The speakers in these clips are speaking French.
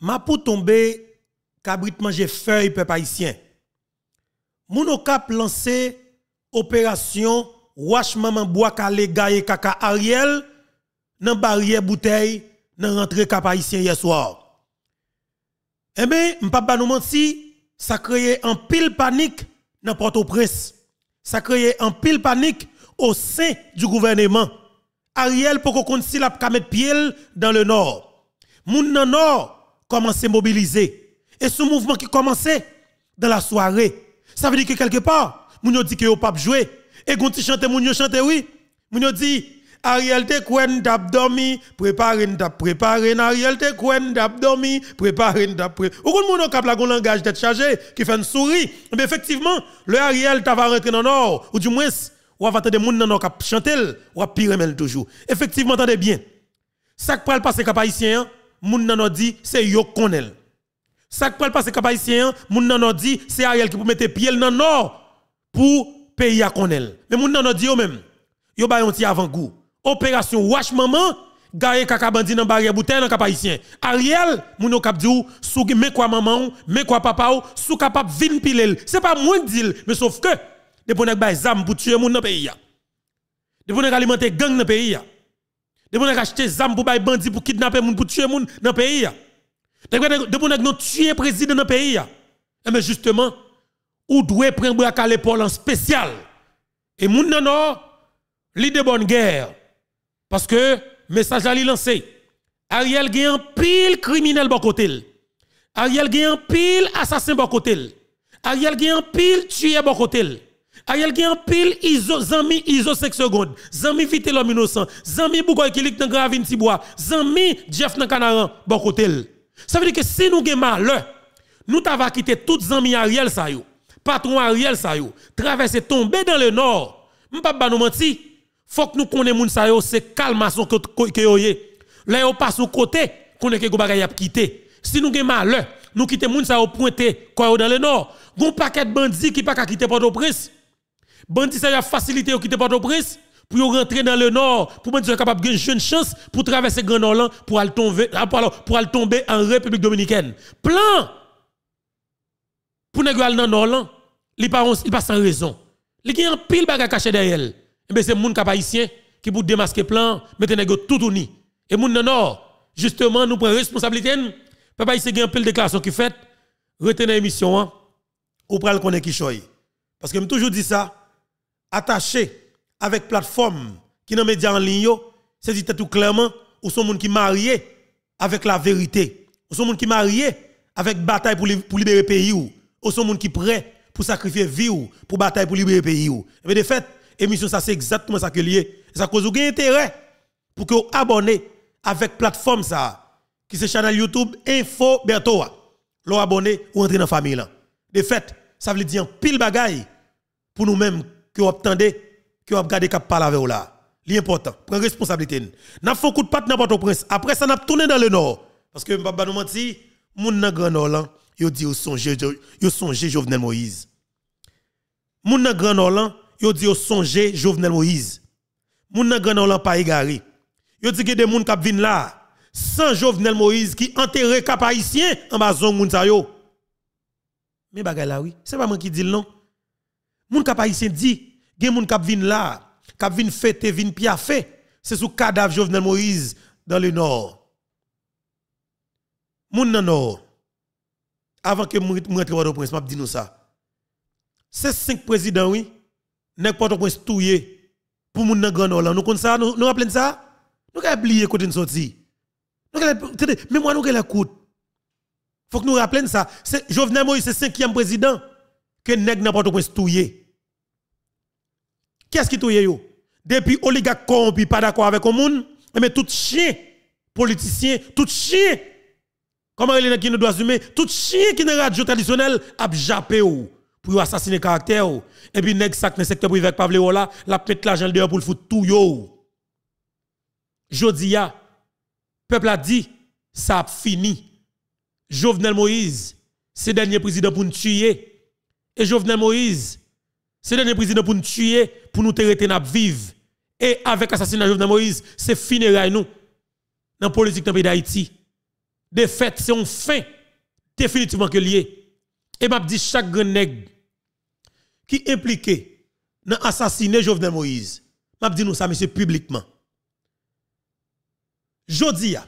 ma pou tombe kabrit manje feuille peuple haïtien. Monocap cap lancé opération Wash maman bois gars et kaka Ariel nan barrière bouteille nan rentrée cap haïtien hier soir. Eh ben, m'papa pas nous menti, ça créé un pile panique dans Port-au-Prince. Ça créé un pile panique au sein du gouvernement. Ariel pour qu'on si la mettre pied dans le nord. Moun nan nord commencé à mobiliser. Et ce mouvement qui commençait dans la soirée, ça veut dire que quelque part, Mounio dit que pas jouer. Et quand tu moun Mounio chante, oui. Mounio dit, Ariel te kwen dap dormi, Prépare prépare préparez Ariel te kwen d'abdomi, dormi, prépare dap Ou kon moun an kap la gon langage d'être chargé, qui fait une souris. Mais effectivement, le Ariel ta va rentrer dans l'or, ou du moins, ou va tande moun nan kap chantel, ou a pire toujours. Effectivement, t'en bien. Ça que pral passer kap haïtien, hein? moun nan dit c'est yo konel. Ça qui peut passer haïtien, moun nan dit c'est Ariel qui peut mettre pied dans nord pour pays à konel. Mais moun nan dit yo même. Yo ba ti avant-goût. Opération Wash maman Gare kaka bandi nan barrière bouteille nan haïtien. Ariel, moun yo kap diou, sou me quoi maman ou, kwa papa ou, sou vin pilel. C'est pas moins dil, mais sauf que, de bonne ak bay zam pou tuer moun nan pays ya. De bonne alimenter gang nan pays ya. De bon acheté des armes pour bay bandits, pour kidnapper moun, pour tuer moun dans le pays. De bon nous tuer président dans le pays. Eh, mais justement, ou doit prendre à l'épaule en spécial. Et moun nan non, de bonne guerre. Parce que, message a été lancé. Ariel a un pile criminel bon côté. Ariel a un pile assassin bon côté. Ariel a un pile tué bon côté. Ariel qui un pile iso zami iso 5 secondes. Zami vite l'homme innocent. Zami boukoy qui lik dans gravin tibois. Zami Jeff dans canaran bon côté. Ça veut dire que si nous avons malheur, nous t'avons quitté toutes zami Ariel sa yo. Patron Ariel sa yo. Traverser tomber dans le nord. M'pa pas nous mentir. Faut que nous connaissons moun sa yo c'est calmes. que que yo Là yo passe au côté qu'on est que go bagay a quitté. Si nous avons malheur, nous quittons moun sa yo pointé quoi dans le nord. Gon paquet bandits qui pas quitter Port-au-Prince. Bandit ça a facilité au quitter Port-au-Prince pour rentrer dans le nord, pour bandit capable de une chance pour traverser Grand Nord ah, pour aller tomber en République dominicaine. Plan pour négocier aller dans nord il pas sans raison. Il y a un pile bagage caché derrière Mais eh ben, c'est moun cap haïtien qui pour démasquer plan, mettre nèg tout uni. Et monde dans nord, justement nous prenons responsabilité. Papa ici a un pile de déclaration qui fait retenez l'émission hein. ou le connaître qui choye. Parce que me toujours dit ça attaché avec plateforme qui dans média en ligne, c'est dit tout clairement, ou son monde qui marié avec la vérité, ou son monde qui marié avec bataille pour, libérer le libérer pays ou, ou son monde qui prêt pour sacrifier vie ou, pour bataille pour libérer pays ou. Mais eh de fait, émission ça c'est exactement ça que lié. Ça cause aucun intérêt pour que vous abonnez avec plateforme ça qui c'est channel YouTube Info Bertoa. L'on abonné ou entrer dans la famille De fait, ça veut dire pile bagaille pour nous-mêmes qui ont attendez, qui ont gardé qu'à parler avec vous là. L'important, prenez responsabilité. N'a fait coup de patte n'importe au prince. Après ça, n'a tourné dans le nord. Parce que m'ba nous mentir, moun nan grand nord hein, yo dit yo songe yo songe Jovenel Moïse. Moun nan grand nord hein, yo dit songe Jovenel Moïse. Moun nan grand nord pas égaré. Yo dit que des moun qui viennent là sans Jovenel Moïse qui enterré cap haïtien en bas zone moun sa yo. Mais bagaille là oui, c'est pas moi qui dis non. Moun kap haïtien dit, gen moun kap vinn là, kap vinn fêter, vinn piafé, c'est sous cadavre Jovenel Moïse dans le nord. Moun nan nord. Avant que moun rentre au prince, m'a dit nous ça. C'est cinq présidents oui, nèg porte prince touye pour moun nan grand nord. Nous connaissons ça, nous nous rappelons ça. Nous ka oublier côté nous sorti. Nous mais moi nous la coûte. Faut que nous rappelons ça. Jovenel Moïse c'est cinquième président que nèg n'a pas touye. Qu'est-ce qui touye yo? Depuis oligarque corrompu pas d'accord avec le monde, mais tout chien politicien, tout chien comment il est qui nous doit assumer, tout chien qui est radio traditionnel a jappé pour assassiner caractère ou. et puis nèg sac dans secteur privé avec Pavle là, la pète l'argent dehors pour le foutre tout yo. Jodia peuple a dit ça a fini. Jovenel Moïse, c'est dernier président pour nous tuer et Jovenel Moïse. C'est le président pour nous tuer, pour nous traiter à vivre. Et avec l'assassinat de Jovenel Moïse, c'est là, nous. Dans la politique de pays d'Haïti. fait, c'est une fin définitivement que lié. Et m'a dit chaque grand nègre qui impliqué dans l'assassinat de Jovenel Moïse. M'a dit nous ça monsieur publiquement. Jodia,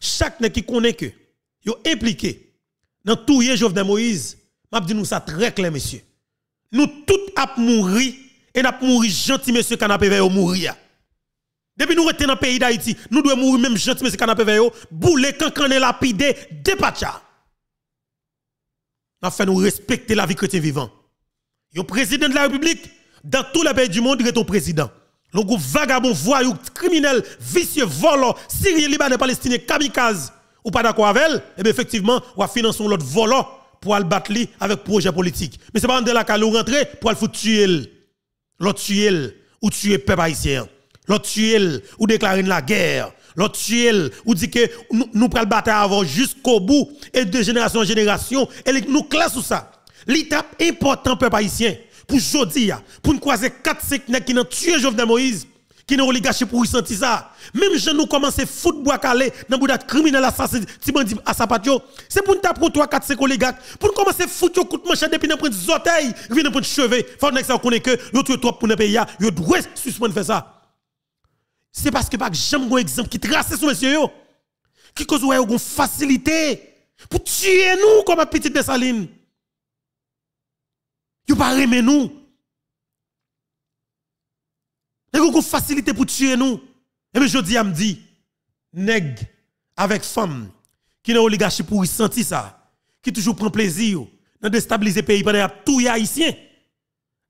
chaque nègre qui connaît que yo impliqué dans tuer Jovenel Moïse m'a dit nous ça très clair monsieur. Nous tous avons mouri et n'a mouri gentil monsieur canapé veyo mourir. Depuis nous sommes dans le pays d'Haïti, nous devons mourir même gentil monsieur canapé quand bouler cancané lapidé dépacha. N'a fait nous respecter la vie chrétienne vivant. Le président de la République dans tous les pays du monde, il est ton président. Le groupe vagabond, voyou, criminel, vicieux, volant, Syrien, Libanais, Palestinien, kamikaze, ou pas d'accord avec elle, et eh bien effectivement, ou a financé l'autre volant pour le battre avec projet politique. Mais c'est pas Mandela qui est rentré pour le tuer. L'autre tuer ou tuer le peuple haïtien. L'autre tuer ou déclarer la guerre. L'autre tuer ou dire que nous, allons prenons le battre avant jusqu'au bout et de génération en génération. Et nous classe ça. L'étape importante peuple haïtien pour jodi pour nous croiser 4-5 qui ont tué Jovenel Moïse qui nous ligache pour ressentir ça. Même je nous commençons foot bois calé dans bouda criminel assassin ti bandi à sapatio, c'est pour nous pour 3 4 5 oligarques pour commencer foot yo coup de manche depuis dans prendre orteils, vient dans prendre cheveux. Faut que nous connaît que sommes trop pour le pays, hein. yo doit suspendre faire ça. C'est parce que pas jamais un exemple qui trace sur monsieur yo. Qui cause ouais une facilité pour tuer nous comme un petit Dessaline. Yo pas aimer nous. Nèg ou facilité pour tuer nous. Et eh bien je dis à me avec femme qui dans oligarchie pour sentir ça, qui toujours prend plaisir dans déstabiliser pays pendant tout haïtien.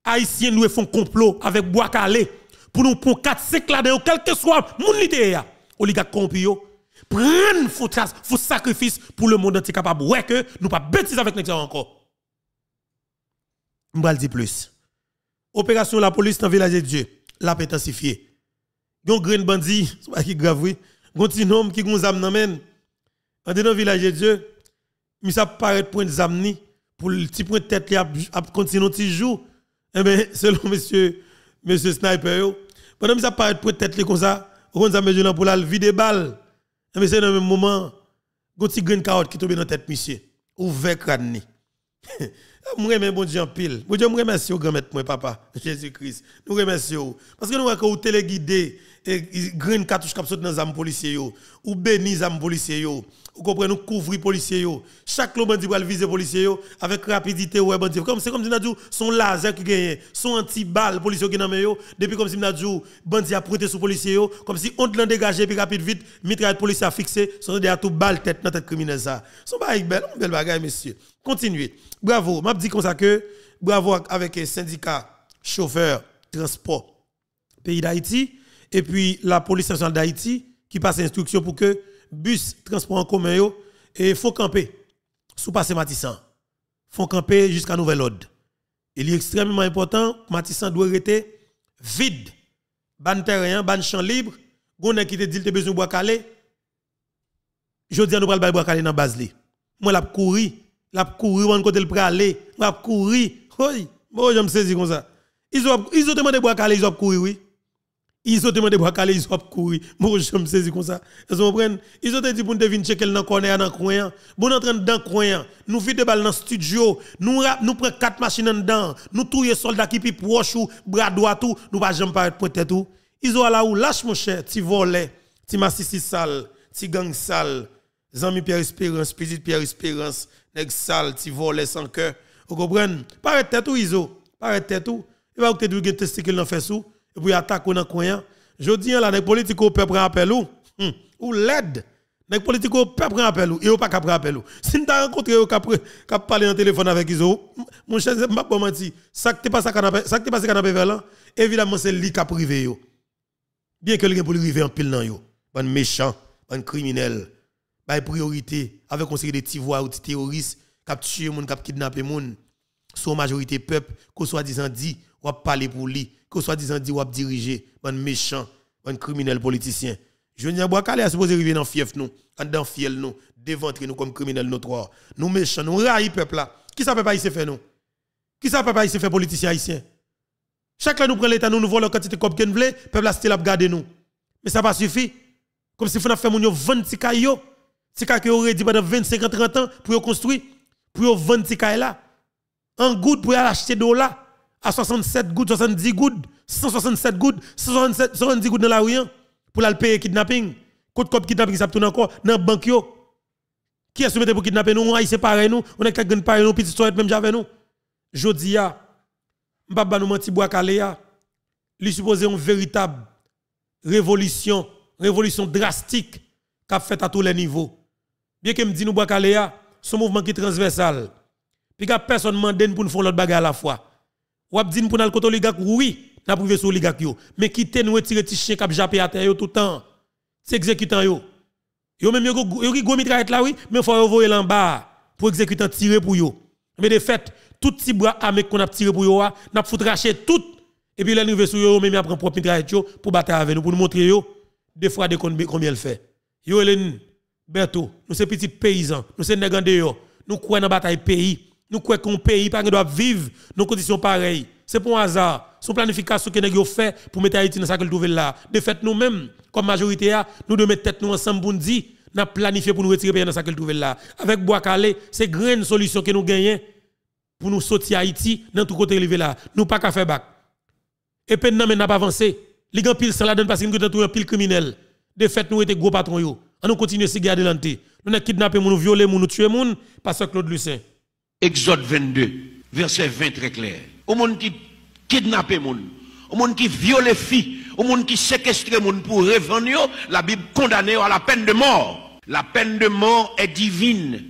Haïtien nous font complot avec bois calé pour nous prendre 4 5 là dedans quel que soit mon l'idée oligarque corrompu prendre faut faut sacrifice pour le monde est capable ouais que nous pas bêtises avec nous encore. pas le dire plus. Opération la police dans village de Dieu l'a intensifié. Gon grain bandi, c'est pas qui grave oui. Gon petit homme qui gon zam nan men. En dedans village de Dieu, mi sa paraît point zam ni pour le petit point tête li a continuer petit jour. Eh ben selon monsieur monsieur sniper yo, pendant mi ça paraît point tête li comme ça, on zam besoin pour la vider balle. Eh ben c'est dans le même moment gon petit grain carotte qui tombe dans tête monsieur. Ouvert crâne je remercie bon Dieu en pile. Bon Dieu, je remercie grand maître, papa, Jésus-Christ. Nous remercions. Parce que nous avons guidés grain cartouche qui saute dans les policiers ou béni les policiers ou comprenez couvrir policiers chaque lot bandit va viser policiers avec rapidité ouais comme c'est comme si nous son laser qui gagne son anti balle policiers qui dans depuis comme si nous bandit a pointé les policiers comme si on l'a dégagé puis rapide vite mitraille policier a fixé son de tout balle tête dans tête criminelle Ce son pas belle belle bagaille monsieur continuez bravo m'a dit comme ça que bravo avec euh, syndicat chauffeur transport pays d'Haïti et puis la police nationale d'Haïti qui passe instruction pour que bus transport en commun et faut camper sous passer Matissan. Faut camper jusqu'à nouvelle ordre. Il est extrêmement important Matissan doit rester vide. Ban terrain, ban champ libre, gonne qui te dit te besoin bois calé. à nous pas bois calé dans base Moi l'a courir, l'a courir on côté le praler, l'a courir. Oui, moi j'aime saisir comme ça. Ils ont ils ont demandé bois calé, ils ont couru oui. Ils ont demandé pour caler, ils ont couru. Moi, je me saisis comme ça. Vous comprenez Ils ont dit pour nous deviner checker dans corner, dans coin. Bon, en train dans coin. Nous vite balles dans le studio. Nous, nous prenons quatre machines dedans. Nous touillons les soldats qui proche ou bras droit, tout. Nous ne pouvons pas pointer tout. Ils ont là où lâche mon cher, tu volais, tu massissi sale, tu gang sale. Zami Pierre Espérance, petit Pierre Espérance, nèg sale, ti volais sans cœur. Vous comprenez Pas tête tout, Iso. Pas tête tout. Et va que tu dois testicule nan le fessou pour attaquer dans coin. Hein. Je dis hein, là les politiques au peuple appel ou hmm. ou l'aide. Les politiques au peuple appel ou et pas cap appel ou. Si as rencontré au cap cap parler en téléphone avec Iso, mon cher m'a pas menti, ça qui passé canapé, ça qui passé canapé vers là, évidemment c'est lui qui a privé yo. Bien que les pour arriver en pile dans yo, ban méchant, ban criminel, bay priorité avec conseil des petits ou des terroristes, capturer tuer moun, cap kidnapper moun. Son majorité peuple, qu'on soit disant dit ou parler pour lui, que soit disant dit ou diriger, bon méchant, bon criminel politicien. Je ne dis pas a supposé arriver dans fief nous, en dans fiel nous, déventrer nous comme criminels notoires. Nous méchants, nous raillons peuple là. Qui ça peut pas se faire nous Qui ça peut pas se faire politicien haïtien chaque fois nous prenons l'État, nous nous volons quand quantité de que peuple a still garder nous. Mais ça pas suffit. Comme si nous fait 20 petits C'est petits dit pendant 25 30 ans pour construire, pour vendre 20 cailloux là. En goutte pour acheter de là à 67 gouttes, 70 gouttes, 167 gouttes, 167, 70 gouttes dans la rue hein, pour aller payer kidnapping. Côte cop kidnapping, ça tourne encore dans la banque. Qui est soumis pour kidnapper nous? On a pareil nous, on est quelqu'un pareil nous, petite soirée même j'avais nous. Jodia, m'papa nous menti bois caléa. Lui supposé une véritable révolution, révolution drastique qu'a fait à tous les niveaux. Bien que me dit nous bois caléa, son mouvement qui est transversal. Puis personne m'a demandé pour nous faire l'autre bagarre à la fois. Ou dit pour le côté oligarque, oui, n'a privé sur oligarque yo. Mais quittez nous retire ti chien cap jape à terre tout temps. C'est exécutant yo. Yo même yo yo qui mitraillette la oui, mais faut envoyer l'en bas pour exécutant tirer pour yo. Mais de fait, tout si bras ame qu'on a tiré pour yo, ah, n'a foutre tout et puis là nous sur yo même après propre mitraillette yo pour battre avec nous pour nous montrer yo des fois de combien elle fait. Yo elen, Berto, nous c'est petit paysan, nous c'est négandé yo. Nous croyons en bataille pays. Nous croyons qu'un pays ne doit vivre dans des conditions pareilles. C'est pour un hasard. une planification que nous fait pour mettre Haïti dans qu'elle trouver là. De fait, nous-mêmes, comme majorité, nous devons mettre tête nous ensemble pour nous dire, nous planifié pour nous retirer pays dans qu'elle trouver là. Avec Bois Calais, c'est grande solution que nous gagnons pour nous sortir Haïti dans tout côté élevé là. Nous pas qu'à faire bac. Et puis nous n'avons pas avancé. Les gens pile la donne parce que nous avons un pile criminel. De fait, nous étions gros patrons. Nous continuons à se garder Nous avons kidnappé, nous violé, nous tué, parce que Claude Lucien. Exode 22, verset 20 très clair. Au monde qui kidnappe monde, au monde qui viole filles, au monde qui séquestre monde pour revenir, la Bible condamne à la peine de mort. La peine de mort est divine.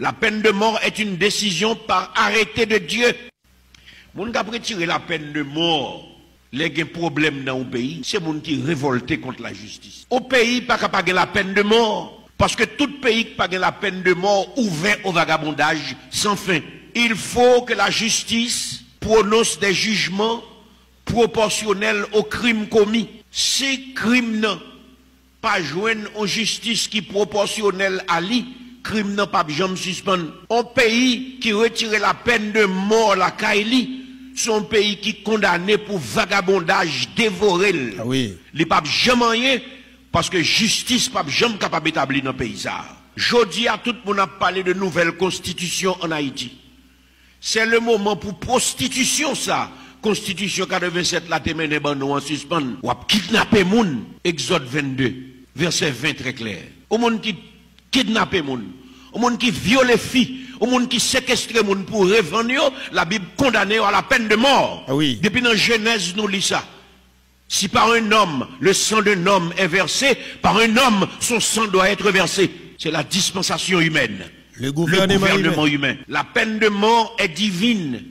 La peine de mort est une décision par arrêté de Dieu. monde' qui a retiré la peine de mort, les problèmes dans le pays, c'est monde qui révolté contre la justice. Au pays, pas capable la peine de mort. Parce que tout pays qui pague la peine de mort ouvert au vagabondage sans fin. Il faut que la justice prononce des jugements proportionnels aux crimes commis. Si crime n'a pas joint en justice qui est proportionnelle à lui, crime n'a pas jamais suspendre. Un pays qui retire la peine de mort la Kaili, c'est un pays qui est pour vagabondage, dévoré. Ah oui. Les papes jamais parce que justice, pas jamais capable d'établir dans le pays. Jodi à tout le monde a parlé de nouvelle constitution en Haïti. C'est le moment pour prostitution, ça. Constitution 87, la témène est nous en suspens. Ou kidnapper moun. Exode 22, verset 20 très clair. Au monde qui kidnappe moun. Au monde qui viole filles. Au monde qui séquestre moun pour revendre, la Bible condamne à la peine de mort. Ah Depuis dans Genèse, nous lit ça. Si par un homme, le sang d'un homme est versé, par un homme, son sang doit être versé. C'est la dispensation humaine. Le gouvernement, humain. La peine de mort est divine.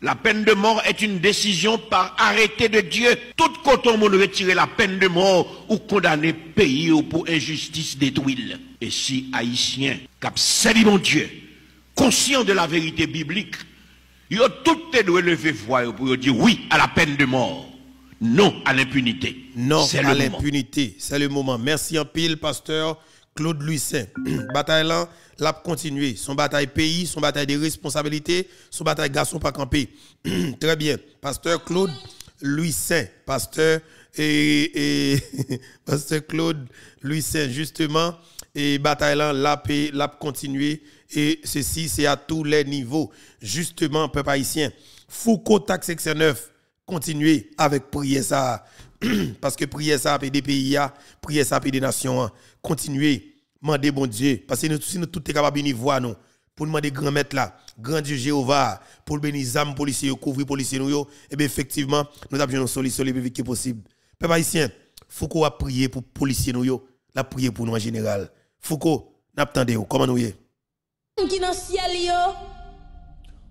La peine de mort est une décision par arrêté de Dieu. Tout coton on retirer la peine de mort ou condamner pays ou pour injustice détruite. Et si haïtien? cap Dieu, conscient de la vérité biblique, ils ont tout lever voix pour dire oui à la peine de mort. Non à l'impunité. Non à l'impunité. C'est le moment. Merci en pile, pasteur Claude Lucin. bataille là, l'a continuer. Son bataille pays, son bataille des responsabilités, son bataille garçon pas campé. Très bien. Pasteur Claude Lucin. Pasteur et, pasteur Claude Lucin, justement. Et bataille là, l'a continuer. Et ceci, c'est à tous les niveaux. Justement, peuple haïtien. Foucault, taxe 9 continuer avec prier ça. parce que prier ça, des pays, prier ça, des nations. Hein. Continuez, demander bon Dieu. Parce que nous, si nous tous capables de voir, nous, pour demander grand maître là, grand Dieu Jéhovah, pour bénir les âmes policiers, couvrir les policiers, nous, et eh bien effectivement, nous avons une solution les qui est possible. Peuple haïtien, Foucault a prié pour les policiers, nous, la prier pour nous en général. Foucault, n'attendez comment nous y est? Qui dans ciel,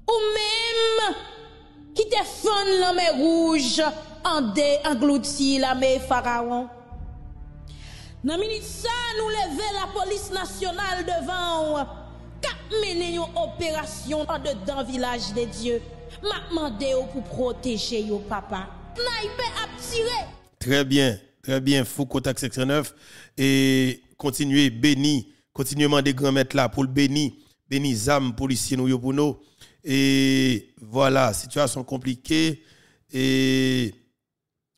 ou même qui te fond la mer rouge, andé englouti la mer pharaon. Dans minute ça, nous lever la police nationale devant cap mener une opération en dedans village des dieux. M'a demandé pour protéger yo papa. Naïpe a tiré. Très bien, très bien Foucault 69 et continuez béni, continuez demander grand maître là pour le béni, béni zam policier nous yo pour nous. Et voilà, situation compliquée. Et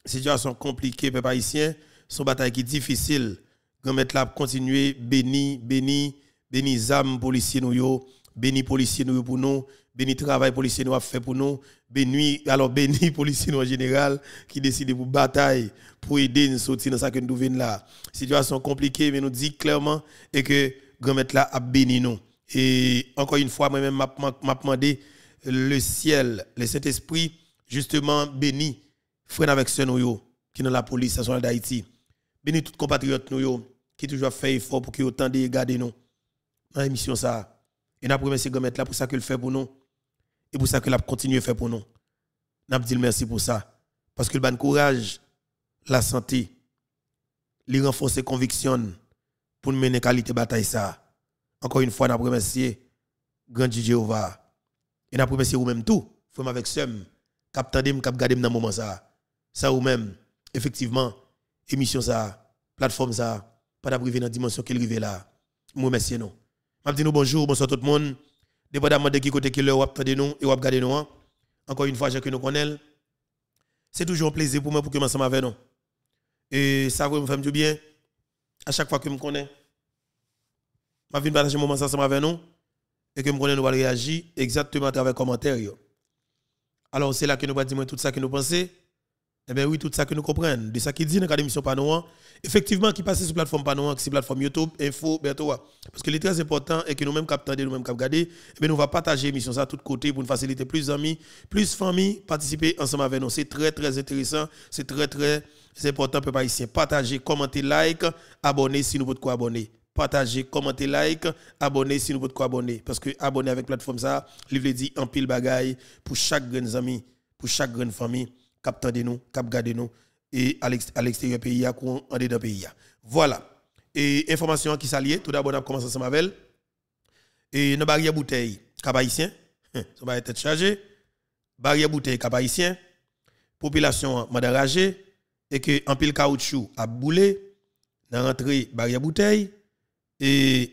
situation compliquée, peuple haïtien. Son bataille qui est difficile. Gomet là continuer, béni, béni, béni zam policiers nous yo, béni policiers nous pour nous, béni travail policier nous a fait pour nous, béni, alors béni policiers nous en général qui décide pour bataille, pour aider nous sortir dans ça que nous là. Situation compliquée, mais nous dit clairement et que Gomet là a béni nous. Et encore une fois, moi-même, m'a demandé le ciel, le Saint-Esprit, justement, béni, frère avec ce qui qui dans la police nationale d'Haïti. Béni tous compatriotes qui ont toujours fait effort pour que vous tendez et nous dans l'émission Et nous remercions remercie là pour ça qu'il fait pour nous. Et pour ça qu'il a continué à faire pour nous. Je dit merci pour ça. Parce qu'il le courage, la santé, les renforcer conviction pour mener qualité de bataille ça. Encore une fois, je remercie grand Jéhovah. Et je remercie vous-même tout, Femme avec Sem, Captain tandem, cap gardem dans moment ça. Ça vous-même, effectivement, émission ça, plateforme ça, pas d'arriver dans la dimension qu'elle arrive là. Moi remercie nous. Je dis bonjour, bonsoir tout le monde. Dépendamment de qui côté qui leur attendez nous et vous regardez nous. Hein. Encore une fois, je que nous connais, C'est toujours un plaisir pour moi pour que je avec nous. Et ça vous me fait du bien. À chaque fois que je me connais vais venir partager moment ensemble avec nous et que nous allons réagir exactement à travers commentaires. Alors c'est là que nous va dire tout ça que nous pensons. Eh bien oui, tout ça que nous comprenons, de ça qui dit dans l'émission Panouan, effectivement, qui passe sur la plateforme Panouan, qui la plateforme YouTube, Info, bientôt Parce que est très important et que nous-mêmes, nous-mêmes, cap et eh bien, nous va partager l'émission ça à tous côtés pour nous faciliter plus d'amis, plus familles, participer ensemble avec nous. C'est très, très intéressant, c'est très, très important, peu ici. Partager, commenter, like, abonner si nous pouvez quoi abonner partager, commenter, like, abonner si vous quoi abonner. Parce que abonner avec plateforme ça, livre dit en pile bagaille pour chaque grand ami, pour chaque grande famille, cap de nous, cap garder nous, et à l'extérieur pays, à en dedans pays. Voilà. Et information qui s'allie, tout d'abord, on commence ensemble avec Et nos barrières bouteilles, ça va être chargé. Barrière bouteille, cap population madaragée, et que en pile caoutchouc a boulé, dans l'entrée barrière bouteille, et,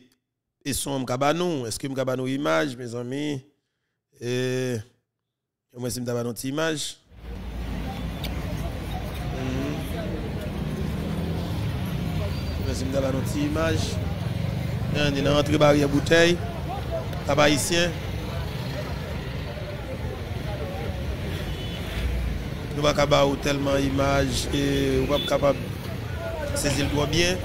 et son nous, est-ce que une image, mes amis? Et, moi, si notre image. Je me une image. On est rentré par la bouteille. Tabac Nous ne pas tellement d'images et nous capables saisir le doigt bien.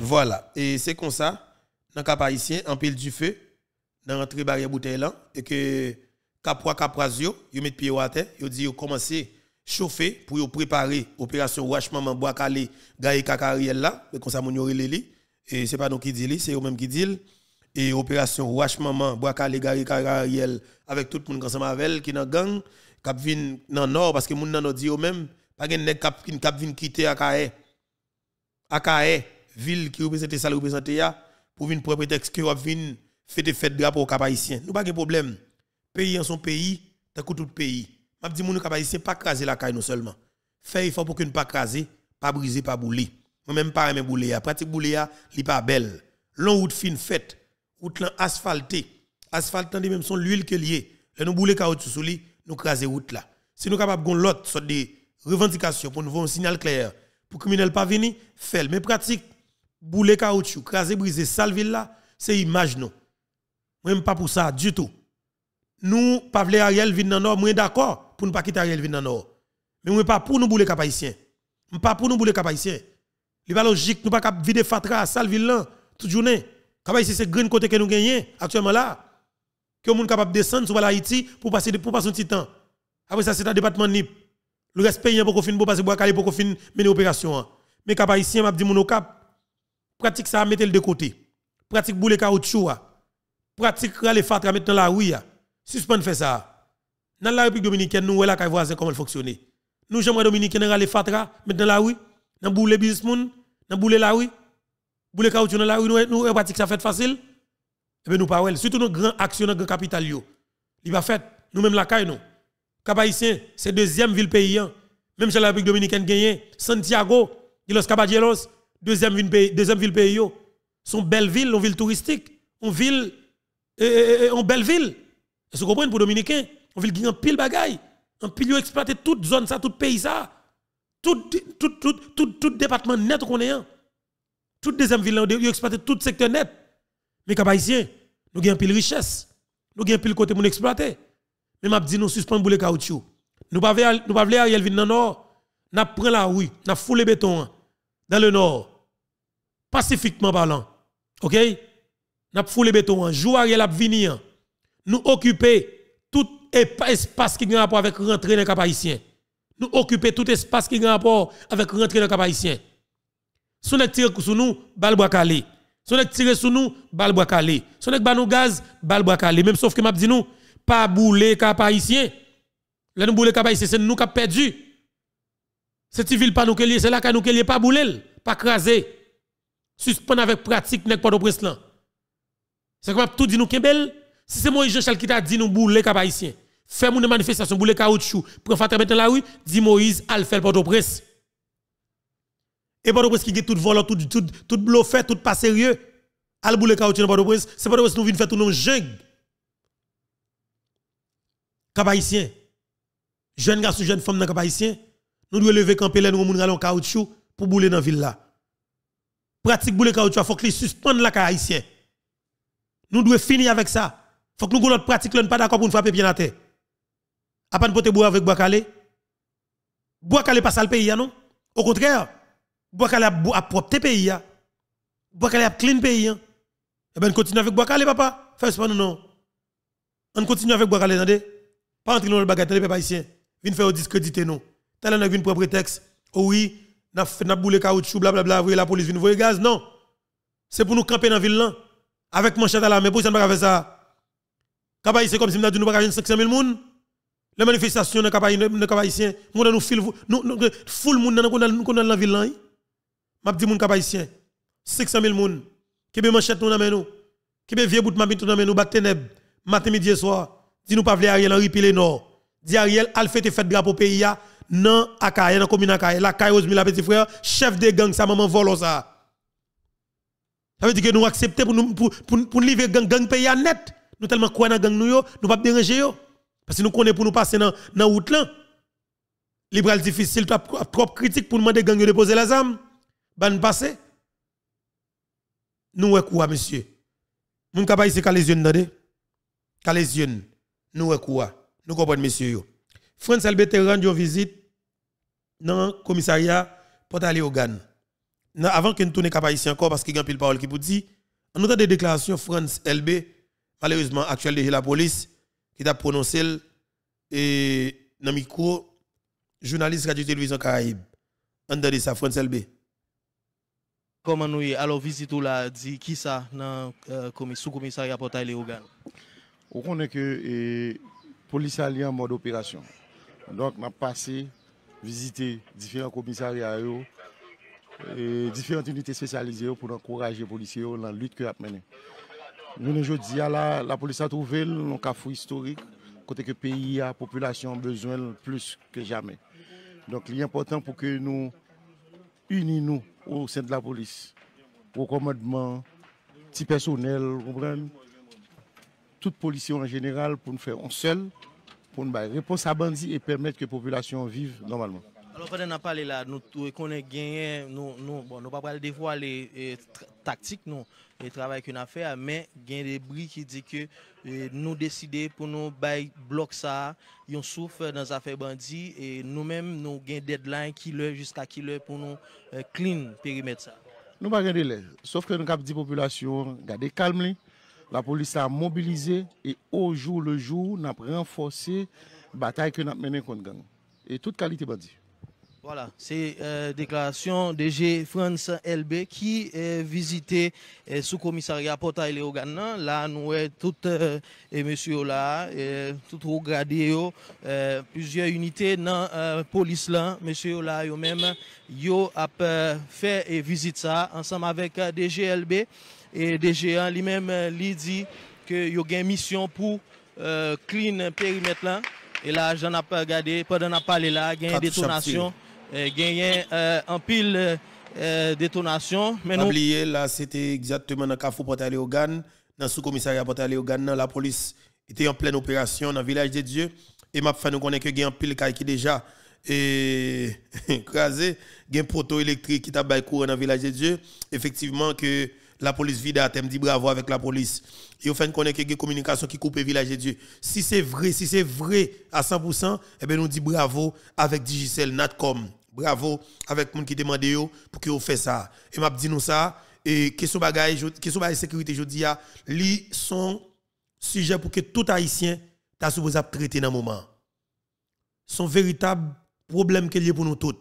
Voilà. Et c'est comme ça, dans le cap haïtien, en pile du feu, dans l'entrée barrière bouteille et que capra caprazio, ils mettent pied au terre, ils disent, ils commencent à chauffer pour préparer l'opération Wash Maman Bois Calé, Kakariel là, et comme ça, mon li. Et c'est pas nous qui disons, c'est eux-mêmes qui disent. Et opération Wash Maman Bois Calé, Kakariel, avec tout le monde ensemble avec qui est dans gang, qui vient dans le nord, parce que les gens disent eux-mêmes, pas de ne qui vient quitter Akaé Akaé ville qui représente ça, représente là, pour venir pour prétexte que venir fêter fête drapeau cap haïtien. Nous pas de problème. Pays en son pays, t'as tout tout pays. M'a dit mon cap haïtien pas craser la caille non seulement. Fait il faut pour qu'une pas craser, pas briser, pas bouler. Moi même pas aimer bouler, pratique bouler n'est li pas belle. Long route fine faite, route l'an asphaltée. Asphaltant même son l'huile que lié. Le nous bouler caoutchouc sous li, nous craser route là. Si nous capables de l'autre de revendication pour nous voir un signal clair pour que ne pas venir, faire mais pratique bouler caoutchouc, craser, briser, ville là, c'est image non. Moi, pas pour ça du tout. Nous, pas vle Ariel vienne dans nord, moi d'accord pour ne pas quitter Ariel vienne dans nord. Mais moi pas pour nous bouler cap haïtien. Pas pour nous bouler cap haïtien. Il pas logique, nous pas cap vider fatra, ville là toute journée. Cap haïtien c'est grand côté que nous gagnons actuellement là. Que monde capable de descendre sur Haïti pour passer pour passer un petit temps. Après ça c'est un département NIP. Le reste payant pour qu'on finisse beaucoup passer pour qu'on finisse mener opération. Hein. Mais cap haïtien m'a dit mon cap pratique ça mettez le de côté pratique boule caoutchouc pratique rale fatra mettre dans la rue Suspense fait ça dans la République dominicaine nous voilà voit comment elle fonctionne nous j'aimerais dominicaine rale fatra mettre dans la rue dans boule business moun dans boule la rue boule caoutchouc dans la rue nous nous pratique ça fait facile et eh bien nous pas surtout nos grands actionnaires grand capital yo il va fait nous même la caille nous cap c'est deuxième ville pays. Même si la République dominicaine gagné, Santiago, los deuxième ville pays, deuxième ville pays Son belle ville, une ville touristique, une ville, une belle ville. Est-ce que vous comprenez pour Dominicains? Une ville qui a pile bagaille. en pile exploiter toute zone, ça, tout pays, ça. Tout, tout, tout, tout, tout département net qu'on est. Toute deuxième ville, ils exploiter tout secteur net. Mais comme nous avons pile richesse. Nous avons pile côté mon exploiter. Mais m'a dit nous suspend boule caoutchouc. Nous pas nous pas Ariel à dans nord. N'a prend la rue, n'a foulé béton. Hein dans le nord, pacifiquement parlant, ok? N'a le béton en hein. jour à l'avenir. venir, hein. nous occuper tout espace qui a rapport avec rentrer dans le cap haïtien. Nous occuper tout espace qui a rapport avec rentrer dans le cap haïtien. Si on tire sur nous, balbois calé. Si on tire sur nous, balbois calé. Si on bat nous gaz, balbois calé. Même sauf que m'a dit nous, pas bouler cap haïtien. Là nous bouler cap haïtien, c'est nous qui avons perdu. C'est ville pas nous lié, c'est là que nous lié pas bouler, pas craser. suspend avec pratique n'est pas de presse là. C'est comme tout dit nous Kembel, si c'est Moïse Jean-Charles qui t'a dit nous bouler cap haïtien. Fais une manifestation bouler caoutchouc, prend fatra mettre la rue, dit Moïse al faire Port-au-Prince. Et pas de presse qui est tout volant, tout tout tout bluffé, tout pas sérieux. Al bouler caoutchouc dans Port-au-Prince, c'est Port-au-Prince nous vient faire tout nos jungle. Cap haïtien. Jeune garçon, jeune femme dans cap haïtien nous devons lever camper là, nous aller en caoutchouc pour bouler dans la ville là. Pratique bouler caoutchouc, il faut que les suspendent la haïtien. Nous devons finir avec ça. Il faut que nous notre pratique là, pas d'accord pour nous frapper bien à terre. Après nous poter boire avec bois calé. Bois calé pas sale pays non? Au contraire, bois calé a propre pays Bois calé a clean pays Nous eh ben continue avec bois calé papa. Fais pas nous non. On continue avec bois calé attendez. Pas entrer dans le les pays haïtien. Nous faire discréditer nous t'as on a pour prétexte. oui, n'a n'a boule caoutchouc blablabla, la police vient gaz. Non. C'est pour nous camper dans la ville là avec chat à la main pour ça ne pas faire ça. c'est comme si nous pas 500 000 personnes. Les manifestations dans nous nous nous foule monde dans la ville là. M'a dit mon 500 000 personnes qui nous dans nous. Qui vieux bout de bite dans nous matin midi soir. Dis nous pas vle Ariel pile nord. Dis al drapeau pays dans Akaye, dans la commune Akaye, la Kaye la Petit Frère, chef de gang, sa maman volo ça. Ça veut dire que nous acceptons pour nous, pour, pour, pour livrer gang, gang pays à net. Nous tellement quoi dans gang nous, yo, nous pas déranger yo. Parce que nous connaissons pour nous passer dans, la route là. Libéral difficile, trop critique pour demander gang de poser les armes. Ban passer. Nous ouais quoi, monsieur? Nous kaba ici ka les yeux dans les yeux. Nous ouais quoi? Nous comprenons, monsieur yo. France Albert rendu visite dans le commissariat pour aller au GAN. avant que nous tournions cap ici encore, parce qu'il y a un pile parole qui vous dit, en entend des déclarations France LB, malheureusement actuel de la police, qui a prononcé et dans le micro, journaliste radio-télévision Caraïbe, en entend ça, France LB. Comment nous y alors visite là dit qui ça dans euh, sous commissariat au Gan. On connaît que la police alliée en mode opération. Donc on a passé visiter différents commissariats, et différentes unités spécialisées pour encourager les policiers dans la lutte qu'ils ont menée. Nous, aujourd'hui, la, la police a trouvé un cafou historique, côté que le pays, population a besoin plus que jamais. Donc, il est important pour que nous unions nous au sein de la police, au commandement, petit personnel, Tout policier en général pour nous faire un seul. pou nou baye repons a bandi e permette ke populasyon vive normalman. Alors, pande nan pale la, nou konen genye, nou, nou, bon, nou pa pale devwa le taktik nou, le travay ke nou a fè, men genye de bri ki di ke nou deside pou nou baye blok sa, yon souf nan zafè bandi, e nou men nou genye deadline ki lè, jiska ki lè pou nou klin perimet sa. Nou pa genye le, souf ke nou kap di populasyon, gade kalm li, La police a mobilisé et au jour le jour, n'a renforcé la bataille que nous avons menée contre gang. Et toute qualité bandit. Voilà, c'est euh, déclaration DG France LB qui a euh, visité euh, sous-commissariat Portail et Ghana. Là, nous avons tous, euh, et monsieur là, tout regardé, plusieurs unités dans la police là, monsieur là, même, yo a fait visite ça ensemble avec DG LB et géants, lui-même euh, lui dit que y a une mission pour clean euh, clean périmètre là. Et là, j'en ai pas regardé, pendant qu'on parlé là, il y a une détonation, euh, il y a un pile détonation. Mais non oublié, là, c'était exactement dans le carrefour Port-Aléogane, dans sous-commissariat Port-Aléogane, la police était en pleine opération dans le village de Dieu, Et m'a fait nous connaît que y a un pile qui déjà écrasé, il y a un poteau électrique qui t'a courant dans le village de Dieu Effectivement, que la police vida, me dit bravo avec la police. et ont fait connaître une communication qui coupe village de Dieu. Si c'est vrai, si c'est vrai à 100%, eh ben nous dit bravo avec Digicel Natcom. Bravo avec gens qui demandent pour que vous ça. Et m'a dit nous ça et question ce question bagage sécurité jodi a li son sujet pour que tout haïtien ta supposé traiter dans moment. Son véritable problème qu'il y a pour nous tous.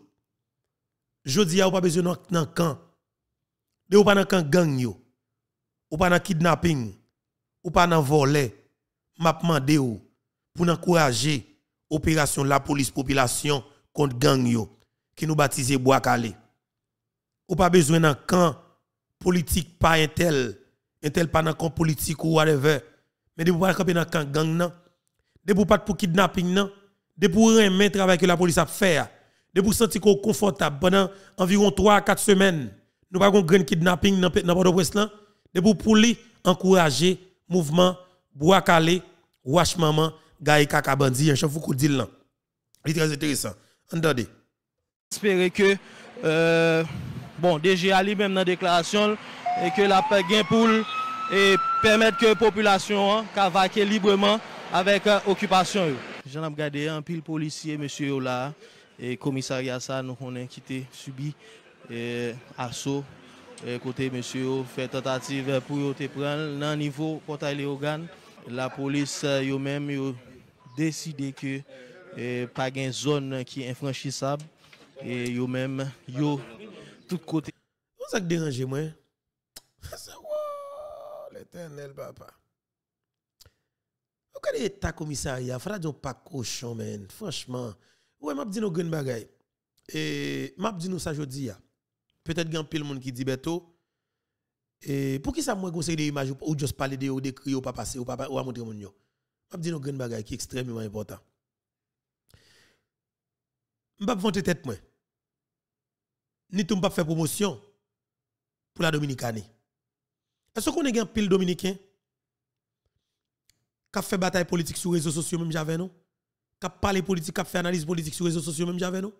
Jodi a pas besoin d'un camp de ou pas dans gang yo, ou pas dans kidnapping, ou pas dans volet, m'a demandé ou pour encourager opération la police population contre gang yo qui nous baptise bois calé. Ou pas besoin d'un camp politique pas un tel, un tel pas un camp politique ou whatever, mais de pas camper dans camp gang nan, de pour pas pour kidnapping nan, de pour remettre travail que la police a fait, de pour sentir confortable pendant environ 3 4 semaines nous pas un grand kidnapping dans Port-au-Prince là de pour pouli encourager mouvement bois calé wash maman gaï kaka bandi un chef vous dit là c'est très intéressant entendez espérer que euh, bon DGA lui-même dans déclaration et que la paix gain pour et permettre que la population hein, cavaque librement avec euh, occupation. J'en ai regardé un pile policier, monsieur là, et commissariat ça, nous on a quitté, subi et assaut e, côté monsieur fait tentative pour te prendre dans niveau portail la police yo même yo décidé que pas une zone qui est infranchissable et yo même yo tout côté vous avez dérangé moi l'éternel papa ta commissariat, frère faut pas cochon, Franchement, ouais, e m'a dit nos grandes bagailles. Et m'a dit nous ça Peut-être qu'il y a un pile monde qui dit Beto. Et pour qui ça moi conseille des images ou juste parler de ou décrire ou pas passer ou pas ou montrer mon yo. Je dit une grande bagaille qui est extrêmement important. Je ne vais pas tête moi. Ni tout pas faire promotion pour la Dominicanie. Est-ce qu'on est un pile dominicain qui fait bataille politique sur les réseaux sociaux même j'avais non qui parle politique qui fait analyse politique sur les réseaux sociaux même j'avais non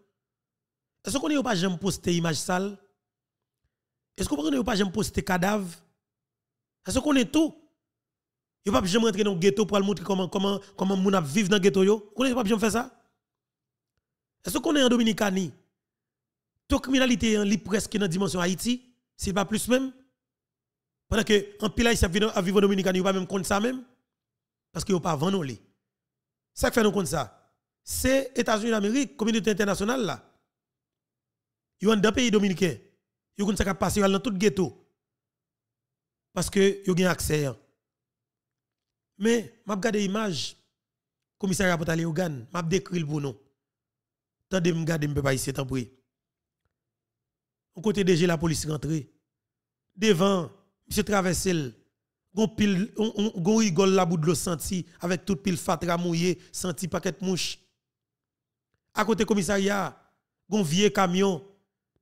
Est-ce qu'on est pas jamais poster image sale est-ce que vous comprenez pas j'aime poster cadavre ce qu'on est tout. Vous pas j'aime rentrer dans le ghetto pour montrer comment comment comment vivent vivre dans le ghetto ne Vous pas faire ça Est-ce qu'on est en Dominicanie Toute criminalité est hein, presque dans la dimension Haïti, c'est pas plus même. Pendant que en pile en à vivre en Dominicanie, pas même compte ça même parce que vous pas vendre Ça fait nous compte ça. C'est États-Unis d'Amérique, communauté internationale là. Ils ont deux pays dominicain Yo kon passé dans tout ghetto. Parce que yo gen accès. Hein. Mais m'a regarder image commissariat pour aller au organe, m'a décrit pour nous. Tendez me garder me pas ici tant prix. On côté DG la police rentrée. Devant monsieur traversel gon pile on, on, rigole la bout de l'eau senti avec toute pile fatra mouillé, senti paquet mouche. À côté commissariat, gon vieux camion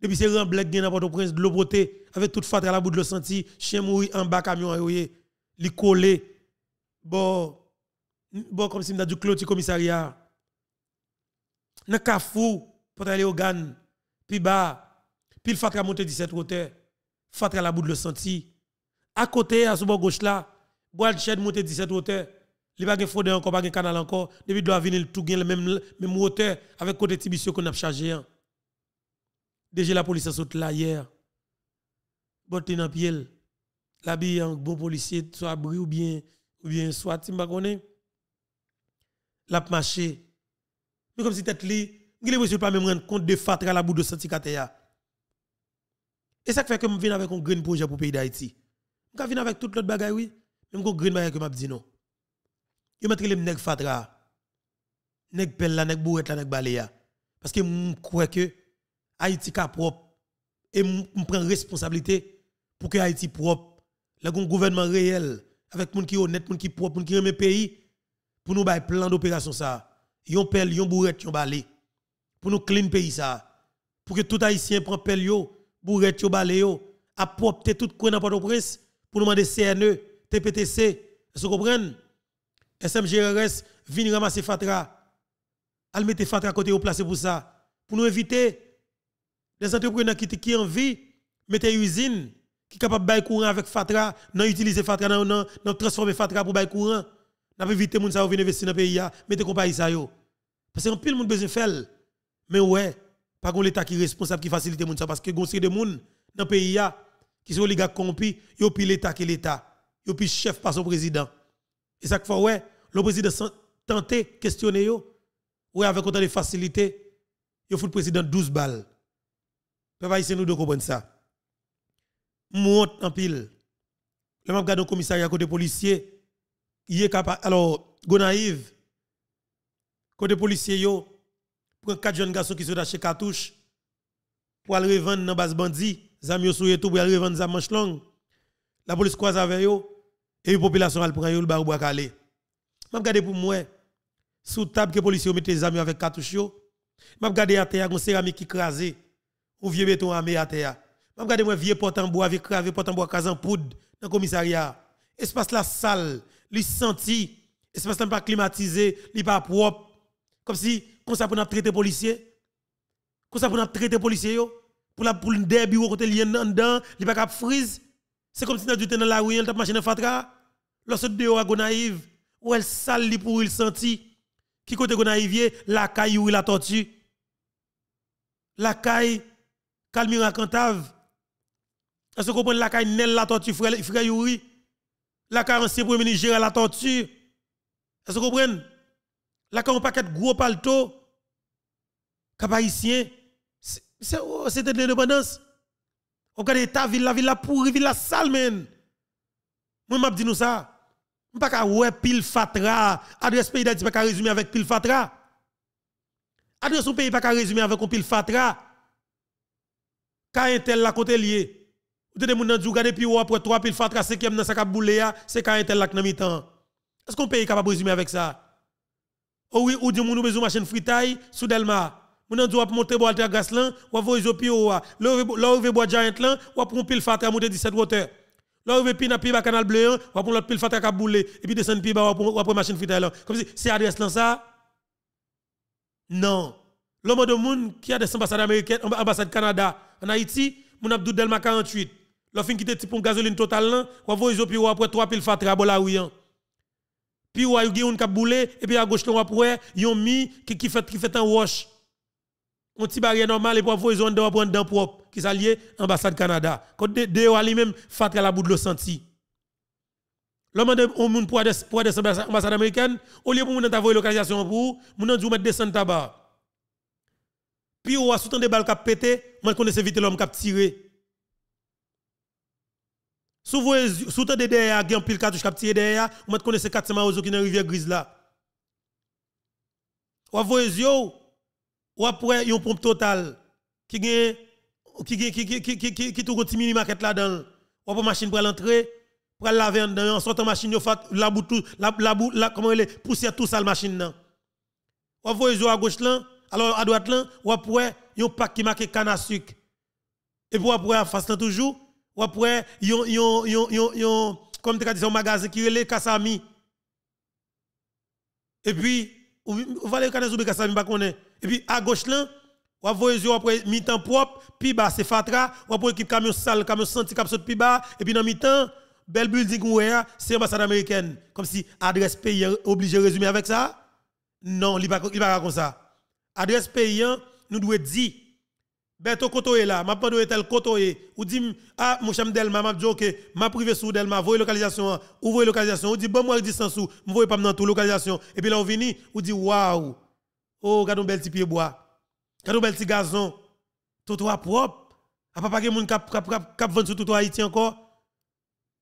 depuis c'est un blague port au prince de l'opoté, avec toute fatigue à la bout de le senti, chien mouri en bas camion, li collé. Bon, bon, comme si m'a du clôture commissariat. Nan kafou, pour aller au GAN, puis bas, puis le a monté 17 hauteurs fatra la bout de le senti. À côté, à ce bord gauche là, de chaîne monté 17 hauteurs, li pas gen fode encore, pa gen canal encore, depuis doit venir tout gen le même, même hauteur, avec côté tibisio qu'on a chargé. Hein. Déjà la police a sauté là hier. Botte dans pied. bille en bon policier, soit abri ou bien, ou bien soit, tu me L'a marché. Mais comme si tête li, je ne pas même rendre compte de fatra la bout de Santikatea. Et ça fait que je viens avec un green projet pour le pays d'Haïti. Je viens avec toute l'autre bagaille, oui. Même un green bagaille que je dis non. Je mets les nègres fatra. Nègres pelle la, nègres bourrette la, nègres Parce que je crois que Haïti ka propre et on prend responsabilité pour que Haïti propre le gouvernement réel avec moun qui honnête moun qui propre moun qui remet pays pour nous bay plan d'opération ça yon pelle yon bourrette yon balé pour nous clean pays ça pour que tout haïtien prend pelle yo bourrette yo balé yo A propre tout coin nan Port-au-Prince pour nous demander CNE TPTC vous comprenez SMGRS vini ramasser fatra al mette fatra côté au placé pour ça pour nous éviter des entrepreneurs qui, qui ont envie, une usine, qui capable de courant avec Fatra, non utiliser Fatra, non, non, transformer Fatra pour faire courant. N'a pas évité moun sa venir investir dans le pays, mettez compagnie ça yo. Parce qu'en pile moun besoin faire. Mais ouais, pas qu'on l'État qui est responsable qui facilite les ça, parce que gonsier de moun dans le pays qui sont gars corrompus, yo pi l'État qui est l'État. Yo le chef par son président. Et ça que ouais, le président de questionner yo. Ouais, avec autant de facilité, a fout le président 12 balles. Peuple c'est nous de comprendre ça. Monte en pile. Le m'a un au commissariat côté policier, il est capable alors Gonaïve côté policier yo prend quatre jeunes garçons qui sont chez cartouches. pour aller revendre dans base bandit, Les sur tout pour aller revendre manche longue. La police croise avec yo et la population elle prend le barou calé. M'a regardé pour moi sous table que les policiers mettent les amis avec cartouches yo. M'a regardé à terre un céramique qui crasée ou vieux béton armé à terre. Je regarde moi vieux porte en bois avec cravé porte en bois en poudre dans le commissariat. Espace la sale, li senti, espace là pas climatisé, li pas propre. Comme si comme ça pour traiter policier. Comme ça pour traiter policier yo. Pour la pour des bureaux côté lien dedans, li pas cap frise. C'est comme si dans dans la rue, il t'a machine dans fatra. Lorsque dehors go naïve, ou elle sale li pour il senti. Qui côté la caille ou la tortue. La caille Calmira Cantave. Est-ce que vous comprenez la caille la tortue, frère, frère Yuri? La caille ancien premier ministre Gérard la tortue. Est-ce que vous comprenez? La caille un paquet gros palto. Cap C'était oh, de l'indépendance. Regardez ta ville, la ville la pourrie, ville la sale, men. Moi, m'a dit nous ça. Je pas ouais pile fatra. Adresse pays d'Haïti pas qu'à résumer avec pile fatra. Adresse au pays pas qu'à résumer avec un pile fatra. Kaintel la côté lié. Ou des gens qui regardent puis après 3 pile fatra 5e dans sa caboulé c'est tel la dans mi-temps. Est-ce qu'on paye capable résumer avec ça Oh oui, ou dit moun besoin machine fritaille sous Delma. Moun an doit monter à Gaslan, ou avoir yo pio wa. Là où hein. bois giant là, ou prend pile fatra monter 17 water. Là où pi na pi canal bleu, ou prend l'autre pile fatra caboulé et puis descend pi ba ou prend machine fritaille Comme si c'est adresse là ça. Non. L'homme de monde qui a des ambassades américaines, ambassade Canada, en Haïti, mon Abdou Delma 48. L'offre qui était pour gasoline total, là, on voit les opio après trois piles fatra bola la yon. Puis ou a yon kap boule, et puis à gauche, on après, yon mi qui, qui fait, qui fait un wash. On petit barrière normal et pour avoir zone de prendre propre qui s'allie ambassade Canada. Quand de, de ou lui-même fatra la bout de le senti. L'homme de on moun pour des pour des ambassade américaine, au lieu pour moun ta localisation pour, moun an djou mettre des tabac. Puis on a sous des balles qui pété, moi connaissez connais vite l'homme qui a tiré. Sous vous sous des derrière, il pile cartouche qui a tiré derrière, moi je connais 400 maozo qui dans rivière grise là. Ou voyez yo, ou après yon pompe totale qui gagne qui qui qui qui qui qui tout petit mini market là dedans. Ou pour machine pour l'entrée, pour laver en dedans, en sortant machine yo fat la bout tout la la, la comment elle poussière tout ça la machine là. Ou voyez yo à gauche là alors à droite là, ou après, un pack qui marque canne à sucre. Et pour après, face là toujours, ou après, yon, yon, yon, yon, yon, comme tu as dit, un magasin qui relève Kassami. Et puis, ou allez regarder sur Kassami, pas qu'on Et puis, à gauche là, ou après, vous après, mi-temps propre, puis bas, c'est Fatra, ou après, équipe camion sale, camion senti, cap saute, puis bas, et puis dans mi-temps, bel building ou c'est ambassade américaine. Comme si adresse pays obligé de résumer avec ça. Non, il n'y a pas comme ça adresse paysan, nous devons dire, Beto est là, m'a pas tel Kotoye, ou dit, ah, mon chame Delma, m'a dit, ok, m'a privé sous Delma, voyez localisation, ou voyez localisation, ou dit, bon, moi, distance ou, m'voyez pas dans tout localisation, et puis là, on vini, ou dit, waouh, oh, un bel petit pied bois, un bel petit gazon, tout toi propre, A ah, papa qui moun kap, cap, cap, cap, vendre tout toi Haïti encore,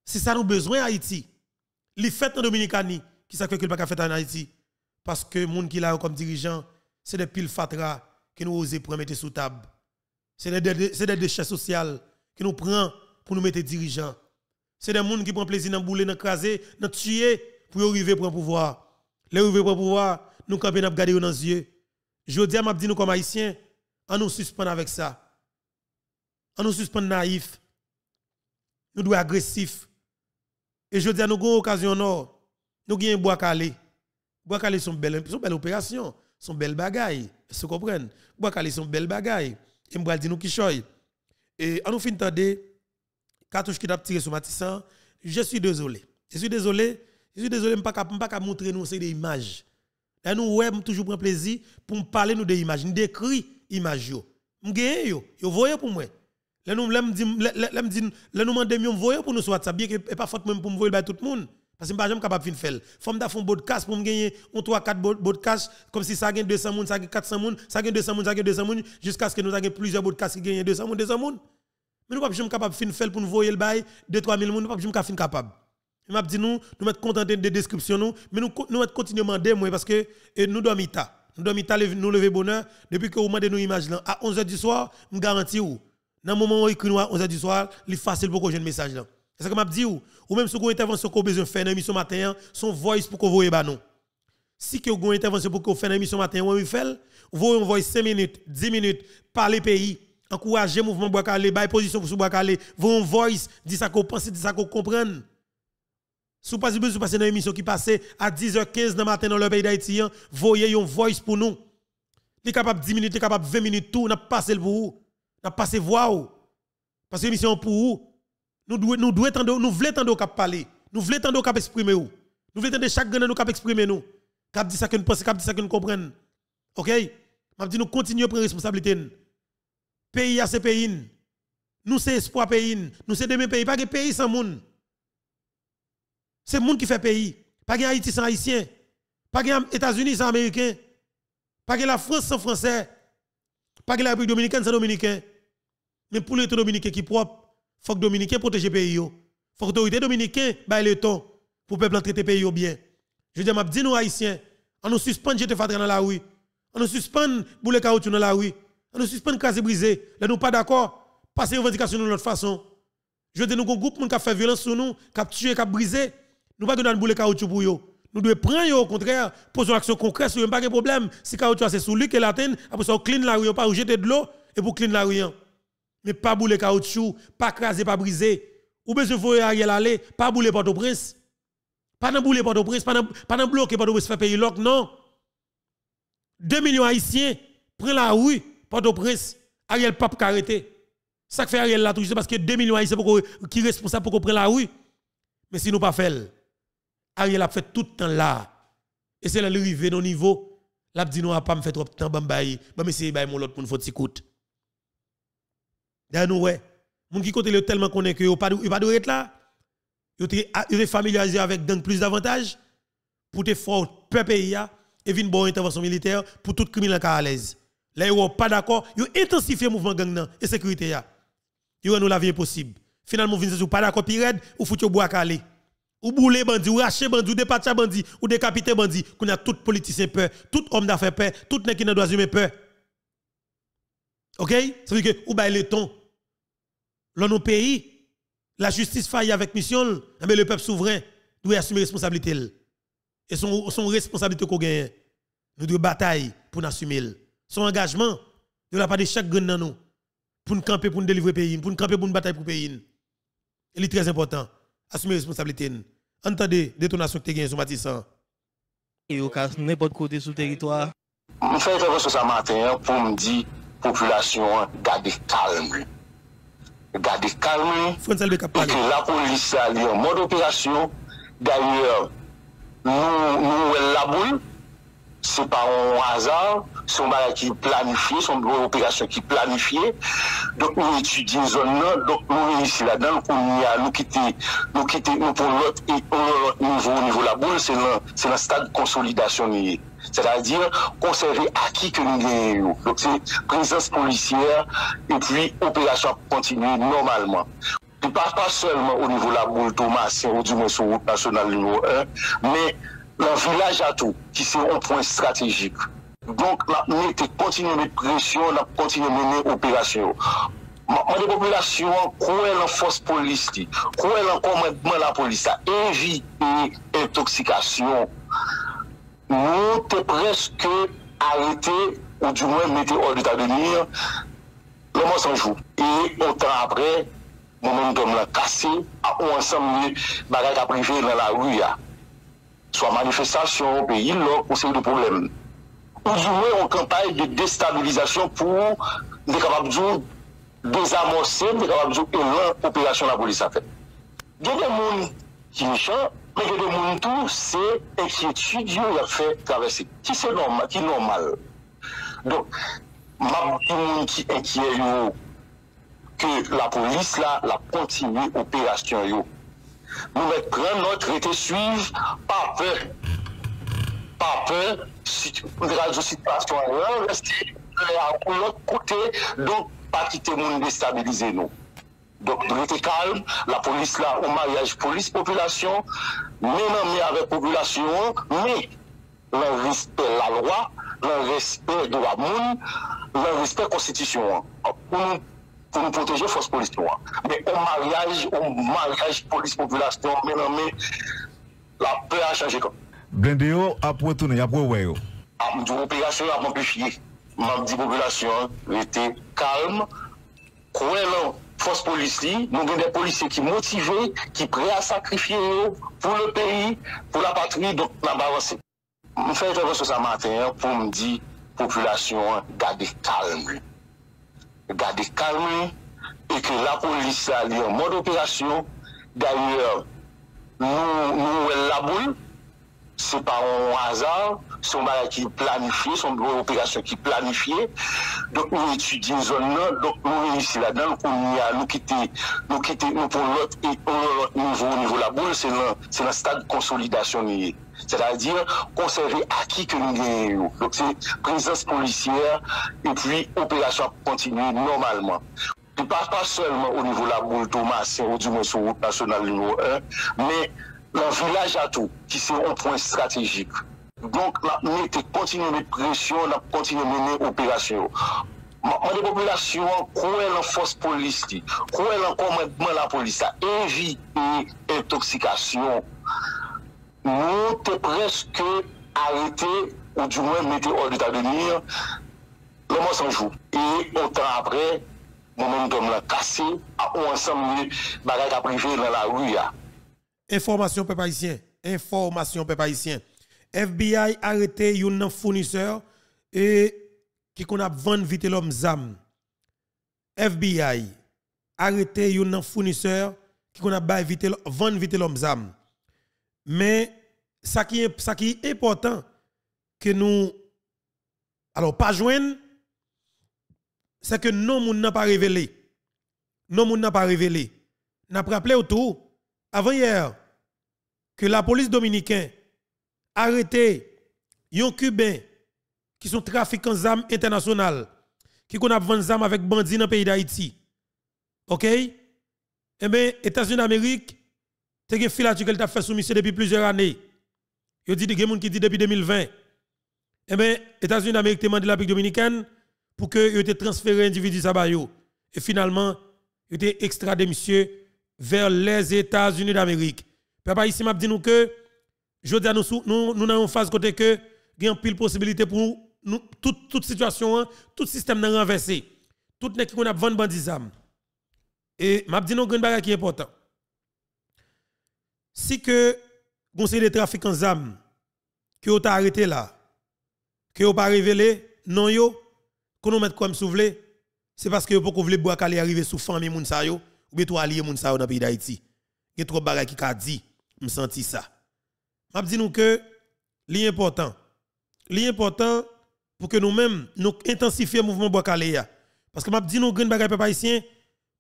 c'est ça nous besoin Haïti. li fêtes en Dominicanie, qui sa que pas fait en Haïti, parce que moun qui là comme dirigeant, c'est des piles fatras qui nous osons prendre mettre sous table. C'est des, déchets sociaux qui nous prennent pour nous mettre dirigeants. C'est des gens qui prennent plaisir dans bouler, dans craser, dans tuer pour arriver pour pouvoir. Les arriver pour pouvoir, nous camper nous garder dans nos yeux. Je dis à dit nous comme haïtiens, on nous suspend avec ça. On nous suspend naïfs. Nous devons agressifs. Et je dis à nous avons une occasion, Nous avons un bois calé. Bois calé, c'est une belle, belle opération son bel bagaille. Se comprennent? Guacali son bel bagaille. Et m'bral dit nous qui choy. Et en nous fin tande, cartouche qui t'a tiré sur Matissan, je suis désolé. Je suis désolé. Je suis désolé, je ne peux pas montrer nous des images. Et nous, ouais, toujours prendre plaisir pour parler nous des images. Nous décrit images. Nous gagnons, yo. Yo voyez pour moi. Là nous, là nous, là nous, là nous, là nous, pour nous, là bien là pas fort même pour nous, là nous, là monde parce que je ne suis pas capable de faire. faut je un podcast pour gagner 3-4 podcasts, comme si ça gagne 200 personnes, ça gagne 400 personnes, ça gagne 200 personnes, ça gagne 200 personnes, jusqu'à ce que nous ayons plusieurs podcasts qui gagnent 200 personnes, 200 personnes. Mais nous ne sommes pas capables de faire pour nous voir le bail, 2-3 000 personnes, nous ne sommes pas capables. Je m'a dit nous, nous sommes contentés de description, nous, mais nous, nous continuellement à parce que nous dormons Nous dormons nous lever bonheur. Depuis que vous demandez nous images à 11h du soir, je garantis vous. Dans le moment où vous nous à 11h du soir, il est facile pour que je un message là. C'est ce que m'a dit ou, même si vous avez intervention qu'on besoin faire dans l'émission matin, hein, son voice pour qu'on voyez ba Si vous avez intervention pour qu'on faire dans l'émission matin, ou fait, vous voyez 5 minutes, 10 minutes, parler pays, encourager mouvement Boakale, bail position pour Boakale, vous voice, dit ça qu'on pense, dit ça comprend. Si vous pas besoin vous passer dans l'émission qui passe à 10h15 dans le matin dans le pays d'Haïti, hein, voyez une voice pour nous. Vous capable 10 minutes, vous capable 20 minutes, tout, n'a passé pour vous. N'a passé voir Parce que l'émission pour vous nous devons nous devons tendre nous voulons tendre cap parler nous voulons tendre cap exprimer nous voulons tendre chaque grain nous cap exprimer nous cap dit ça que nous pensons cap dit ça que nous comprenons OK m'a nous continuons prendre responsabilité pays à ces pays nous c'est espoir pays nous c'est demain pays pas que pays sans monde c'est monde qui fait pays pas que Haïti sans haïtien pas de États-Unis sans américains. pas que la France sans français pas que la République dominicaine sans dominicain mais pour les dominicains qui propre faut que les Dominicains protègent pays Faut que autorité dominicaines baille le temps pour peuple traiter pays bien. Je dis m'a dit nous haïtiens, on nous suspend jeter fatra dans la rue. On nous suspend boule caoutchouc dans la rue. On nous suspend casser brisé. Là nous pas d'accord, passer revendication de notre façon. Je dis nous un groupe qui fait violence sur nous, qui a tué, qui a brisé. Nous pas donner boule caoutchouc pour nous. Nous devons prendre au contraire, poser une action concrète sur un pas de problème. Si caoutchouc c'est sous lui qui l'atteint, après on clean la rue, pas jeter de l'eau et pour clean la rue. Hein mais pas bouler caoutchouc, pas craser, pas briser. Ou bien se Ariel aller, pas bouler Port-au-Prince. Pas dans bouler Port-au-Prince, pas dans bloquer Port-au-Prince, faire payer l'autre, non. 2 millions haïtiens prennent la rue, Port-au-Prince, Ariel pas arrêter. Ça fait Ariel là tout parce que 2 millions haïtiens qui sont responsables pour qu'on prenne la rue. Mais si nous pas fait, Ariel a fait tout le temps là. Et c'est là le nos niveaux. niveau. on dit non, pas me fait trop de temps, bambaye, bambaye, c'est mon l'autre pour une faute coûte. D'ailleurs, nous, ouais, gens qui côté tellement qu'on est que yo pas de être là. Yo te familiarisé avec donc plus d'avantages pour te fort peuple pays et une bonne intervention militaire pour tout criminel qui à l'aise. Là, pas d'accord, intensifié le mouvement gang et sécurité ya. Yo nous la vie possible. Finalement, vous se pas d'accord pirade ou foutu bois calé. Ou boule bandit, ou rache bandit, ou dépatcha bandi, ou décapiter bandit, qu'on a tout politicien peur, tout homme d'affaires peur, tout nèg qui n'a droit peur. OK Ça veut dire que ou bail le ton. Dans nos pays, la justice faille avec mission, mais le peuple souverain doit assumer responsabilité. Et son, responsabilité qu'on gagne. Nous devons batailler pour nous assumer. Son engagement de la pas de chaque gagne dans nous pour nous camper, pour nous délivrer pays, pour nous camper, pour nous batailler pour pays. Il est très important. Assumer responsabilité. Entendez, détonation que tu as sur Matissan. Et au cas, n'importe côté sur le territoire. Je fais sur ce matin hein, pour me dire population gade kalm. Gade kalm. Fonsalbe kapal. La polis ali an mod operasyon. Dalyer nou ou el labou. Se pa an azar. Son baga ki planifi. Son operasyon ki planifi. Don ou etudi zon nan. Don ou etudi zon nan. Don ou etudi zon nan. Don ou etudi zon nan. Don ou etudi zon nan. Don ou etudi zon nan. C'est-à-dire conserver a qui ke n'y gagne yo. Donc c'est présence policière et puis opération a continué normalement. Je parle pas seulement au niveau la Gouldo-Mass, c'est au dimension national numéro 1, mais la village à tout, qui c'est un point stratégique. Donc maintenant, te continue mes pressions, te continue mes opérations. M'en dépopulation, kouè l'enforce police, kouè l'encommèdement la police a invité intoxikasyon nou te preske arete ou di mwen mette oul de ta denir loman sanjou. E o tan apre, mounen do mwen kase a ou ansan mwen bagay ka prive nan la ou ya. Swa manifestasyon, pe yi lor, ou se yi do problem. Ou di mwen an kantay de destabilizasyon pou de kapabzou dezamose, de kapabzou elan operasyon la polis a fe. Genye moun ki me chan, Mèkè de moun tou, se e ki etu diyo la fè karese, ki se normal, ki normal. Don, mèkè de moun ki etu diyo, ki la polis la, la kontinuye operasyon yo. Mèkè de moun nou traite suive, pa pè, pa pè, si yon grajou situasyon yo, mèkè de moun resti, mèkè de moun lòk kote, don pa ki te moun destabilize nou. Do l'ete kalm, la polis non, la, ou mariage polis populasyon, menan mi avek populasyon, men l'envistè la lwa, l'envistè do la moun, l'envistè konstitisyon, pou nou proteje fos polis lwa. Men ou mariage, ou mariage polis populasyon, menan mi, la pe a chanje kon. Blende yo, apwe tounen, apwe weyo. Am di opigasyon, apwe amplifiye, mam di populasyon, l'ete kalm, kwen lan, Fos polis li, nou gen de polis se ki motive, ki pre a sakrifye yo pou le peyi, pou la patri, do nan ba vase. M fèy te vè se sa mater pou m di, populasyon, gade kalm. Gade kalm, e ke la polis la li yo mod operasyon. Dalyè, nou el labou, se pa wazan. Son operasyon ki planifiye Don ou etudi zon nan Don nou etudi zon nan Nou ki te nou pou lot Et nou pou lot Nivou la boule Se nan stad konsolidasyon niye Se da diye konserve aki ke nou genye yo Presens polisyere E puis operasyon pou kontinuye Normalman Nou pa pa selman ou nivou la boule Thomas, se ou du monsou Personnal nivou 1 Men la vilajato ki se ou point strategik mè te kontinye mè presyon mè te kontinye mè mè operasyon mè de populasyon kouè l'enfos polisti kouè l'enkomèdman la polisi evi et intoxikasyon mè te preske arete ou di mè mè te ordi ta denir lè mè sanjou et an tan apre mè mè mè mè la kase a ou an san mè bagay ka prive lè la ou ya informasyon pe paisyen informasyon pe paisyen FBI arrêté un fournisseur et qui qu'on a vendu vite l'homme zam. FBI arrêté un fournisseur qui qu'on a vendu vite l'homme zam. Mais ça qui est ça qui est important que nous alors pas joindre c'est que non moun n'a pas révélé. Non moun n'a pas révélé. N'a rappelé tout. avant hier que la police dominicaine arrêter yon Cubain qui sont trafiquants d'armes internationales, qui qu'on a des armes avec bandits dans le pays d'Haïti. OK? Eh bien, États-Unis d'Amérique, te gen filature qu'elle t'a fait soumission depuis plusieurs années. y dit des gens qui dit depuis 2020. Eh bien, États-Unis d'Amérique te demandé la République dominicaine pour que yo te transféré individu sa Et finalement, été extraits extradé monsieur vers les États-Unis d'Amérique. Papa ici m'a dit nous que je dis à nous, nous, nous avons une phase côté que, il y a pile possibilité pour nous, toute, toute situation, hein, tout système n'a renversé. Tout n'est qu'on a vendu bandisam. Et m'a dit non grand chose qui est important. Si que conseil de trafic en zam que vous arrêté là, que vous pas révélé, non yo, qu'on nous mette comme souvelé, c'est parce que vous pas voulez boire aller sous famille moun sa yo, ou bien toi allié moun sa yo dans pays d'Haïti. Il y a trop bagage qui a dit, me senti ça m'a dit nous que l'important important, pour que nous-mêmes nous intensifions le mouvement bois parce que m'a dit nous grand bagay peuple haïtien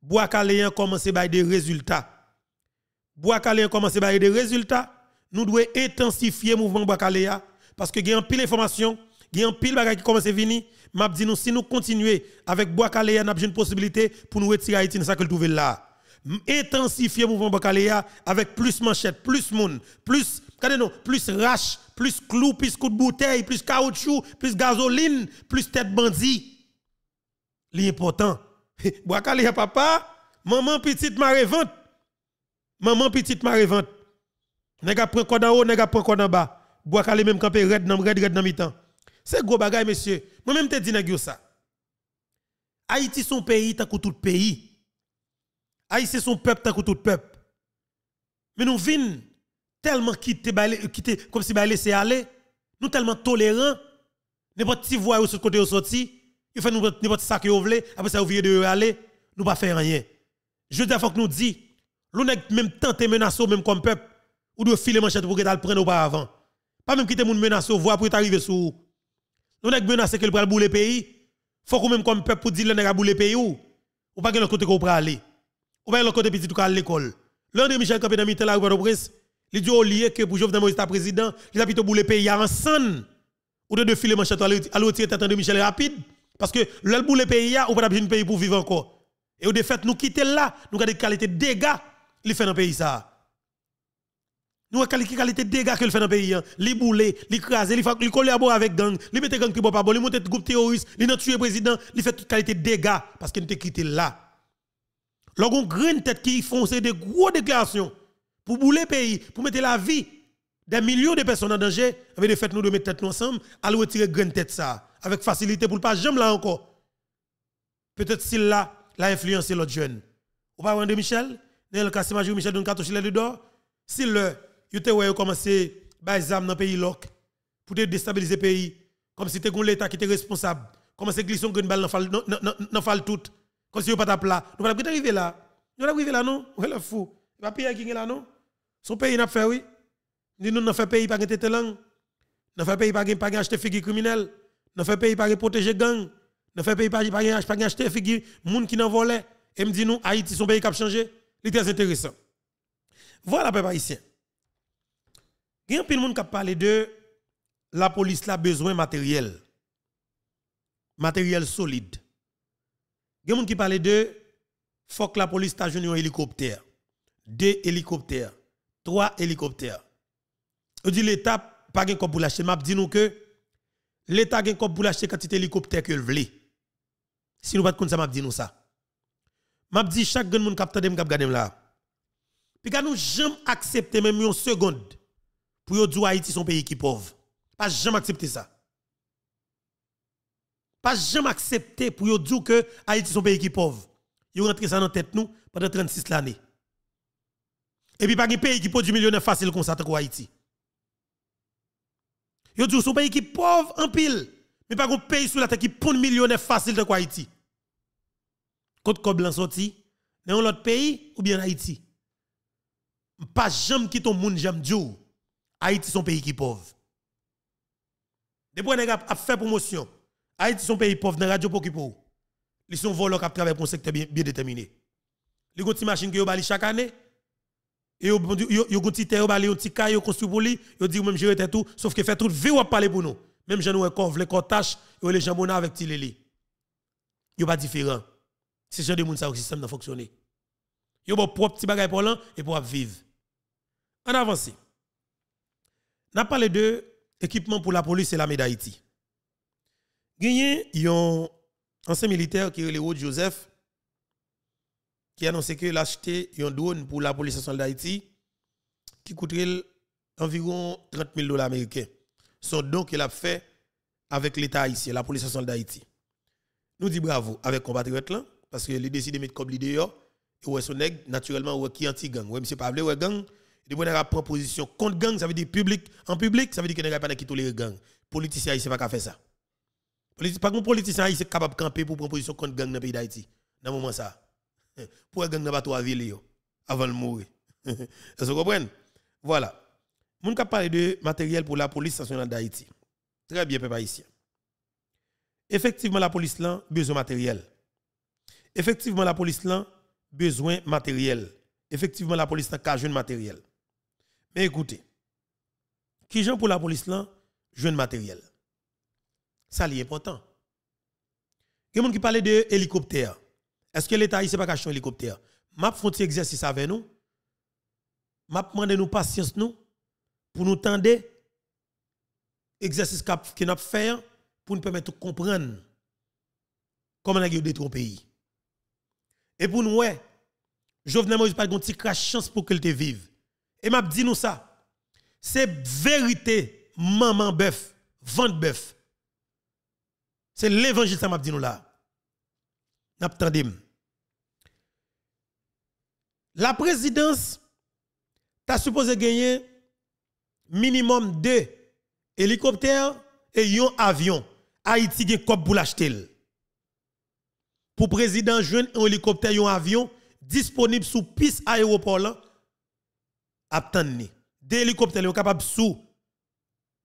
bois caléa commencer à des résultats bois caléa commencé à des résultats nous devons intensifier le mouvement bois caléa parce que gagne pile information gagne pile bagay qui commence à venir m'a dit nous si nous continuons avec bois nous avons une possibilité pour nous retirer Haïti dans ça que trouver là intensifier mouvement bacaléa avec plus manchette, plus moun, plus non, plus rache, plus clou, plus coup de bouteille, plus caoutchouc, plus gasoline, plus tête bandit. L'important. Bacaléa papa, maman petite ma revente. Maman petite ma revente. Nèg prend quoi d'en haut, nèg prend quoi d'en bas. Boakale même campé red nan red red nan mitan. C'est gros bagay, monsieur. Moi même te dis ça. Haïti son pays t'as tout pays. Haïti son peuple tant que tout peuple. Mais nous venons tellement quitter, comme si nous laisser aller, nous tellement tolérants, n'importe si voix sur côté sorti, il fait n'importe ça que vous voulez, après ça vous de aller, nous pas faire rien. Je dis faut que nous dit, nous même tenté menacer même comme peuple, ou de filer manchette pour que le pas avant. Pas même quitter menace menacer voix pour arriver sur Nous est menacer que le bouler pays, faut que même comme peuple pour dire l'on est a bouler pays ou ou pas que l'autre côté qu'on peut aller. Ou bien, l'autre côté petit, tout à l'école. de Michel Campé dans la rue de presse, il dit au oh, lieu que pour Jovenel Moïse, président, il a plutôt bouler pays en Ou de défiler château, à l'autre tête de Michel rapide. Parce que le boule pays, ou pas besoin pays pour vivre encore. Et au défaite, nous quitter là, nous avons qualité de dégâts, il fait dans le pays ça. Nous avons qualité de dégâts qu'il fait dans le pays. Il boule, il crase, il collabore avec gang, il mette gang qui pas bon, li monte groupe terroriste, Il a tué président, Il fait toute qualité dégâts parce qu'il nous quitté là. Lorsqu'on grande tête qui font des gros déclarations pour bouler pays, pour mettre la vie des millions de personnes en danger, avec eh le fait nous de mettre tête nous ensemble, à retirer grande tête ça, avec facilité pour ne pas jamais là encore. Peut-être s'il là, l'a influencé l'autre jeune. Ou pas de Michel, Nel le cas de Michel donne cartouche là dedans, si le il te commencé baisam dans pays lock pour déstabiliser pays, comme si c'était l'État qui était responsable, comme si glisson grande balle dans fal tout. Quand si vous pas là, nous pas arriver là. Nous pas arriver là non, Vous le fou. Pas pays qui est là non. Son pays n'a pas fait oui. Nous ne fait pays pas tête langue. Nous fait pays pas pas acheter figure criminel. Nous fait pays pas protéger gangs, Nous fait pays pas pas acheter figure monde qui n'en volait. Et me disons nous Haïti son pays qui a changé. C'est très intéressant. Voilà peuple haïtien. Il y a un peu de monde qui parlé de la police a besoin de matériel. Matériel solide. Il y a gens qui parlent de faut que la police t'a un hélicoptère, deux hélicoptères, trois hélicoptères. On dit l'État pas gain pour l'acheter. M'a dit nous que l'État gain pour l'acheter quantité hélicoptère qu'il veut. Si nous pas comme ça m'a dit nous ça. M'a dit chaque grand monde capteur me cap garder là. Puis quand nous jamais accepter même une seconde pour dire Haïti son pays qui pauvre. Pas jamais accepter ça pas jamais accepté pour dire que Haïti est un pays qui est pauvre. Ils rentré ça dans la tête nous pendant 36 l'année. Et puis, pas un pays qui du millionnaire facile comme ça, comme Haïti. Ils disent que pays qui est pauvre en pile. Mais pas un pays sous la tête qui pond millionnaire facile, quoi Haïti. Quand Koblan sorti, dans l'autre pays ou bien Haïti. Pas jamais qui le monde, j'aime Haïti, son pays qui est pauvre. Depuis qu'on a fait promotion, Haïti sont pays pauvre dans radio pour qui pour. Ils sont volés qui travaillent avec un secteur bien, déterminé. Les des machines qui sont bali chaque année et ont des terres terre ont bali un petit cas ont construit pour lui, Ils dit même gérer tout sauf que fait tout vie ou parler pour nous. Même gens nous corps les cortache yo les jambons avec Tileli. Ils pas différents. C'est genre de monde ça au système n'a fonctionné. ont leur propre petit bagage pour l'an et pour vivre. En avance. N'a parlé de équipement pour la police et la d'Haïti. Gagné, un ancien militaire qui est le Joseph, qui a annoncé qu'il a acheté un drone pour la police nationale d'Haïti qui coûterait environ 30 000 dollars américains. Son don qu'il a fait avec l'État haïtien, la police nationale d'Haïti. Nous disons bravo avec compatriotes là, parce qu'il a décidé de mettre comme l'idée et ouais, son nègre, naturellement, ouais, qui est anti-gang. Ouais, monsieur Pavle, ouais, gang. Et de prendre position contre gang, ça veut dire public. En public, ça veut dire qu'il n'y a pas qui tolère gang. Politicien, il ne pas faire ça. Pas que politicien sont capable de camper pour prendre position contre gang dans le pays d'Haïti. Dans le moment ça. Pour gang dans bateau à ville avant de mourir. Vous comprenez Voilà. Mon cap parler de matériel pour la police nationale d'Haïti. Très bien peuple haïtien. Effectivement la police là besoin matériel. Effectivement la police là besoin matériel. Effectivement la police là besoin jeune matériel. Mais écoutez, qui j'en pour la police là jeune matériel ça, c'est important. Il y a gens qui parlent d'hélicoptère. Est-ce que l'État ne sait pas qu'à un hélicoptère? m'a font un exercice avec nous. M'a demandé nous patience nous pour nous tendre exercice qui nous faire pour nous permettre de comprendre comment nous détruit le pays. Et pour nous, ouais, Jovenel Moïse pas de chance pour qu'elle te vive. Et m'a dit nous ça. C'est vérité, maman bœuf, vente bœuf. C'est l'évangile ça m'a dit nous là. La présidence t'a supposé gagner minimum deux hélicoptères et un avion. Haïti gen cop pour l'acheter. Pour président jeune un hélicoptère et un avion disponible sous piste aéroport là. Deux hélicoptères sont capables sous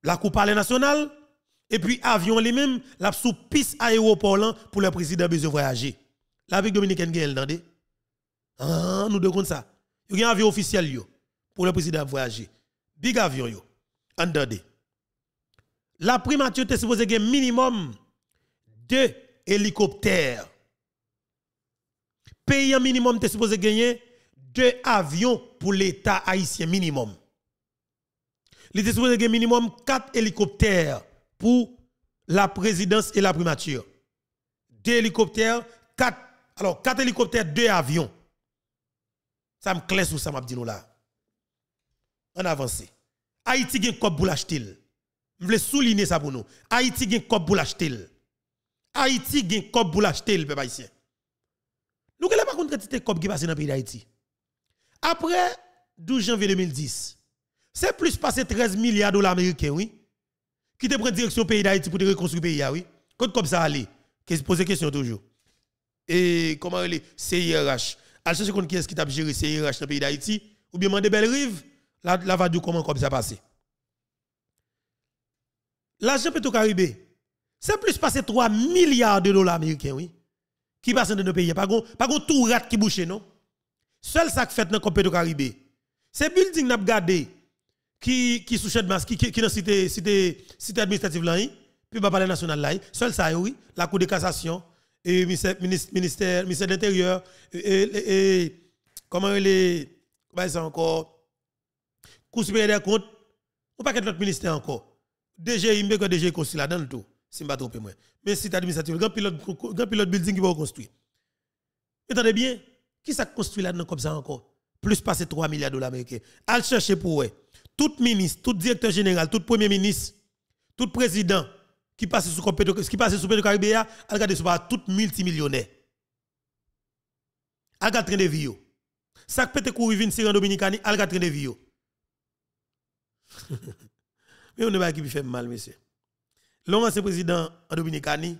la coupe nationale et puis, avion les mêmes, la sous piste aéroport pour le président besoin voyager. La République dominicaine, gagne entendez? Ah, nous devons ça. Il y a un avion officiel yo, pour le président voyager. Big avion, yo. Entendez. La primature est supposée gagner minimum deux hélicoptères. Pays minimum est supposé gagner deux avions pour l'État haïtien minimum. Il est supposé gagner minimum quatre hélicoptères pour la présidence et la primature. Deux hélicoptères, quatre, alors quatre hélicoptères, deux avions. Ça me claisse ou ça, m'a dit nous là. On avance. Haïti gen kop pour l'acheter. Je voulais souligner ça pour nous. Haïti un cop pour l'acheter. Haïti gen kop pour l'acheter, peuple haïtien. Nous avons pas contre un cop qui passe dans le pays d'Haïti. Après 12 janvier 2010, c'est plus passé 13 milliards de dollars américains, oui qui te prend direction pays d'Haïti pour te reconstruire pays ah oui quand comme ça aller que poser question toujours et comment est CIRH al CIRH, qui est-ce qui t'a géré CIRH dans le pays d'Haïti ou bien demander belle rive la la va comment comme ça passer l'argent tout caribé c'est plus passé 3 milliards de dollars américains oui qui passent dans nos pays pas gon pas tout rat qui bouche non seul ça fait dans pétro caribé c'est building n'a gardé qui qui sous chef de qui qui dans cité cité cité administrative là hein? puis pas parler national là hein? seul ça oui la cour de cassation et ministère ministère ministère de l'intérieur et, comment est... comment ça encore cour supérieure des comptes on pas notre ministère encore DG il que DG construit là dans le tout si pas trompé moi mais cité administrative grand pilote grand pilote building qui va construire Attendez bien qui ça construit là dedans comme ça encore plus passer 3 milliards de dollars américains allez chercher pour eux tout ministre, tout directeur général, tout premier ministre, tout président qui passe sous Petro, qui passe sous Petro Caribéa, a regardé tout multimillionnaire. A regardé train de vie. Ça peut être courir c'est série dominicani, a regardé train de vie. Mais on ne va pas qui fait mal monsieur. c'est président en Dominicani,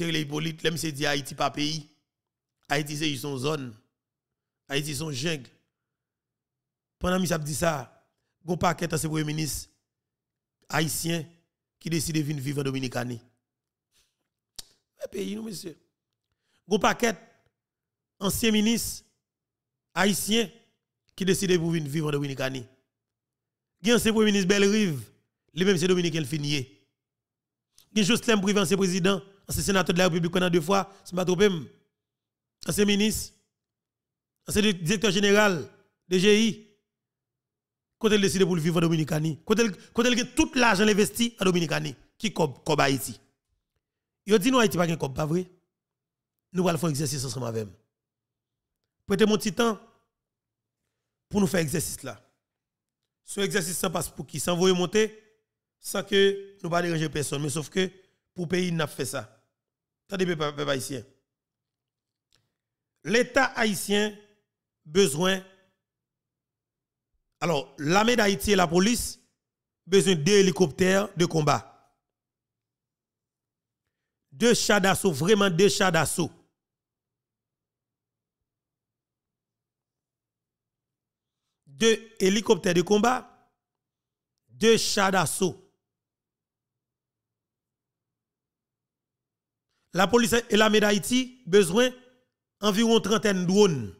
le Hippolyte, le monsieur dit Haïti pas pays. Haïti c'est son zone. Haïti son jungle. Pendant que dit ça, Gon paquet ancien ministre haïtien qui décide de vivre en Dominicanie. Eh, pays, non, monsieur. Gon paquet ancien ministre haïtien qui décide de vivre en Dominicanie. Gon ancien premier ministre Belle-Rive, lui même c'est Dominicain finier. Gon Jocelyn Privé, ancien président, ancien sénateur de la République qu'on a deux fois, c'est pas trop ancien ministre, ancien directeur général de GI quand elle décide pour vivre en Dominicanie, quand elle, a tout l'argent investi en Dominicanie, qui est cob Haïti. Yo dit nous, Haïti pas un pas vrai? Nous allons faire un exercice ensemble avec Prêtez mon petit temps pour nous faire exercice là. Ce exercice ça passe pour qui? Sans vous monter, sans que nous pas déranger personne. Mais sauf que pour pays, n'a fait ça. Tandis peuple haïtien. L'État haïtien besoin alors, l'armée d'Haïti et la police besoin deux hélicoptères de combat. Deux chats d'assaut, vraiment deux chats d'assaut. Deux hélicoptères de combat, deux chats d'assaut. La police et l'armée d'Haïti besoin environ trentaine de drones.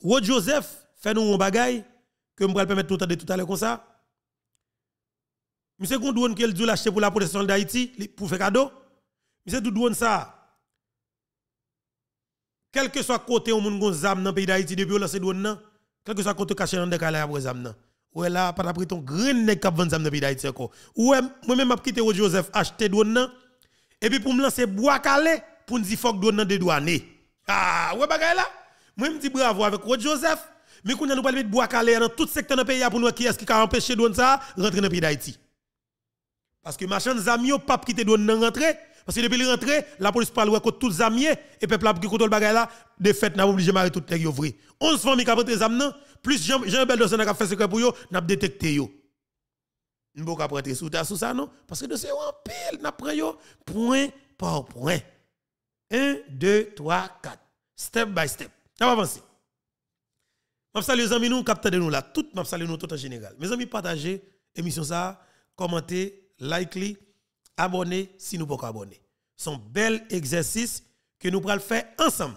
Rod Joseph fait nous un bagay que me permettre de tout à l'heure comme ça. Monsieur Gondouane qui dit l'acheter pour la protection d'Haïti pour faire cadeau. Monsieur Doudouane ça quel que soit côté au monde zam dans le pays d'Haïti depuis lancer douane nan, quel que soit côté caché dans décalé après zam nan. Ouais là pas après ton grand nèg qui vend zam dans pays d'Haïti encore. Ou moi même m'a quitté Joseph acheter douane nan et puis pour me lancer bois calé pour me dire faut douane dédouaner. Ah ouais bagaille là. Moi me dis bravo avec Joseph mais quand nous pas de bois calé dans tout secteur dans pays pour nous qui est-ce qui a empêché de ça rentrer dans pays d'Haïti. Parce que machin zami au pape qui te donne rentrer parce que depuis le rentrée la police parle ouais contre tous amis et peuple qui contrôle bagay là de fait n'a obligé marrer toute terre ouvri. 11 familles qui rentré zam nan plus Jean bel Beldosan qui fait secret pour yo n'a détecté yo. Nous pas capable rentrer sous ta sous ça non parce que dossier en pile n'a prend yo point par point. 1 2 3 4 step by step. On va avancer. Je les amis nous, captez nous là, tout, nous tout en général. Mes amis, partagez émission ça, commentez, likez, abonnez si nous pouvons abonner. C'est bel exercice que nous pourrons faire ensemble.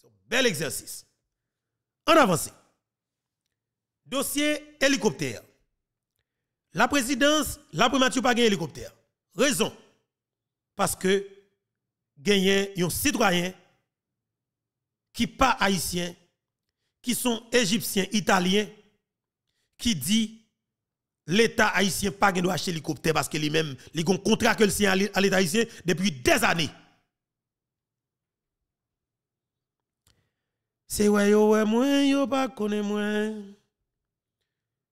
C'est bel exercice. En avance. Dossier hélicoptère. La présidence, la primature pas gagné hélicoptère. Raison. Parce que gagné un citoyen qui pas haïtien qui sont égyptiens, italiens, qui dit l'État haïtien pas de acheter l'hélicoptère parce que lui-même, il a un contrat que le à l'État haïtien depuis des années. C'est ouais yo ouais moi yo pas connais moi.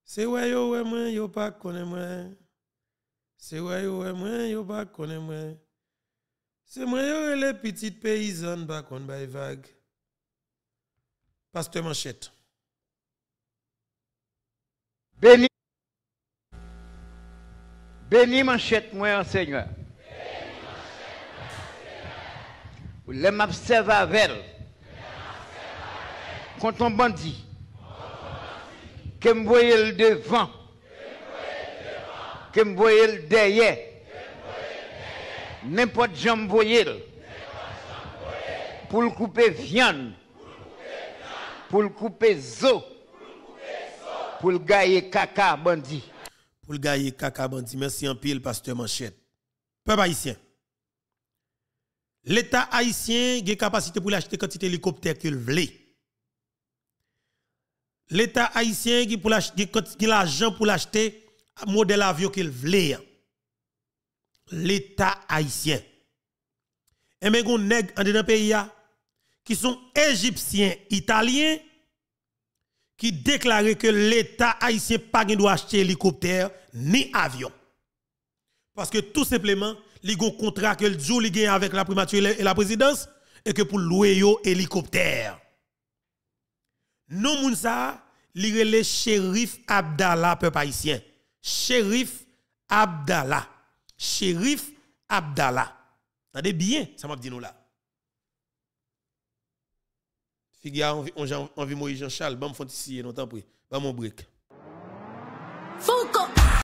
C'est ouais yo ouais moi yo pas connais moi. C'est ouais yo ouais moi yo pas connais moi. C'est moi yo les petites paysannes pas connais vague. Pasteur Manchette. Béni. Béni Manchette, moi, Seigneur. Les m'observe avec Quand on bandit. Que me voyez le devant. Que me voyez le derrière. N'importe qui me voyait. Pour le couper viande pour le couper zo, pour le gagner caca bandi Pour le gagner caca bandi Merci en pile, pasteur Manchette. Peuple haïtien, l'État haïtien a capacité pour l'acheter quantité hélicoptère qu'il veut. L'État haïtien a l'argent pour l'acheter modèle avion qu'il veut. L'État haïtien. Et eh mais on nèg en dans pays qui sont égyptiens, italiens, qui déclaraient que l'État haïtien pas doit acheter hélicoptère ni avion. Parce que tout simplement, il y a un contrat que le avec la primature et la présidence et que pour louer un hélicoptère. Non, moun ça, le shérif Abdallah, peuple haïtien. Shérif Abdallah. Shérif Abdallah. Attendez bien, ça m'a dit nous là on envie Moïse Jean-Charles, bam, font ici, non, t'en prie. Bam, mon break. Foucault!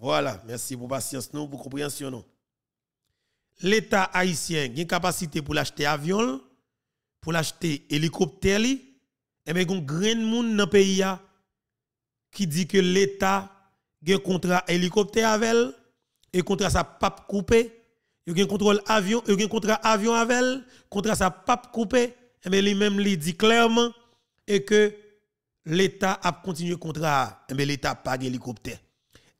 Voilà, merci pour patience nous, pour compréhension L'État haïtien a une capacité pour l'acheter avion, pour l'acheter hélicoptère, et eh il y a un grand monde dans le pays qui dit que l'État a un contrat hélicoptère avec elle, et contrat sa pape coupé, il un contrôle avion, il y a un contrat avion avec elle, contrat sa pape coupé, et eh lui-même, il dit clairement et que l'État a continué le contrat, et eh bien, l'État n'a pas d'hélicoptère.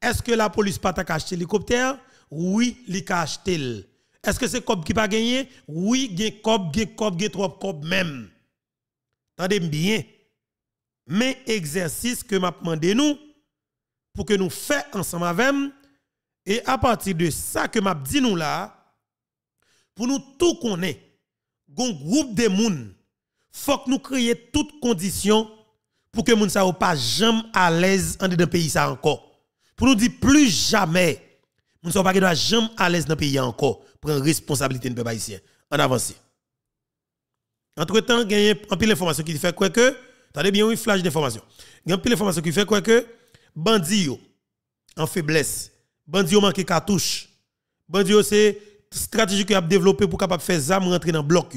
Est-ce que la police pas t'acheter l'hélicoptère? Oui, li t acheté. Est-ce que c'est COB qui va gagné? Oui, gen COB, gen COB, gen trop COB même. Tendez bien. Mais exercice que m'a demandé nous pour que nous fassions ensemble avec et à partir de ça que m'a dit nous là pour nous tout connaître groupe de monde faut que nous créions toutes conditions pour que moun sa ou pas jamais à l'aise en dedans pays ça encore pour nous dire plus jamais, nous ne sommes pas jamais à l'aise dans le pays encore. pour Prendre responsabilité de peuple haïtien. En avance. Entre-temps, il y a un pile d'informations qui fait quoi que. Attendez bien, une flash d'information. Il y a un pile d'informations qui fait quoi que. Bandit en faiblesse. Bandit manque cartouche. Bandit c'est stratégie qu'il a développé pour capable faire zam rentrer dans le bloc.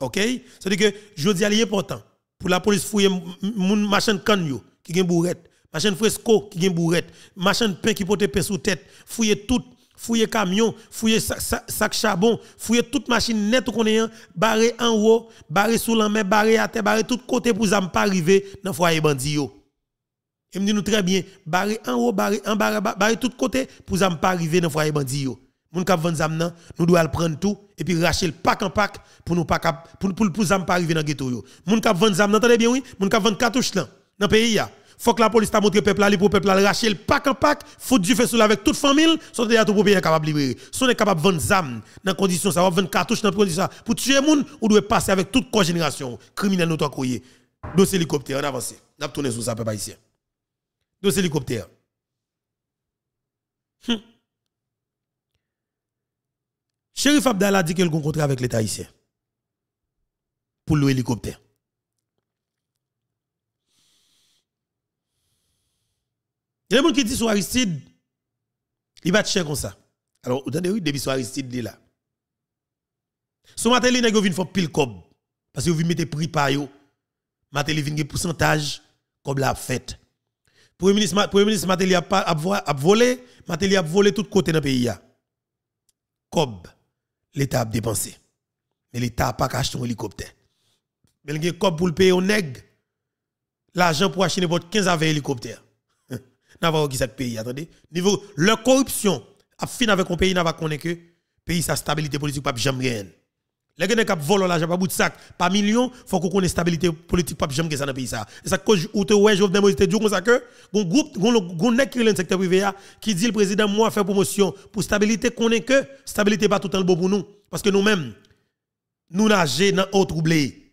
OK? C'est-à-dire que je dis à l'important pour la police fouiller moun machin de yo qui gen bourrette Machin fresco qui gen bourrette, machin pain qui pote pain sous tête, fouiller tout, fouiller camion, fouiller sac, charbon, fouiller toute machine nette qu'on est hein. barré en haut, barré sous la main, barré à terre, barré tout côté pour zam pas arriver dans foyer bandi yo. Et me dit nous très bien, barré en haut, barré en barré, barré tout côté pour zam pas arriver dans foyer bandi yo. Moun kap nan, nous doit le prendre tout et puis racheter le pack en pack pour nous pas pour pour pour zam pas arriver dans ghetto yo. Moun kap le zam nan, attendez bien oui, moun kap vendre cartouche là dans pays ya faut que la police t'a montré peuple là, pour peuple là, racher le pack en pack, faut du feu avec toute famille, sont déjà tout capable libérer. sont est capable de vendre zam dans condition ça, vendre cartouche dans condition ça, pour tuer moun, ou doit passer avec toute génération, criminel notre courrier. Dossier hélicoptère, on avance. N'a tourné sous ça peuple haïtien. Dossier hélicoptère. Chérif hum. Abdallah dit qu'il a un avec l'État haïtien pour l'hélicoptère. Il y a des gens qui disent sur Aristide, il va te cher comme ça. Alors, vous avez des depuis sur Aristide, il là. Ce matin, les nègres viennent faire pile cob. Parce que vous mettre prix par yo. Matin, ils un pourcentage comme la fête. Premier ministre, premier ministre Matéli a, pas a volé, Matéli a volé tout côté dans le pays. Cob, l'État a dépensé. Mais l'État n'a pas acheté un hélicoptère. Mais il y a cob pour le payer un nègres. L'argent pour acheter votre 15 avec hélicoptère n'a pas pays, attendez. Niveau, la corruption, a fini avec un pays, n'a pas que pays sa stabilité politique pas jamais rien. Les gens qui volent l'argent pas bout de sac, pas million, faut qu'on connaisse stabilité politique pas jamais ça dans pays ça. Et ça cause ou te ouais Jovenel Moïse du comme ça que un groupe un nèg qui dans le secteur privé qui dit le président moi faire promotion pour stabilité connait que stabilité pas tout le temps bon pour nous parce que nous-mêmes nous nager dans haut troublé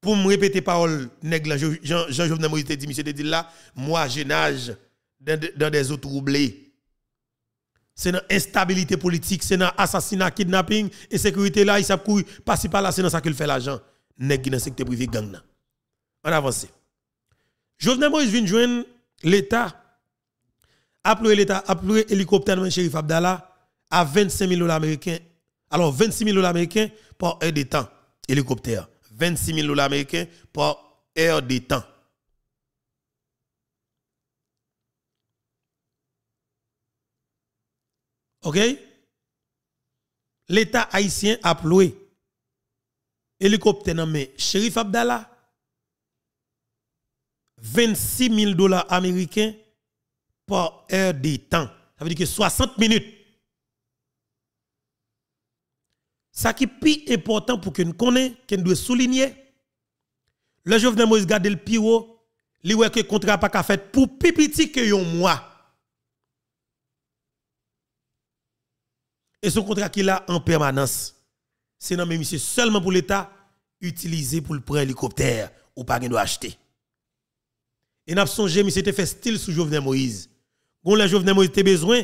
pour me répéter parole nègre Jean Jean Jovenel Moïse dit monsieur dit là moi je nage dans, des eaux troublées c'est dans instabilité politique c'est dans assassinat kidnapping sécurité là il s'est pas si pas là c'est dans ça qu'il fait l'argent nègre dans secteur privé gang là on avance Jovenel Moïse vient joindre l'état appelé l'état appelé hélicoptère de Chérif Abdallah à 25 000 dollars américains alors 26 000 dollars américains pour un des hélicoptère 26 000 dollars américains par heure de temps. OK? L'État haïtien a ploué. hélicoptère nommé Sheriff Abdallah. 26 000 dollars américains par heure de temps. Ça veut dire que 60 minutes Ça qui est plus important pour que nous connaissions, que nous devons souligner, le jeune Moïse garde le pire, il voit que le contrat pas fait pour plus petit que un mois. Et ce contrat qu'il a en permanence, c'est non mais seulement pour l'État, utilisé pour le prendre hélicoptère ou pas qu'il doit acheter. Et n'a songé, monsieur, c'était fait style sous le jeune Moïse. Quand le jeune Moïse a besoin,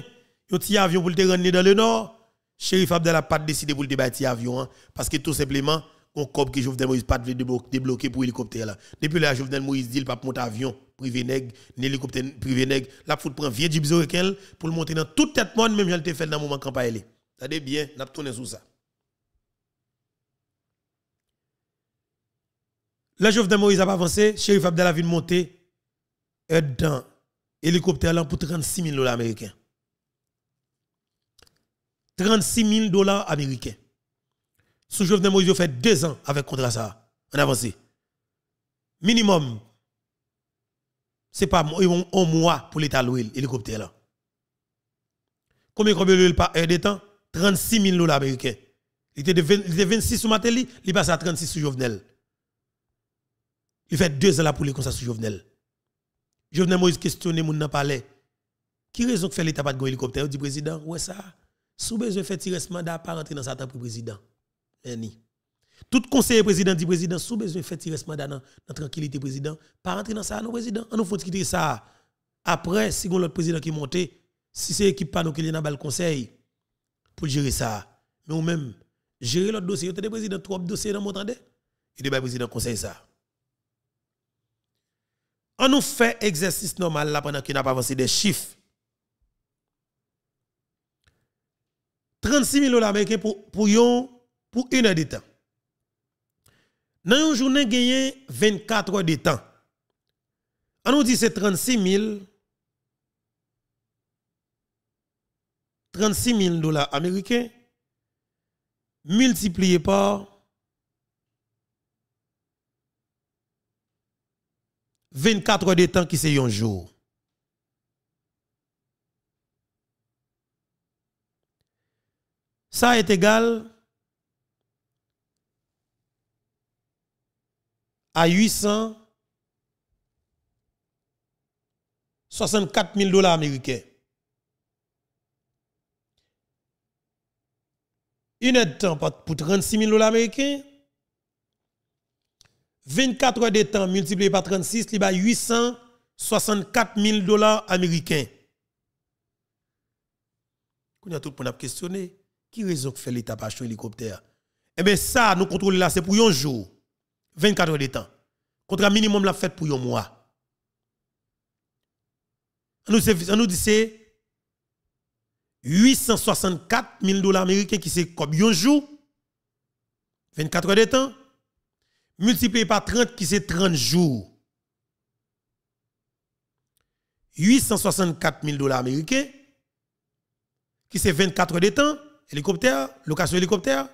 il a un avion pour le rendre dans le nord Shérif Abdel a pas décidé de le l'avion avion, hein, parce que tout simplement, on cop que Jovenel Moïse pas débloquer pour l'hélicoptère. Depuis là, Jovenel Moïse dit, il pas monter avion privé nègre, ni hélicoptère privé nègre. La foot prend vieux Jibzo pour le monter dans toute tête monde, même je le fait dans le moment campagne. Ça C'est bien, n'a tourné sur ça. Là, Jovenel Moïse a pas avancé, Shérif Abdel a vu monter euh, dans l'hélicoptère pour 36 000 dollars américains. 36 000 dollars américains. Sous Jovenel Moïse, fait deux ans avec contrat ça, en avance. Minimum, c'est pas un mois pour l'État louer l'hélicoptère là. Combien combien le par heure de temps 36 000 dollars américains. Il était 26 sous Matéli, il passe à 36 sous Jovenel. Il fait deux ans là pour les comme ça sous Jovenel. Jovenel Moïse questionne mon dans palais. Qui raison que fait l'État pas de hélicoptère? dit président, ouais ça sous besoin fait tirer ce mandat pas rentrer dans sa table président tout conseiller président dit président sous besoin fait tirer ce mandat dans tranquillité président pas rentrer dans ça non président on nous faut quitter ça après si on l'autre président qui monté si c'est équipe pas nous qui dans le conseil pour gérer ça mais ou même gérer l'autre dossier vous avez président trois dossiers dans mon temps il de bah, président conseil ça on nous fait exercice normal là pendant qu'il n'a pas avancé des chiffres 36 000 dollars américains pour, pour, une heure de temps. Dans une journée, gagné 24 heures de temps. On nous dit c'est 36 000. 36 000 dollars américains multipliés par 24 heures de temps qui c'est un jour. Ça est égal à 864 000 dollars américains. Une heure de temps pour 36 000 dollars américains. 24 heures de temps multiplié par 36, il y a 864 000 dollars américains. a Tout pour monde questionner. Qui raison fait l'État par un hélicoptère Eh bien, ça, nous contrôlons là, c'est pour un jour, 24 heures de temps. un minimum, la fête pour un mois. On nous, nous dit c'est 864 000 dollars américains qui c'est comme un jour, 24 heures de temps, multiplié par 30 qui c'est 30 jours. 864 000 dollars américains, qui c'est 24 heures de temps, hélicoptère, location hélicoptère,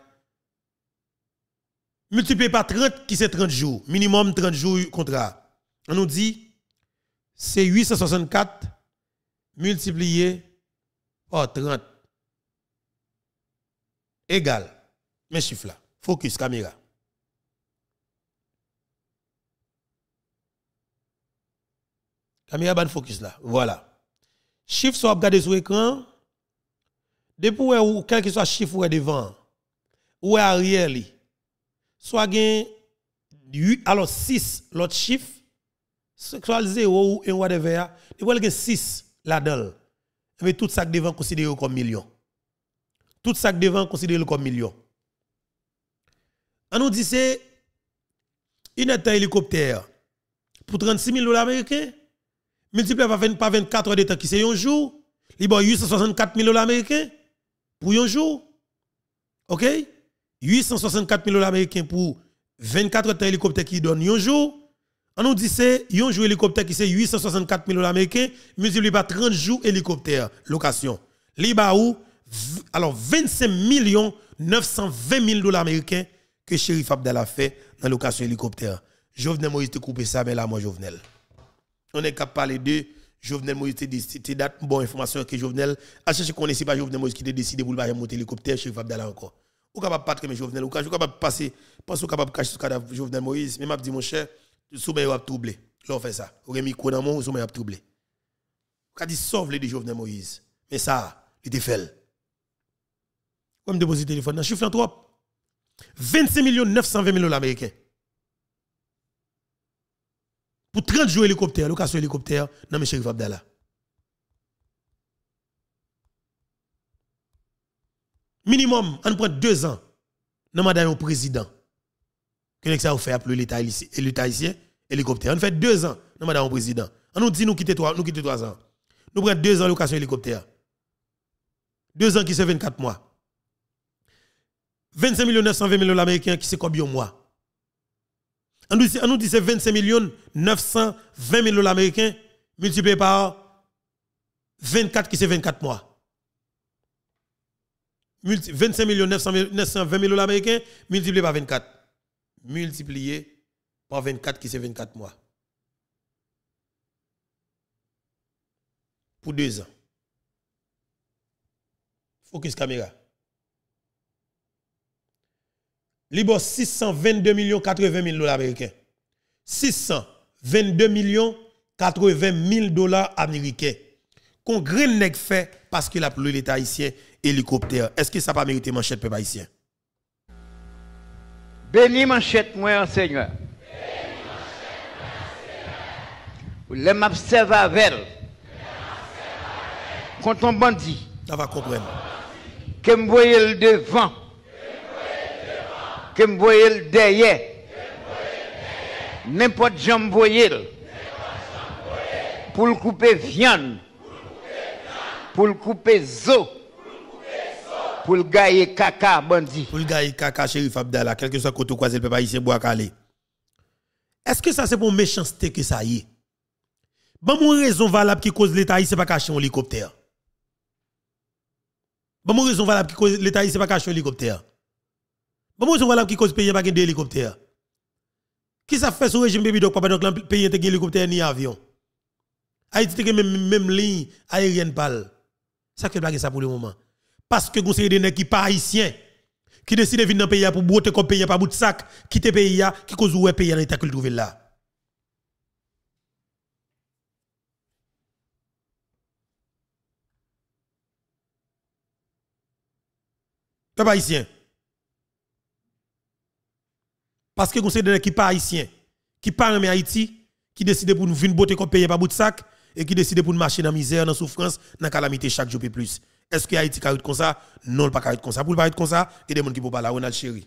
multiplié par 30, qui c'est 30 jours, minimum 30 jours contrat. On nous dit, c'est 864 multiplié par 30 égal, mes chiffres là, focus caméra. Caméra ban focus là, voilà. Chiffre soit regardé sur l'écran, depuis ou quel que soit chiffre devant, ou arrière, soit gain alors 6 l'autre chiffre, soit 0 ou 1 6 là-dedans. Mais tout ça devant considéré comme million. Tout ça devant considéré comme million. On nous dit c'est une hélicoptère pour 36 000 dollars américains, multiplié par 24 heures de temps qui c'est un jour, il y a 864 000 dollars américains pour un jour. OK 864 000 dollars américains pour 24 heures qui donne un jour. On nous dit c'est un jour hélicoptère qui c'est 864 000 dollars américains multiplié par 30 jours hélicoptère location. Liba ou alors 25 920 000 dollars américains que shérif Abdallah a fait dans location hélicoptère. Jovenel Moïse te couper ça mais là moi Jovenel. On est capable de Jovenel Moïse t'a décidé date bonne information que Jovenel à chercher qu'on pas Jovenel Moïse qui était décidé pour le monter hélicoptère chez Fabdala encore. Ou capable de pas mais Jovenel ou capable de passer pense ou capable de cacher ce cadavre Jovenel Moïse mais m'a dit mon cher le sommeil va troubler. Là on fait ça. Ou remis quoi dans mon le sommeil va troubler. Ou dit sauve les Jovenel Moïse. Mais ça, il était fait. Ou me déposer téléphone dans suis trop. 25 millions 920 000 dollars américains pour 30 jours hélicoptère, location hélicoptère, non, M. Chérif Abdallah. Minimum, on prend deux ans, dans madame président. Que ça fait appeler l'État haïtien, hélicoptère. On fait deux ans, dans madame président. On nous dit nous quitter trois, nous trois ans. Nous prenons deux ans location hélicoptère. Deux ans qui sont 24 mois. 25 920 millions d'Américains qui se combien mois? On nous dit c'est 25 millions 920 000 dollars américains multiplié par 24 qui c'est 24 mois. 25 920 000 dollars américains multiplié par 24. Multiplié par 24 qui c'est 24 mois. Pour deux ans. Focus caméra. Libo 622 millions 80 000 dollars américains. 622 millions 80 000 dollars américains. Congrès nèg fait parce qu'il a plu l'État haïtien hélicoptère. Est-ce que ça pas mérité manchette peuple haïtien? Béni manchette moi Seigneur. Les m'observe avec quand on bandit. Ça va comprendre. Que me voyez le devant que me derrière. N'importe qui me Pour le couper viande. Pour le couper zo. Pour le gailler caca, bandit. Pour le gailler caca, chéri Abdallah, quel que soit côté le peuple ici bois calé. Est-ce que ça c'est pour méchanceté que ça y est? Bon, mon raison valable qui cause l'État, c'est pas cacher un hélicoptère. Bon, mon raison valable qui cause l'État, c'est pas cacher un hélicoptère. Bon, c'est là qui cause pays pas des hélicoptères. Qui ça fait sous régime de doc papa donc le pays des hélicoptère ni avion. Haïti a même même ligne aérienne pal. Ça fait pas ça pour le moment. Parce que vous savez, des nèg qui pas haïtiens qui décident de venir dans le pays pour botter comme pays pas bout de sac, quitter pays qui cause ouais pays dans l'état que trouver là. Peuple haïtien. Parce que vous savez qui pas haïtien, qui pas en Haïti, qui décide pour nous venir botter comme payer pas bout de sac et qui décide pour nous marcher dans la misère, dans la souffrance, dans la calamité chaque jour plus. Est-ce que Haïti est comme ça Non, pas de comme ça. Pour le pas comme ça, il y a des gens qui ne peuvent pas là, on a chéri.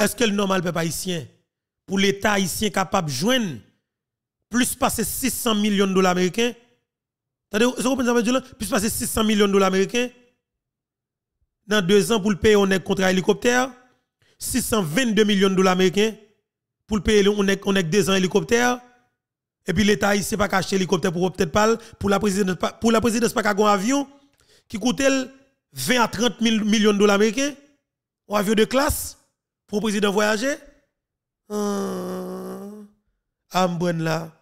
Est-ce que le normal peut pour l'État Pour l'État ici capable Plus passer 600 millions de dollars américains passer Plus passer 600 millions dollars américains dans deux ans pour le payer on est contre hélicoptère 622 millions de dollars américains pour le payer on est deux ans hélicoptère et puis l'État il sait pas acheter l'hélicoptère pour peut-être pas pour la présidence pour la présidence pas un avion qui coûte 20 à 30 millions de dollars américains un avion de classe pour le président voyager hum, ah, ah, bonne là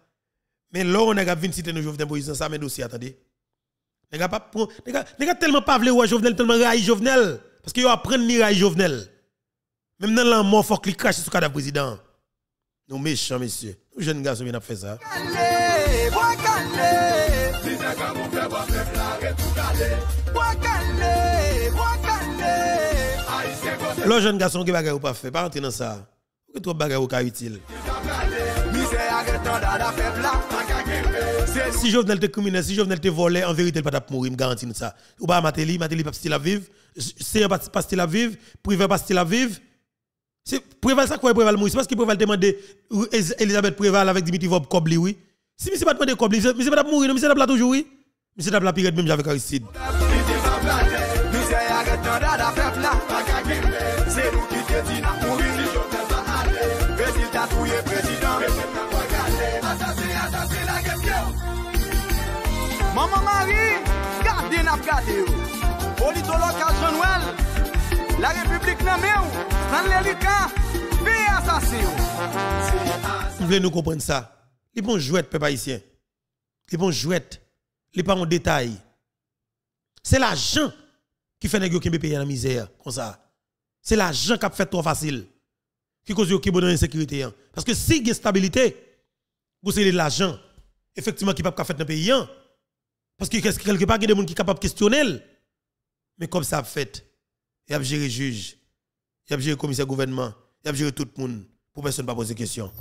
mais là on a 20 citer nos jeunes président ça mais aussi attendez les gars pas les gars tellement pas voulu voir Jovenel tellement raille Jovenel parce que yo apprendre ni raille Jovenel. Même dans la mort faut qu'il crache sur le cadavre président. Nous méchants messieurs. Nous jeunes garçons viennent faire ça. Le jeune garçon qui bagarre ou pas fait, pas rentrer dans ça. Que trop ne ou pas utile. Si je Jovenel te criminer, si je Jovenel te voler, en vérité, elle ne va pas mourir, je garantis ça. Ou pas Matéli, Matéli pas style à vivre, c'est pas style à vivre, privé pas style à vivre. C'est Préval, ça quoi, Préval mourir? C'est parce que Préval demande Elisabeth Préval avec Dimitri Vob Kobli, oui. Si monsieur pas demander Kobli, monsieur pas mourir, monsieur pas toujours, oui. Monsieur pas la pirate même avec Aristide. Maman Marie, gardez n'a gardé. Politologue jean Noël, la République n'a même dans l'élika, pays assassin. Vous voulez nous comprendre ça? Les bons jouettes, peuple haïtien. Les bons jouettes. Les pas en détail. C'est l'argent qui fait les yo qui payer la misère comme ça. C'est l'argent qui fait trop facile. Qui cause yo qui dans sécurité. Hein. parce que si y a stabilité, vous c'est l'argent effectivement qui pas faire dans pays hein. Parce que quelque part, il y a des gens qui sont capables de questionner. Mais comme ça fait, il y a géré juge, il y a géré commissaire gouvernement, il y a géré tout le monde pour personne ne poser question.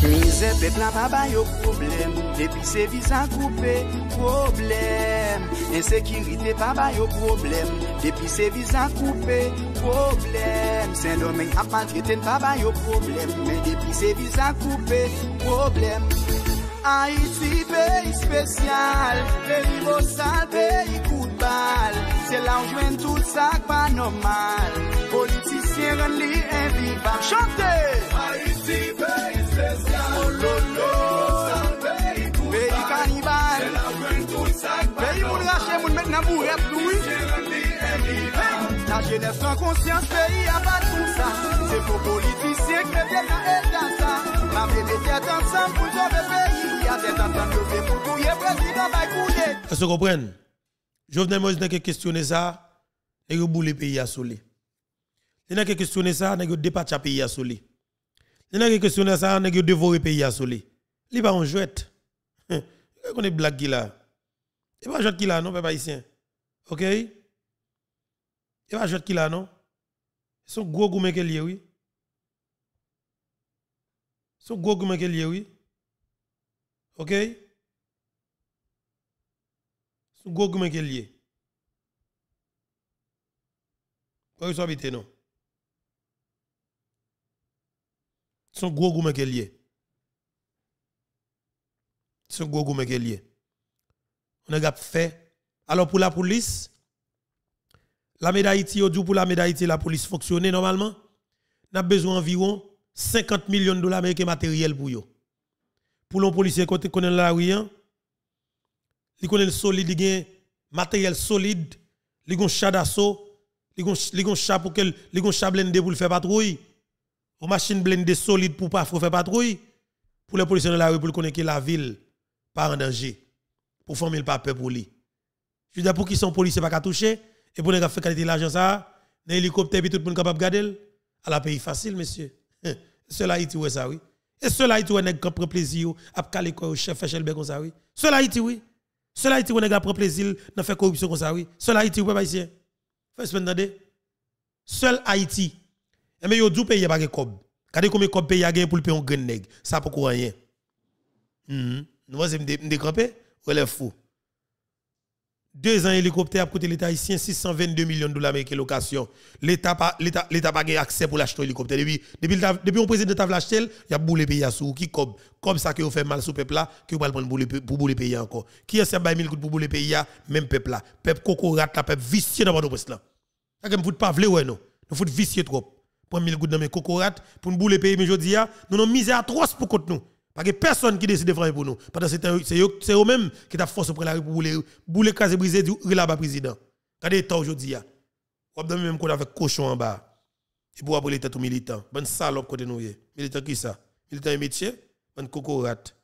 Mizè pep nan problème bayo problème. depi se vizan koupe, de problème. pa bayo problem, depi se vizan koupe, problem. Sen domen ap pas de problème. Mais depuis depi visas visas koupe, problème. Ha iti peyi spesyal Peyi bo sal, peyi kout bal Se la ou jwen tout sak pa nomal Politisyen ren li en viva Ha iti peyi spesyal Peyi bo sal, peyi kout bal Se la ou jwen tout sak pa nomal Politisyen ren li en viva Nan jenef nan konsyans, peyi apat kousa Se pou politisyen krebyen nan el kasa Nan mene tete ansan pou jave peyi Je Je que vous ça, et vous boulez pays à soleil. Il que questionné ça, n'a que pays à soleil. Il n'a que ça, n'a que dévoré pays à soleil. Il pas en jouette. On est blague là. Et pas jouette qui là non, papa haïtien. OK Et pas jouette qui là non. Son gros gourmet oui. oui. Son gros gourmet oui. OK Sou gros est lié. que Ou sou habité non. Son gros goumen Son gros qui est lié. On a fait. Alors pour la police, la médaille pour la médaille la police fonctionnait normalement. On a besoin environ 50 millions de dollars américains matériels pour eux pour l'on policier qui connaît la rue, il connaît le solide, il a matériel solide, il a un chat d'assaut, il a un chat pour qu'elle, il a chat pour faire patrouille, une machine blindées solide pour pas faire patrouille, pour les policiers de la rue, pour connaître la ville pas en danger, pour former le papier pour lui. Je veux dire, pour qui sont policiers pas toucher, et pour les faire qualité l'argent ça, l'hélicoptère, puis tout le monde capable de garder, à la pays facile, monsieur. Cela, il dit, ça, oui. Et cela, il ou a pris plaisir à caler des chef comme ça, oui. Cela, il oui. Cela, il on a plaisir à faire corruption comme ça, oui. Cela, il hein. eh, y a ici. Fais vous Seul Haïti. Et mais il y a pays qui pas de cob. Quand combien de il pays a gagné pour le payer avez ça nègre. Ça, pour quoi rien. Mhm. Nous, c'est des fou. Deux ans hélicoptère à côté l'État haïtien, 622 millions de dollars américains location. L'État n'a l'État pas accès pour l'acheter hélicoptère. Depuis depuis depuis on président t'a l'acheté, il y a boule pays à sous qui comme comme ça que vous fait mal sous peuple là, que vous prendre boule pour boule pays encore. Qui est bail 1000 gouttes pour boule pays même peuple là. Peuple cocorate là, peuple vicieux dans votre presse là. Ça que vous pas vle ouais non. Nous faut vicieux trop. Pour 1000 gouttes dans mes cocorates pour boule pays mais je jodi ah, nous avons misé trois pour contre nous. Parce que personne qui décide de faire pour nous. pendant temps, c'est eux-mêmes qui t'a force pour la République. Bouler, casser, briser, du là-bas, président. Regardez toi aujourd'hui. Hein. On a même qu'on avec cochon en bas. Et pour appeler tout militant. Bonne salope côté nous. Militant qui ça Militant et métier Bonne cocorate.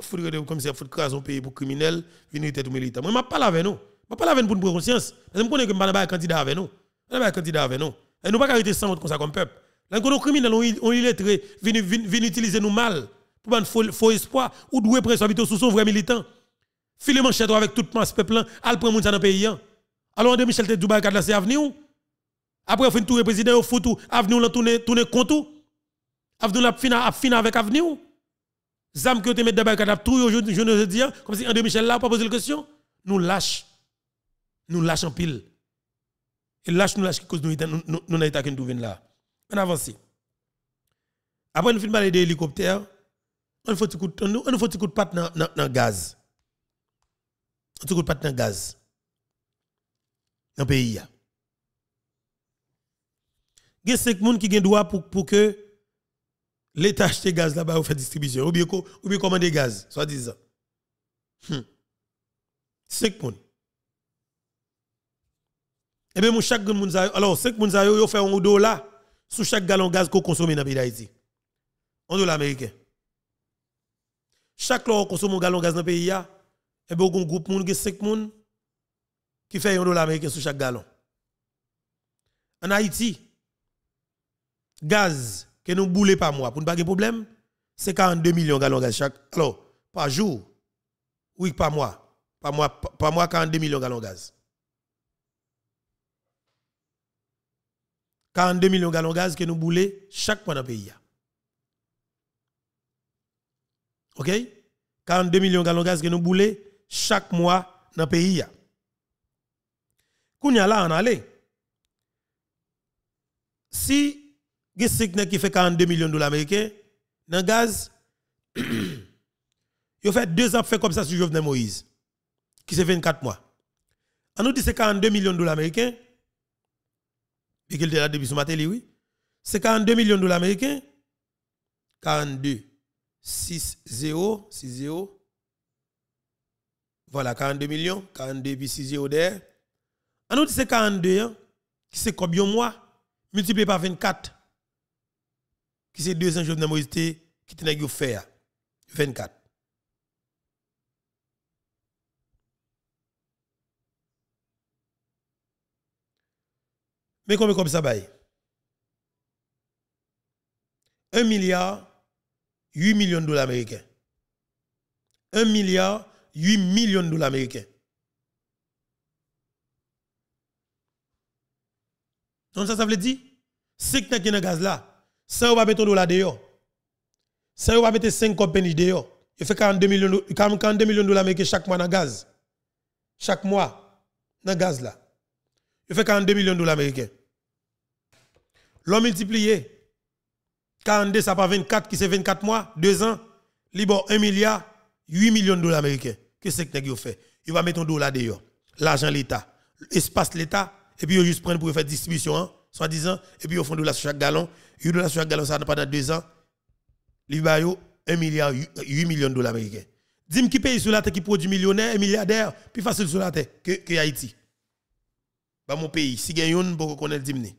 Foutre de comme si foutre craser un pays pour criminel, venir tête militant. Moi, je parle avec nous. Je parle avec nous pour une conscience. Je connais que je ne pas candidat avec nous. Je ne pas candidat avec nous. Et nous ne pas arrêter sans comme ça comme peuple. Là, quand nos criminels, on illettré, viennent utiliser nous mal pour ban faux, faux espoir, ou doué présobito sous son vrai militant. mon château avec tout masse peuple, al hein, prend moun dans le pays. Hein. Alors André Michel te Dubaï cadre c'est avenir. Après fait fin tour président au foutu, avenir on tourner tourner compte. Avenir l'a fin a fin avec avenir. Zam que du met Dubaï cadre tout aujourd'hui, je ne veux dire comme si André Michel là pas posé la question, nous lâche. Nous lâchons en pile. Et lâche nous lâche parce cause nous n'avons pas n'a état que nous là. On avance. Après nous finissons des hélicoptères on faut pas on faut pas dans dans gaz on ne coûte pas dans gaz dans le pays il y a 5 personnes qui ont droit pour que l'État achète gaz là-bas ou fait distribution, ou bien, ou bien commander gaz, soit disant 5 hmm. Cinq personnes. Et eh bien, chaque monde, alors, 5 personnes, ils fait un dollar sur chaque gallon de gaz qu'on consomme dans le pays d'Haïti. Un dollar américain. Chaque fois qu'on consomme un gallon de gaz dans le pays, il y eh ben, a un groupe de 5 personnes qui fait 1 dollar américain sur chaque gallon. En Haïti, gaz que nous boulons par mois pour ne pas avoir de problème, c'est 42 millions de gallons de gaz chaque. Alors, par jour, oui, par mois. Par mois, par mois 42 millions de gallons de gaz. 42 millions de gallons de gaz que nous boulons chaque mois dans le pays. OK 42 millions de gallons de gaz que nous boulons chaque mois dans le pays. Quand là, en allait. Si vous avez qui fait 42 millions de dollars américains dans le gaz, il fait deux ans comme ça sur Jovenel Moïse, qui c'est 24 mois. On nous dit c'est 42 millions de dollars américains. Et qu'il était là depuis ce matin, oui. C'est 42 millions de dollars américains. 42 6-0, 6-0. Voilà, 42 millions, 42 puis 6-0 derrière. En outre, c'est 42, hein, qui c'est combien de mois, multiplié par 24, qui c'est 200 ans de Moïse qui t'a fait 24. Mais combien comme ça va 1 milliard 8 millions de dollars américains. 1 milliard, 8 millions de dollars américains. Donc ça, ça veut dire, vous avez un gaz là, ça va mettre un dollars dehors. Ça va mettre 5 compagnies dehors. Il fait 42 millions, 42 millions de dollars américains chaque mois dans le gaz. Chaque mois, dans le gaz là. Il fait 42 millions de dollars américains. L'homme multiplié, 42, ça pas 24, qui c'est 24 mois, 2 ans, Liban, 1 milliard, 8 millions de dollars américains. Qu'est-ce que vous fait Il va mettre un dollar d'ailleurs L'argent l'État, l'espace l'État, et puis il juste prendre pour faire distribution, hein, soi-disant, et puis au fond de la sur chaque gallon. Il dollar sur chaque gallon, ça n'a pas de 2 ans. Liban, 1 milliard, 8 millions de dollars américains. Dis-moi qui paye sur la terre, qui produit millionnaire et milliardaire, plus facile sur la terre que, Haïti. Bah mon pays, si gagne, avez un, connaître le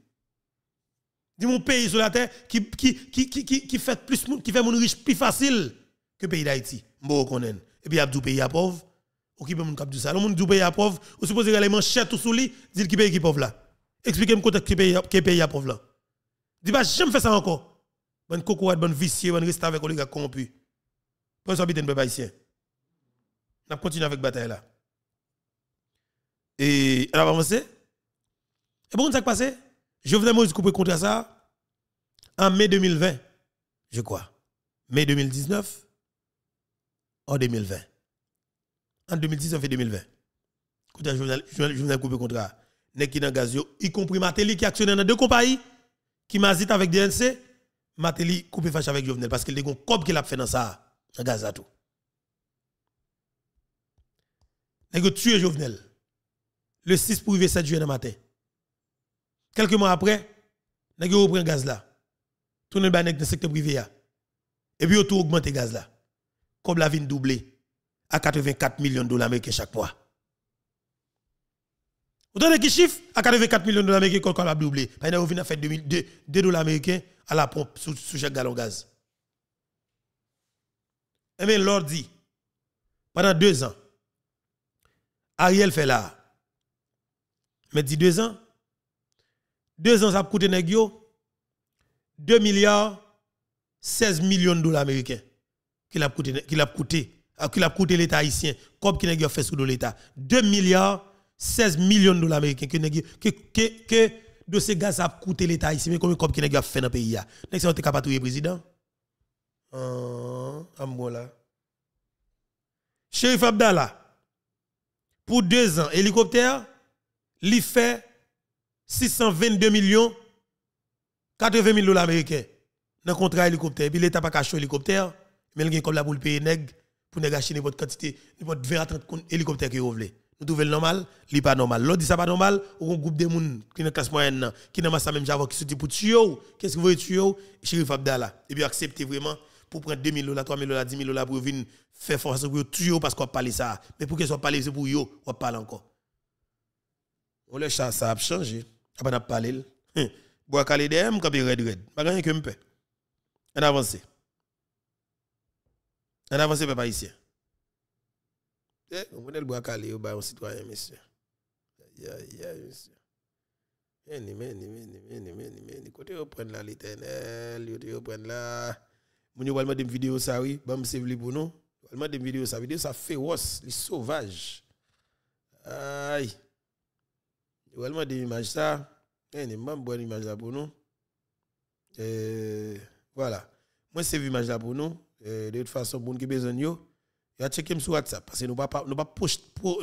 Dis mon pays sur la terre qui, qui, qui, qui, qui fait plus qui fait mon riche plus facile que pays d'Haïti. Bon, il Et puis, Abdou pays à pauvre. Ou qui peut mon cap du ça? Le monde du pays à pauvre, ou supposé que les manchettes tout sous lui, dit qui pays qui pauvre là. Expliquez-moi est qui pays à pauvre là. Dis pas, bah, j'aime faire ça encore. Bonne cocotte, bonne vicieux, bonne reste avec les gars corrompus. Pourquoi ça, habite un peu haïtien. On continue avec la bataille là. Et elle a avancé. Et bon, ça qui passé? Jovenel Moïse coupé contre ça en mai 2020, je crois. Mai 2019, en 2020. En 2019 et 2020. Jovenel Jovenel coupé contrat, n'est qui dans Gazio, y compris Matéli qui actionné dans deux compagnies, qui dit avec DNC, Matéli coupé fâche avec Jovenel parce qu'il y a un cop qui a fait dans ça, dans Gaza tout. N'est que tué Jovenel le 6 pour 7 juillet matin. Quelques mois après, on a repris le gaz là. Tout le monde dans le secteur privé. Et puis, tout augmenté le gaz là. Comme la vie doublée à 84 millions de dollars américains chaque mois. Vous avez qui chiffre à 84 millions de dollars américains qu'on a doublé. On a vient 2 dollars américains à la pompe sous, chaque gallon gaz. Et eh bien, l'or dit, pendant deux ans, Ariel fait là. Mais dit deux ans, deux ans, ça a coûté 2 milliards 16 millions de dollars américains qu'il a coûté qu'il a coûté euh, coûté l'État haïtien comme qui fait sous l'État 2 milliards 16 millions de dollars américains que que que de ces gaz a coûté l'État haïtien mais comme qui n'a fait dans le pays n'est-ce capable de président président ah, Ambola ah, Chérif Abdallah pour deux ans hélicoptère il fait 622 millions 80 000 dollars américains dans le contrat hélicoptère. Puis l'État n'a pas caché l'hélicoptère, mais il a comme là pour le payer pour négocier acheter n'importe quantité, n'importe 20 à 30 hélicoptères que vous voulez. Nous trouvons normal, il n'est pas normal. L'autre dit ça pas normal, ou un groupe de monde qui est dans la classe moyenne, qui n'a pas ça même j'avoue qui se dit pour tuer, qu'est-ce que vous voulez tuer, Chérif Abdallah. Et eh puis accepter vraiment pour prendre 2 000 dollars, 3 000 dollars, 10 000 dollars pour venir faire force pour tuer parce qu'on parle ça. Mais pour qu'ils soient parlé, c'est pour eux, on parle encore. On le ça a changé. Après, on a parlé. Bois eh, calé red red. Pas y que me paie. On avance. On avance, papa ici. Eh, on le bois calé, on un citoyen, monsieur. Aïe, aïe, aïe, monsieur. Meni, eh, meni, meni, meni, meni, meni. Kote yo pren la l'éternel, yo te yo pren la. Moun yo walman dem vidéo ça, oui. Bam, se vli pour nous. Walman dem vidéo ça, vidéo ça féroce, les sauvages. Aïe également des images ça, il y a bonne image là pour nous. voilà. Moi, c'est image là pour nous. de toute façon, pour nous qui besoin yo, il a checké sur WhatsApp parce que nous pas nous pas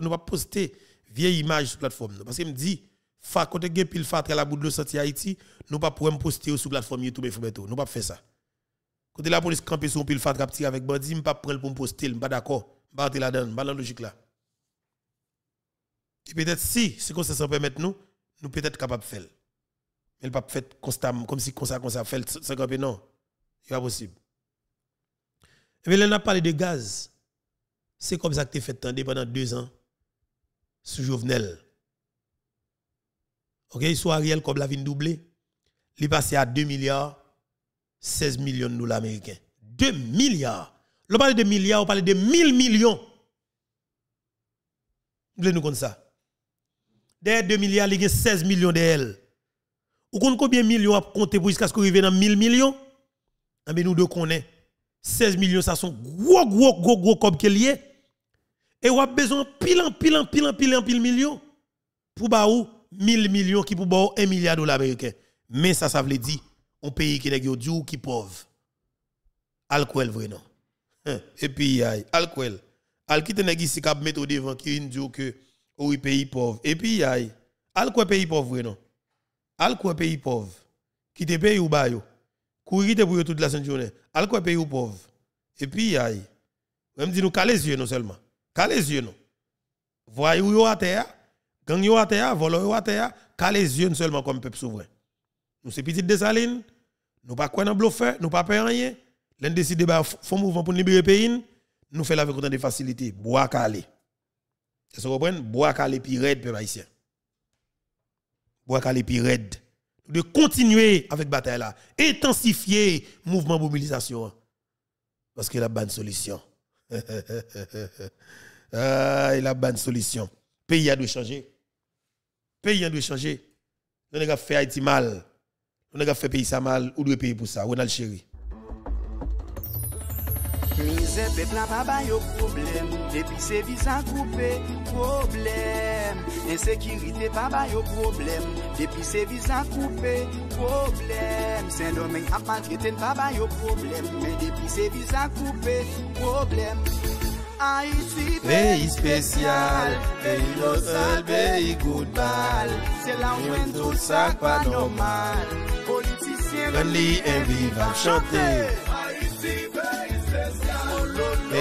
nous pas poster vieille image sur plateforme parce que me dit fa côté gain pile fa la bout de sortie Haïti, nous pas poster sur plateforme YouTube et tout. Nous pas faire ça. Côté la police camper sur pile fa trap avec bandit, me pas prendre pour poster, me pas d'accord. je là-dedans, pas la logique là. Et peut-être si, si qu'on ça, fait permet nous, nous peut-être capable de faire. Mais pas fait constamment, comme si on ça, comme ça, faire non. C'est pas possible. Mais là, on a parlé de gaz. C'est comme ça que tu fait pendant deux ans sous Jovenel. Ok, soit réel comme la vie doublée, il est passé à 2 milliards, 16 millions de dollars américains. 2 milliards. On parle de milliards, on parle de 1000 millions. Vous voulez nous comme ça? Derrière 2 milliards, il y a 16 millions d'elles. Vous comptez combien de millions à compter pour jusqu'à ce qu'on arrive dans 1000 millions ah, Mais nous deux est 16 millions, ça sont gros, gros, gros, gros comme qu'il y Et on a besoin pile en pile en pile en pile en pile millions pour baou 1000 millions qui pour baou 1 milliard de dollars américains. Mais ça, ça veut dire un pays qui est dur, qui est pauvre. Alcool, non. Et puis, alcool. Al qui te ici, qui mettre au devant, qui dit que oui, pays e pauvre. Et puis, aïe, al quoi pays pauvre, non? Al quoi pays pauvre? Qui te paye ou bayo? Courir te pour toute la journée. Al quoi pays e pauvre? Et puis, aïe, même dit nous, caler les yeux, non seulement. Kale les yeux, non. Voyez où à terre, gang yo à terre, volo à terre, les yeux seulement comme peuple souverain. Nous c'est petite desalines, nous pas quoi dans bluffer, nous pas peur rien. L'un décide de faire mouvement pour libérer pays, nous faisons avec autant de facilité. Bois calé. Est-ce que vous comprenez Bois calé puis raide, peuple haïtien. Bois calé puis raide. De continuer avec bataille là. Intensifier mouvement mobilisation. Parce que la bonne solution. ah, il a bonne solution. Pays a dû changer. Pays a dû changer. On a fait Haïti mal. On a fait pays ça mal. Ou doit payer pour ça. Ronald Chéri. Mize pe plan pa ba yo problem Depi se vizan koupe, problem Ensekirite pa ba yo problem Depi se vizan koupe, problem Sen domen apan treten pa ba yo problem Men depi se vizan koupe, problem A yi si pe Pei yi spesyal Pei yi lozal, pei yi gout bal Se la wen to sak pa normal Politisyen re li en vivan chante A yi si pe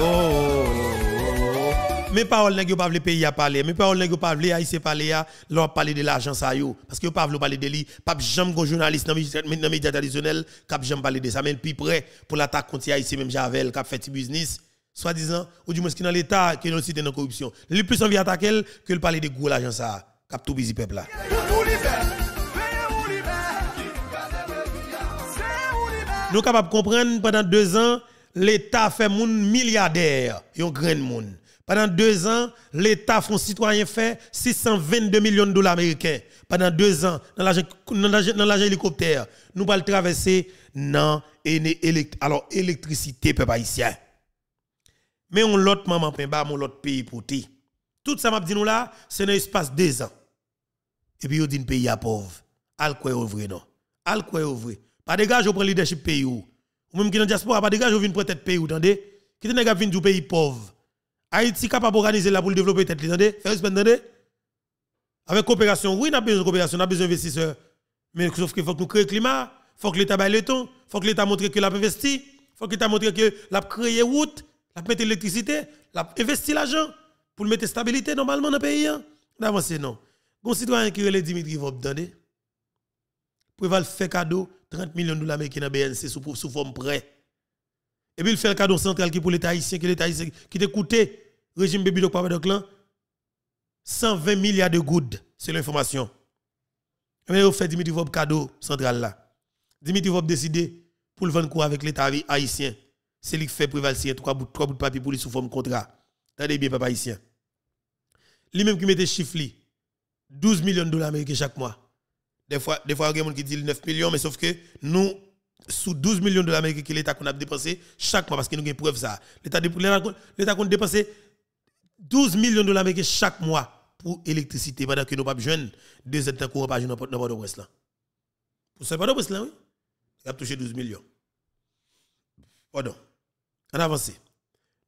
Oh, oh, oh, oh, Mes paroles n'ont pas le pays à parler, mes paroles n'ont pas vle à parler à leur parler de l'agence à yo parce que pas parlent parler de lui, pas jamais go journaliste dans les médias traditionnels, k'ap jamais parler de ça Même plus près pour l'attaque contre haïtien même Javel a fait business soi-disant ou du moins qui dans l'état qui est site la corruption. Le plus envie d'attaquer que le parler de gros l'argent ça cap tout busy peuple là. Nous capables de comprendre pendant deux ans l'État fait moun milliardaire, yon grain moun. Pendant deux ans, l'État font citoyen fait 622 millions de dollars américains. Pendant deux ans, dans l'agent hélicoptère, nous allons traverser non élect, alors électricité peuple haïtien. Mais on l'autre maman on bah, mon l'autre pays pour ti. Tout ça m'a dit nous là, c'est dans espace deux ans. Et puis on dit pays à pauvre. Al quoi ouvrir non. Al quoi ouvrir. Pas dégage prends le leadership pays où ou même qui dans diaspora pas dégage ou prendre tête pays ou tendez qui t'en du pays pauvre Haïti capable d'organiser là pour le développer tête tendez faire avec coopération oui on a besoin de coopération on a besoin d'investisseurs mais sauf qu'il faut que nous le climat faut que l'État baille le ton, faut que l'État montre que l'a investi, faut que l'État montre que l'a créé route, l'a mettre l'électricité, l'a investi l'argent pour mettre stabilité normalement dans le pays. d'avancer hein. non. Bon citoyen qui relève Dimitri Vob, Préval fait cadeau 30 millions de dollars américains dans BNC sous, forme prêt. Et puis il fait le cadeau central qui pour l'État haïtien, qui l'État haïtien, qui régime Baby Doc Papa 120 milliards de goudes, c'est l'information. Mais il fait Dimitri Vob cadeau central là. Dimitri Vob décide pour le vendre avec l'État haïtien. C'est lui qui fait Préval signer trois bouts de papier pour lui sous forme contrat. Tenez bien, papa haïtien. Lui-même qui mettait chiffre 12 millions de dollars américains chaque mois des fois, des fois, il y a des gens qui disent 9 millions, mais sauf que nous, sous 12 millions de l'Amérique américains que l'État qu'on a dépensé chaque mois, parce que nous avons preuve ça. L'État a dépensé 12 millions de l'Amérique chaque mois pour l'électricité, pendant que nous pas besoin deux temps courant par jour dans port de là. Pour savez pas là, oui. Il a touché 12 millions. Pardon. On avance.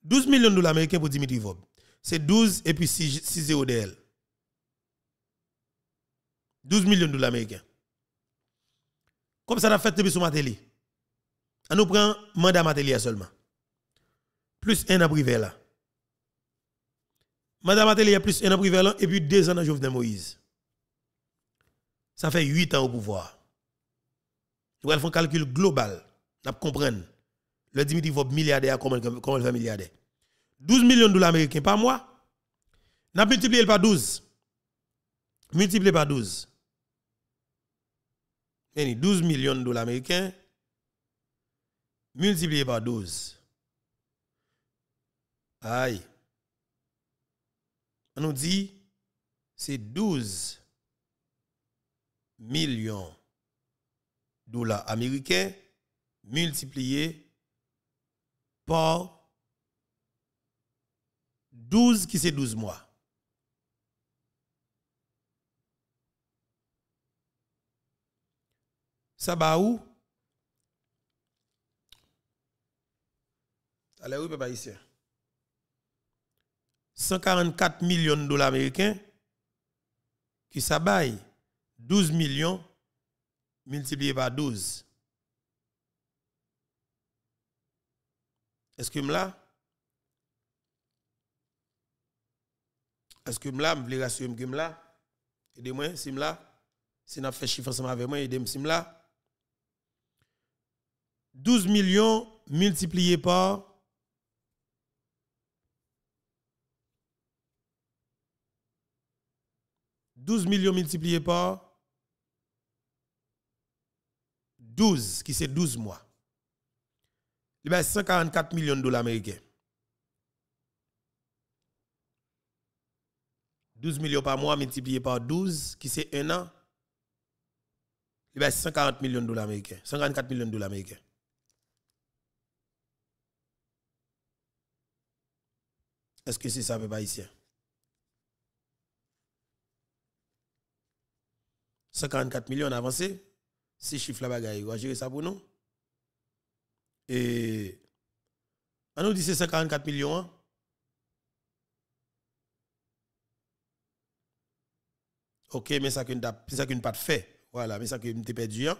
12 millions de l'Amérique pour Dimitri Vob. C'est 12 et puis 6, EODL. 12 millions de dollars américains. Comme ça, on a fait depuis sur Matéli. On nous prend mandat Matéli seulement. Plus un an privé là. Madame Matéli plus un an privé là et puis deux ans dans Jovenel Moïse. Ça fait huit ans au pouvoir. Nous allons faire un calcul global. Nous comprendre. Le Dimitri Vob milliardaire, comment, comment il fait milliardaire. 12 millions de dollars américains par mois. Nous multiplié par 12. Multiplié par 12. 12 millions de dollars américains multipliés par 12. Aïe. On nous dit, c'est 12 millions de dollars américains multipliés par 12 qui c'est 12 mois. ça va où Allez, oui, papa, ici. 144 millions de dollars américains qui s'abaille 12 millions multiplié par 12. Est-ce que là Est-ce que là, je vais rassurer que là Aidez-moi, si là, si vous fait chiffre ensemble avec moi, aidez-moi si là. 12 millions multipliés par 12 millions multiplié par 12, qui c'est 12 mois. Eh Il 144 millions de dollars américains. 12 millions par mois multiplié par 12, qui c'est un an. Il y 140 millions de dollars 144 millions de dollars américains. Est-ce que c'est ça, papa ici? 144 millions avancé. Ces chiffres-là, bagaille, gérer ça pour nous. Et on nous dit que c'est 144 millions. Hein? Ok, mais ça qu'une ça qu'une pas fait. Voilà, mais ça que m'était perdu. Hein?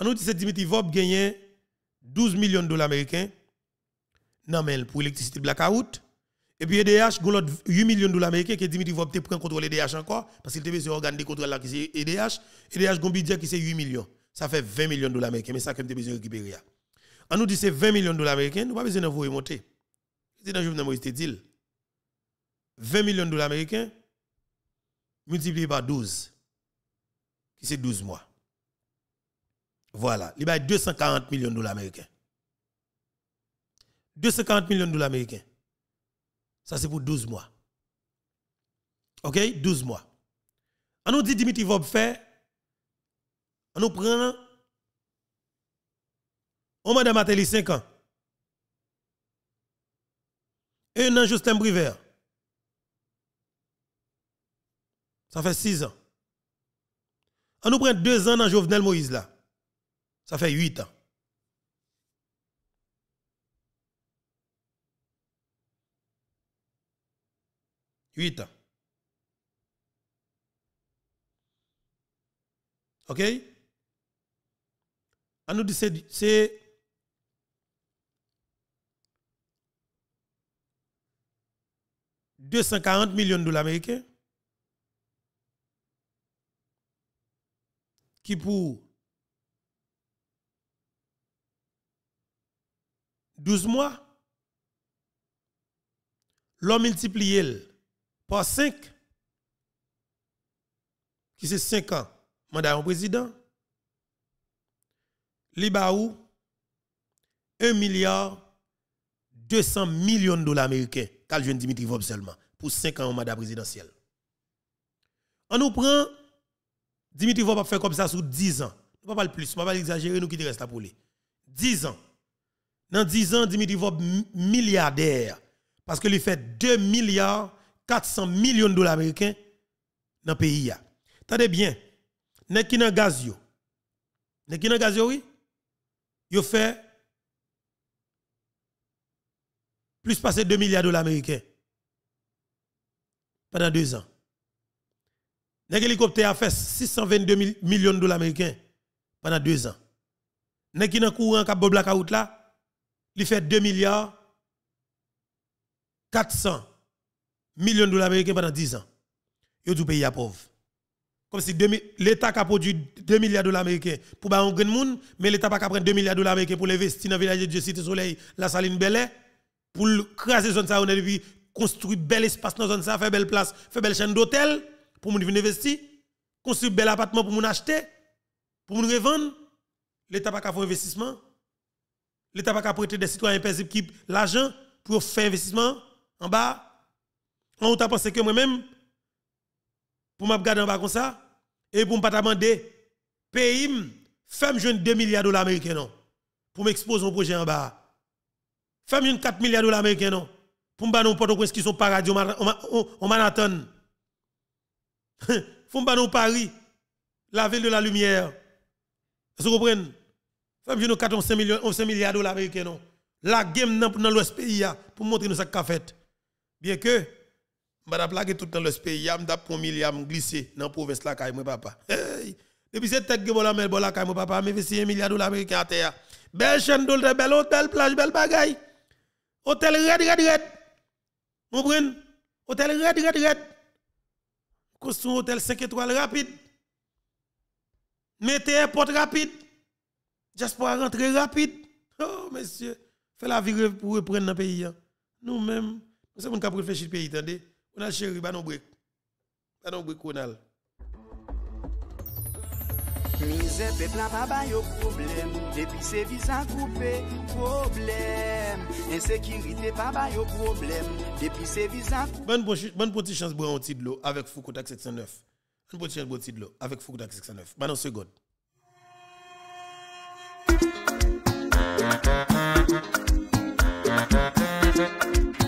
On nous dit c'est Dimitri Vob gagné 12 millions de dollars américains. Non mais pour l'électricité blackout et puis EDH, il y a 8 millions de dollars américains que Dimitri Vob prendre prend contrôle EDH encore, parce qu'il ont besoin organe de contrôle là qui c'est EDH. EDH, il budget qui c'est 8 millions. Ça fait 20 millions de dollars américains, mais ça que besoin de récupérer. On nous dit c'est 20 millions de dollars américains, nous pas besoin de vous remonter. C'est dans le journal Moïse dit. 20 millions de dollars américains multiplié par 12, qui c'est 12 mois. Voilà, il y a 240 millions de dollars américains. 240 millions de dollars américains. Ça, c'est pour 12 mois. OK 12 mois. On nous dit Dimitri Vob fait, on nous prend, on m'a demandé 5 ans. Et un an Justin Briver. Ça fait 6 ans. On nous prend 2 ans dans Jovenel Moïse là. Ça fait 8 ans. 8 ans. OK On nous c'est « 240 millions de dollars américains qui pour 12 mois, l'homme multiplié par 5, qui c'est 5 ans, mandat en président, li ou 1 milliard 200 millions de dollars américains, Dimitri Vob seulement, pour 5 ans au mandat présidentiel. On nous prend, Dimitri Vob a fait comme ça sur 10 ans. On ne pas plus, nous ne pas exagérer, nous qui reste à pour 10 ans. Dans 10 ans, Dimitri Vob milliardaire, parce que lui fait 2 milliards 400 millions de dollars américains dans le pays. Tendez bien, ne qui un gaz Ne qui oui. Yo fait plus passer 2 milliards de dollars américains pendant 2 ans. L'hélicoptère hélicoptère a fait 622 millions de dollars américains pendant deux ans. Ne qui un courant cap il fait 2 milliards 400 millions de dollars américains pendant 10 ans. Yo du pays à pauvre. Comme si l'État a produit 2 milliards de dollars américains pour un grand monde, mais l'État n'a pas prendre 2 milliards de dollars américains pour l'investir dans le village de Dieu, Cité Soleil, la Saline Belay, pour craser zone ça, on depuis construire bel espace dans zone ça, faire belle place, faire belle chaîne d'hôtel pour mon investir, construire bel appartement pour mon acheter, pour mon revendre. L'État n'a pas faire investissement. L'État n'a pas prêté des citoyens paisibles qui l'argent pour faire investissement en bas on t'a pensé que moi-même, pour m'abgarder en bas comme ça, et pour pas demander, pays, femme jeune 2 milliards de dollars américains, non, pour m'exposer au projet en bas. Femme jeune 4 milliards de dollars américains, non, pour m'banon port au qui sont paradis, on Manhattan. Pour m'banon Paris, la ville de la lumière. Vous comprenez? Femme jeune 4 11 milliards de dollars américains, non. La game dans l'Ouest pays pour montrer nous ce qu'a fait. Bien que, m'a plaqué tout le temps le pays, yam d'a promis yam glisser dans province la caille mon papa. Depuis cette tête que bon la bon la caille mon papa mais investi 1 milliard dollars américains à terre. Belle chaîne d'hôtel, belle hôtel, plage, belle bagaille. Hôtel red red red. mon comprenez Hôtel red red red. Construit hôtel 5 étoiles rapide. Mettez un porte rapide. pour rentrer rapide. Oh monsieur, fais la vie pour reprendre dans le pays. Hein. Nous-mêmes, nous sommes capables de réfléchir le pays, attendez. Onal chéri, banon brek. Banon brek, Onal. Ban poti chans bou an ti dlo, avek fou kontak 709. Banon se god. Banon se god.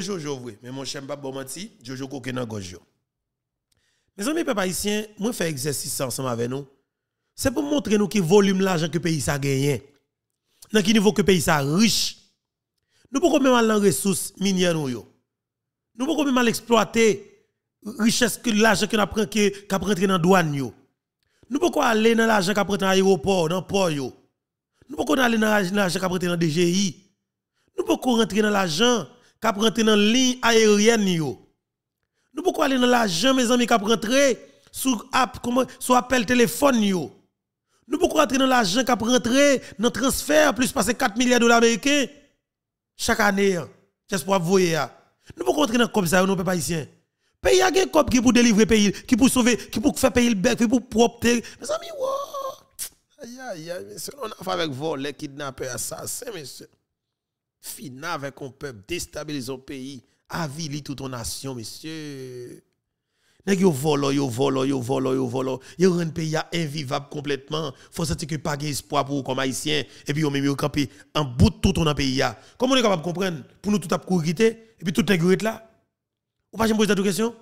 Jojo, vrai. Mais mon chien, pas bon menti, Jojo coquin dans gauche. Mes amis, papa ici, moi fais exercice ensemble avec nous. C'est pour montrer nous qui volume l'argent que pays a gagné. Dans quel niveau que pays ça riche. Nous pouvons même aller en ressources minières nous yo. Nous pouvons même aller exploiter richesse que l'argent qu'on a pris que qu'a rentrer dans douane yo. Nous pouvons aller dans l'argent a pris dans l'aéroport dans port yo. Nous pouvons aller dans l'argent a pris dans DGI. Nous pouvons rentrer dans l'argent qui rentrent dans la ligne aérienne. Yo. Nous pouvons aller dans l'argent, mes amis, qui rentre sur app, comment, sur appel téléphone. Yo. Nous pouvons rentrer dans l'argent qui rentre dans le transfert, plus passer 4 milliards de dollars américains chaque année. Hein. Juste pour vous hein. Nous pouvons rentrer dans comme ça, nous, pas ici. Pays a un cop qui pour délivrer pays, qui pour sauver, qui pour faire payer le bec, qui pour propter. Mes amis, wow! Aïe, aïe, aïe, monsieur, on a fait avec vous les kidnappés, assassins, monsieur fina avec un peuple, déstabilise un pays, avili toute une nation, monsieur. Nèg yo volo, yo volo, yo volo, yo volo. Yo rend pays invivable complètement. Faut sentir que pas d'espoir pour comme haïtien et puis on même mieux en bout de tout ton pays Comment on est capable de comprendre pour nous tout a courir et puis tout nèg là Ou pas j'aime poser cette question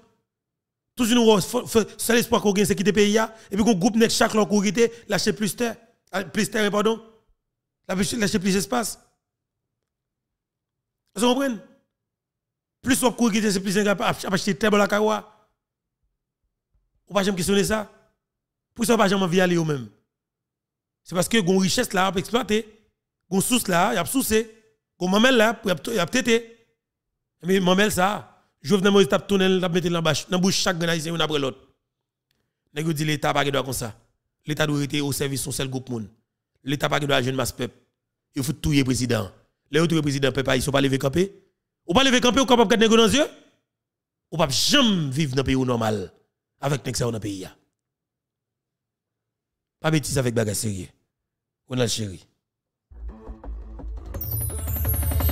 Tout une nous seul l'espoir qu'on gagne c'est quitter pays et puis qu'on groupe nèg chaque leur courir lâcher plus terre, ah, plus terre pardon. Lâcher plus espace. Vous comprenez Plus on court, c'est plus on acheter très bon la caroua. Ou pas jamais questionner ça. Pour ça, on pas jamais envie aller eux même C'est parce que une richesse là, à exploiter. Une source là, y a sourcé. Une mamelle là, y a tété. Mais mamelle ça, je venais Moïse tape tunnel, la mettre dans la bouche chaque organisé un après l'autre. Nèg dit l'état pas doit comme ça. L'état doit être au service de son seul groupe L'état pas doit jeune masse peuple. Il faut tuer président. Les autres présidents pays ils sont pas levés camper. Ou pas lever camper ou capable garder dans les yeux. Ou pas jamais vivre dans un pays normal avec sont dans pays Pas bêtise avec bagarre sérieux. On a chéri.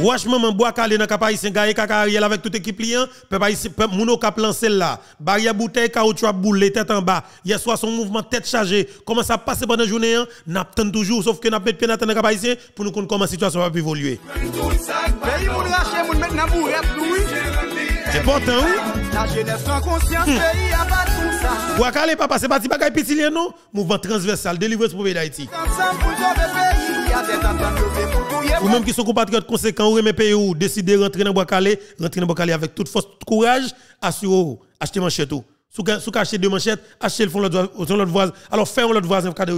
Wesh maman bois calé dans cap haïtien gaé kaka avec toute équipe lien hein. peuple haïtien peuple cap lancer là barrière bouteille caoutchouc boule tête en bas hier soir son mouvement tête chargée comment ça passe pendant la journée hein n'attend toujours sauf que n'a de pied dans cap haïtien pour nous connaître comment situation va évoluer C'est Important hein? oui la jeunesse sans conscience hum. pays a pas tout ça Bois calé papa c'est parti bagaille petit lien non mouvement transversal délivrance pour d'Haïti ensemble vous même qui sont compatriotes conséquents, ou même pays ou décidez de rentrer dans bois calais rentrer dans bois Calais avec toute force, tout courage, assurez-vous, achetez manchette ou. Sous achetez deux manchettes, achetez le fond de l'autre voisin. Alors faites l'autre voisin, cadre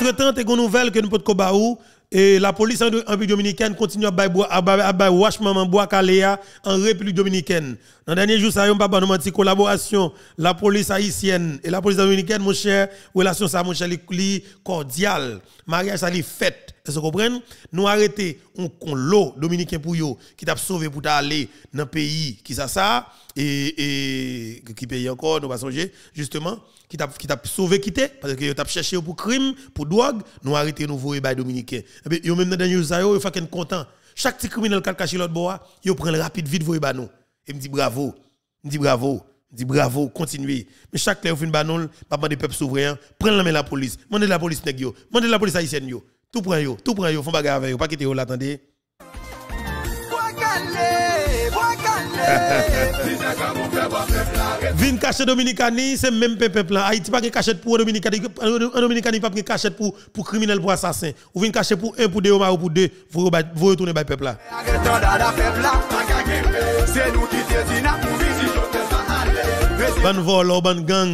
Entre-temps, y a une nouvelle que nous pouvons baou et la police en République dominicaine continue à faire wash maman bois en République dominicaine. Dans le dernier jour, nous avons eu une collaboration collaboration la police haïtienne et la police dominicaine mon cher, relation ça mon cher cordiale. Mariage ça li fête. Vous comprenez Nous arrêter un conlo dominicain pour yo qui t'a sauvé pour aller dans pays qui ça ça et qui paye encore nous pas songer justement qui t'a qui t'a sauvé quitté parce que t'a cherché pour crime pour drogue nous arrêter nous voyer bah dominicain et eh puis même dans dernier yo yo fucking content chaque petit criminel qui caché l'autre bois yo prend le rapide vite voyer nous et me dit bravo me dit bravo me dit bravo continuez mais chaque clair fin banon pas des peuple souverain prend la main la police mandez la police nèg yo mandez la police haïtienne yo tout prend yo tout prend yo font bagarre avec yo pas quitter yo l'attendez Vin kache Dominika ni, se menm pepepla A iti pa gen kache pou Dominika ni A Dominika ni pa gen kache pou kriminele pou asasen Ou vin kache pou en pou de, ou ma ou pou de Vou retounen bay pepla A gen tanda da pepla, panga genpe Se nou ki te zina pou vizi, jote sa ale Ban volo, ban gang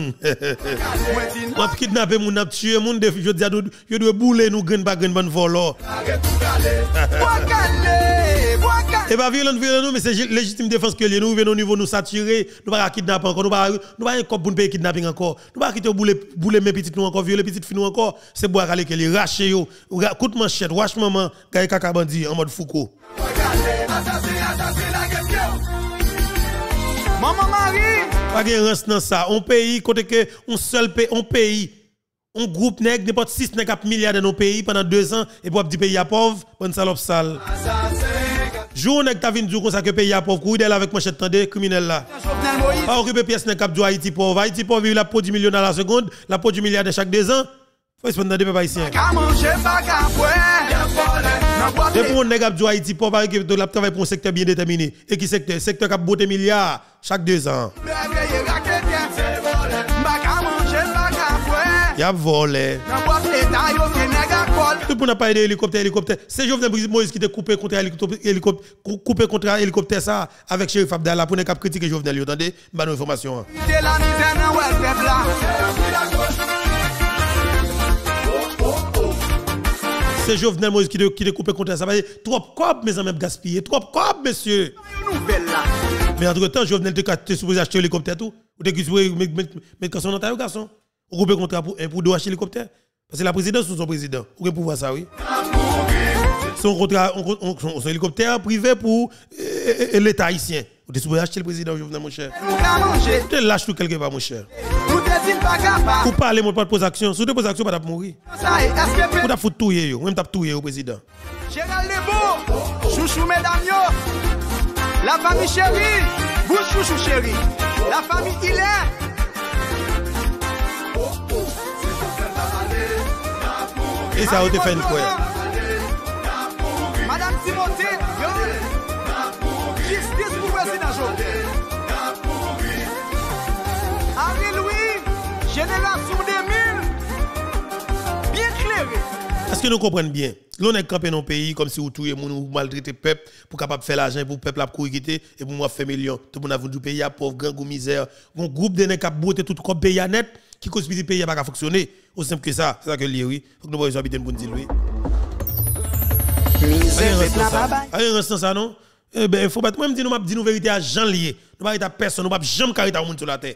Wan ki kidnape, moun ap tue, moun defi Yo dwe boule nou gen bagen, ban volo A gen pou gale, ban gale Et eh pas ben, violent, violent, mais c'est légitime défense que nous venons au niveau nous saturer, nous pas kidnapper encore, nous pas nous pas encore pour payer kidnapping encore. Nous pas quitter bouler bouler mes petites nous encore, violer petites filles nous encore, c'est pour aller que les racher yo, coûte manchette, wash maman, gagne caca bandit en mode Foucault. Maman Marie, pas de rance dans ça. On pays côté que on seul pays, on pays on groupe nèg n'importe 6 4 milliards dans nos pays pendant deux ans et pour dire pays à pauvre, bonne salope sale. Jour ta t'as venu jour qu'on ça que pays a pauvre, courir d'elle avec manchette tendé, criminel là. Pas occuper pièce n'est cap du Haiti pauvre. Haiti pauvre vit la peau du million à la seconde, la peau du milliard de chaque deux ans. Faut se prendre des peuples haïtiens. de pour un nègre du Haïti pauvre, la travail pour un secteur bien déterminé. Et qui secteur? Secteur qui a beauté milliards chaque deux ans. Il y a volé tout pour n'a pas aidé l'hélicoptère, hélicoptère. C'est Jovenel Moïse qui t'a coupé contre l'hélicoptère, coupé contre ça avec Chérif Abdallah pour ne pas critiquer Jovenel. Attendez, entendez bonne information C'est Jovenel Moïse qui t'a coupé contre ça. Trop cop, mes amis, gaspillé. Trop cop, messieurs. Mais entre-temps, Jovenel t'es supposé acheter hélicoptère tout. Ou t'es supposé mettre son dans garçon. Ou contre pour pour deux acheter l'hélicoptère c'est la présidence, ou son président. Vous pouvez pouvoir ça, oui. Son hélicoptère privé pour euh, euh, euh, l'État haïtien. Vous pouvez acheter le président mon cher. Tu lâches tout quelque part, mon cher. Ou parler, mon pas de pose action. Si Vous ne action, pas mourir. Vous foutu tout, même t'as tout, au président. Général Lebo, chouchou, mesdames, La famille chérie, vous La famille Hilaire. E sa ou defen kwe. Madame Timote, yon, jistis mou wè sin a jò. Harry Louis, jenè la soude, Est-ce que nous comprenons bien L'on est campé dans le pays comme si vous tuez mon ou maltraité peuple pour capable faire l'argent pour peuple à courir et pour moi faire million. Tout le monde a vendu pays à pauvre, grand misères. misère. Un groupe de nègres qui a bouté tout le pays à net qui cause le pays à fonctionner. Aussi simple que ça, c'est ça que lié, oui. Faut que nous voyons habiter pour nous dire oui. Rien restant ça, non Eh bien, il faut pas même dire nous dit nous vérité à Jean lié. Nous pas à personne, nous pas jamais carité à monde sur la terre.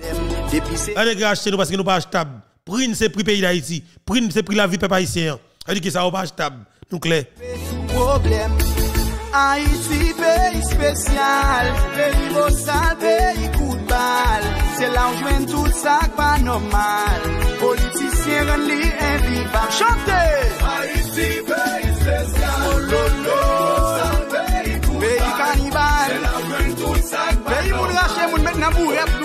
On est acheter nous parce que nous pas achetable. Prine c'est prix pays d'Haïti. Prine c'est pris la vie peuple haïtien. Elle dit que ça pas stable. Nous Haïti, pays spécial. coup de balle. C'est là où je tout ça pas normal. Politicien, un Chantez! Haïti, pays spécial. Oh, pays ça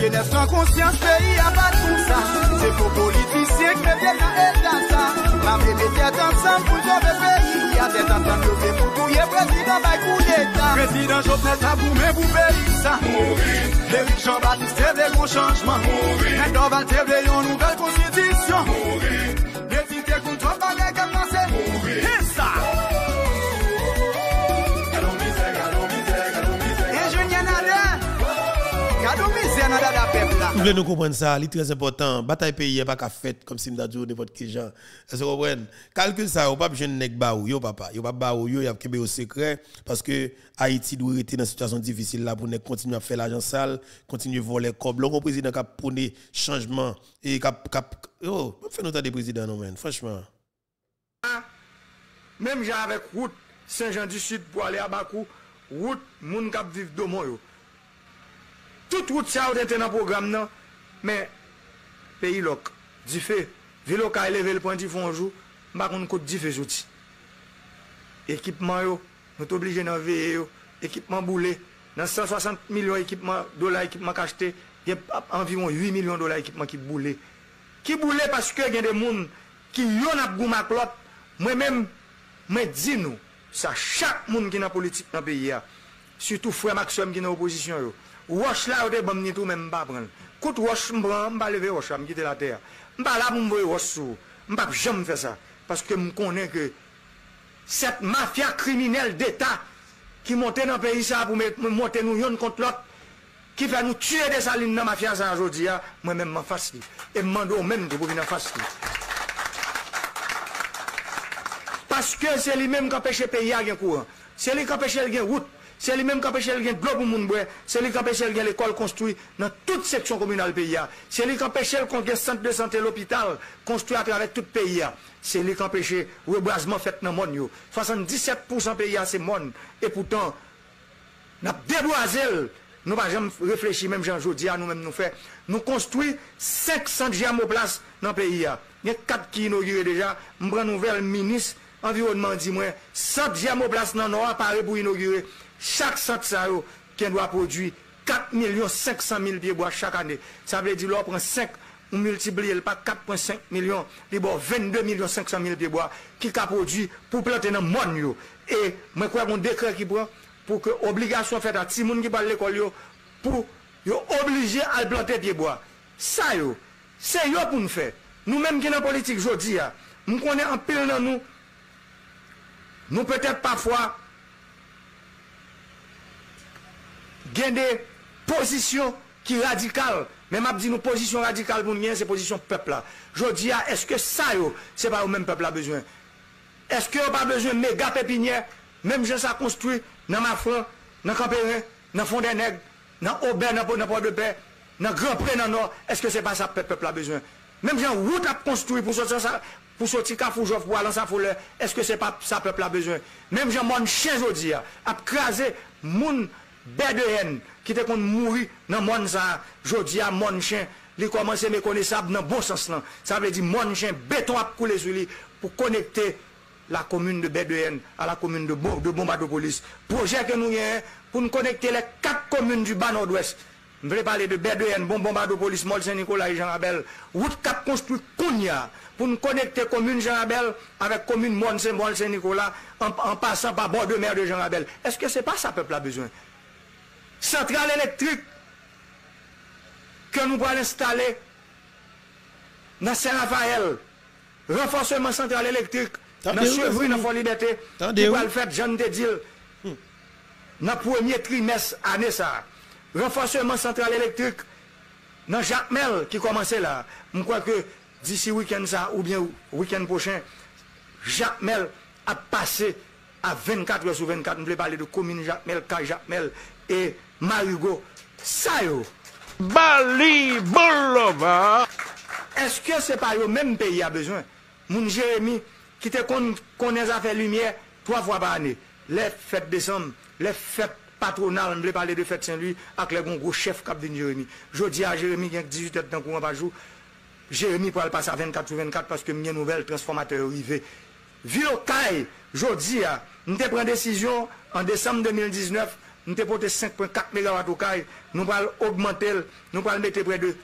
Jenef nan konsyans, peyi a pat pou sa Se pou politisik, me pek nan el da sa Mame me tetan san, pou jave peyi A tetan san, pou pe pou bouye Prezident bay kouye ta Prezident, jop neta pou, me pou peyi sa Mori, de wik chan batis, teble yon chanjman Mori, etan batis, teble yon nouvel konsyantisyon Mori Vous voulez nous comprendre ça, c'est très important. Bataille pays n'est pas qu'à fête comme si m'dadjou n'importe de genre. est vous comprenez Calcule ça, vous pas besoin de nèg baou yo papa, yo pas baou yo, y a avez secret parce que Haïti doit être dans une situation difficile là pour continuer à faire l'argent sale, continuer à voler comme le président qui a prôné changement et qui a oh, fait notre des présidents non franchement. Même j'ai avec route Saint-Jean du Sud pour aller à Bakou, route moun k'ap vivre de yo. Tout wout sa wote ente nan program nan, men peyi lok, di fe, ve lo ka eleve l pointi fonjou, bakoun kote di fe zouti. Ekipman yo, not oblije nan veye yo, ekipman boule, nan 160 milyon ekipman dola ekipman kaste, gen pap anviron 8 milyon dola ekipman ki boule. Ki boule paske gen de moun, ki yon ap gou maklop, mwen men, mwen di nou, sa chak moun ki nan politik nan peyi ya, sutou fwe maksoum ki nan oposisyon yo, wash là ou tout même pas prendre Je wash m'bran m'ba lever wash m'a quitter la terre m'ba là pour m'voyer wash sou pas jamais faire ça parce que je connais que cette mafia criminelle d'état qui monte dans le pays ça pour monter nous yon contre l'autre qui va nous tuer des salines dans la mafia ça aujourd'hui moi même m'en face ça. et m'en dois même de vous venir en face parce que c'est lui même qui a pêché le pays courant c'est lui qui a pêché le route Se li menm kapèche li gen blok moun moun bwe Se li kapèche li gen l'ekol konstruy nan tout seksyon komunal pe ya Se li kapèche li kon gen sant de sante l'opital Konstruy a travet tout pe ya Se li kapèche rebrazman fet nan moun yo 77% pe ya se moun E poutan Nap debo a zel Nou pa jem reflechi menm janjou diya nou menm nou fe Nou konstruy 500 jiamo plas nan pe ya Nye 4 ki inogure deja Mbran nouvel minis Environman di mwen 100 jiamo plas nan nou apare pou inogure Chaque centre ça qui doit produire 4 500 000 pieds bois chaque année. Ça veut dire qu'on prend 5 on multiplie par 4,5 millions, il 22 millions 500 000 pieds bois qui a produit pour planter dans le monde. Et je crois qu'on décret qui prend pour que l'obligation faite à tout le monde qui parle l'école pour obliger à planter pieds bois. Ça, c'est yo pour nous faire. Nous-mêmes qui sommes politique aujourd'hui, nous connaissons un pile dans nous. Nous peut-être parfois gen de posisyon ki radikal, men map di nou posisyon radikal pou mwen, se posisyon pepla. Jodi a, eske sa yo, se pa ou men pepla bezwen. Eske ou pa bezwen mega pepinye, menm jen sa konstruy, nan mafran, nan kamperen, nan fondeneg, nan ober, nan pobeper, nan gronpre nan or, eske se pa sa pepla bezwen. Menm jen wout ap konstruy pou soti ka foujof, walan sa foule, eske se pa sa pepla bezwen. Menm jen moun chen jodi a, ap krasi moun, B2N, qui était qu'on mourir dans le monde ça jodi à mon chien li être méconnaissable dans bon sens là ça veut dire mon chien béton a couler sur lui pour connecter la commune de B2N à la commune de, de Bombardopolis. Projet que nous avons pour nous connecter les quatre communes du bas nord-ouest. Je vais parler de B2N, Bombardopolis, Mol Saint-Nicolas et Jean-Abel. Route 4 construite Kounia pour nous connecter commune Jean-Abel avec commune Mol Saint-Nicolas en, passant par bord de mer de Jean-Abel. Est-ce que ce n'est pas ça le peuple a besoin Centrale électrique que nous voulons installer dans Saint-Raphaël. Renforcement centrale électrique. elektrik Vous une liberté, nous allons faire, le Jean de dans le premier trimestre de ça. Renforcement centrale électrique dans Jacques qui qui là. Je crois que d'ici le week-end ça, ou bien week-end prochain, Jacques a passé à 24 24 sur 24. Nous voulons parler de commune Jacques car Jacmel Jacques Marigo est Bali Bolova. Est-ce que c'est pas le même pays a besoin Mon Jérémy, qui te connaît faire lumière trois fois par année, les fêtes décembre, les fêtes patronales, je parler de fête Saint-Louis, avec les gros chef cap de Jérémy. Je dis à Jérémy qu'il y a 18 heures dans courant par jour. Jérémy pour le passer à 24 ou 24 parce que mes nouvelle transformateur arrivé. Vieux Caille, je dis, nous avons pris une décision en décembre 2019 nous porté 5,4 MW au CAI, nous allons augmenter, nous allons mettre près de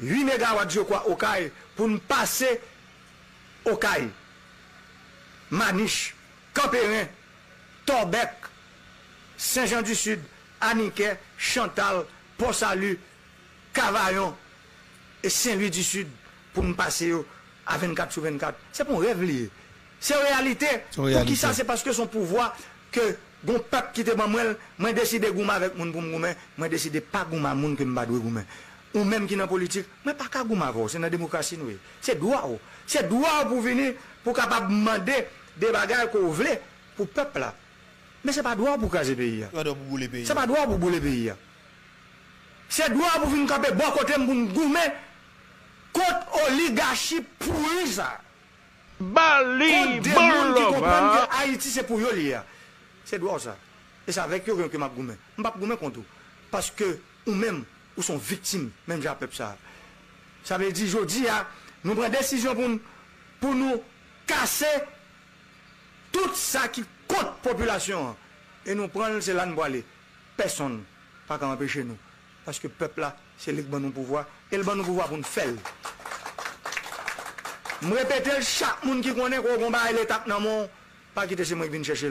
8 MW, je crois, au CAI pour nous passer au CAI. Maniche, Campérin, Torbec, Saint-Jean-du-Sud, Aniquet, Chantal, Port-Salut, Cavaillon et Saint-Louis-du-Sud pour nous passer à 24 sur 24. C'est pour rêve lié. C'est réalité. Pour qui ça C'est parce que son pouvoir que Goun pep kite ban mwen, mwen deside gouman vek moun pou m goumen, mwen deside pa gouman moun ki m badwe goumen. Ou menm ki nan politik, mwen pa ka gouman vo, se nan demokrasin we. Se dwa ou, se dwa ou pou vini pou kapap mande de bagay kou vle pou pep la. Men se pa dwa ou pou kaze peyi ya. Se pa dwa ou pou bole peyi ya. Se dwa ou pou vini kape bwa kote m pou m goumen, kote oligashi pou li sa. Kote de moun ki kompren ki Haiti se pou yo li ya. c'est droit ça. Et c'est avec eux que je goumé. Je ne goumé contre eux. Parce que ou même, ou sont victimes, même j'appelle ça. Ça veut dire, je dis, hein, nous prenons décision pour, pour nous casser tout ça qui compte population. Hein. Et nous prenons, c'est là nous aller. Personne pas qu'à empêcher nous. Parce que le peuple là, c'est lui qui nous pouvoir. Et le bon nous pouvoir pour nous faire. Je répète, chaque monde qui connaît qu'on combat l'étape dans mon, pas quitter chez moi qui vient chercher.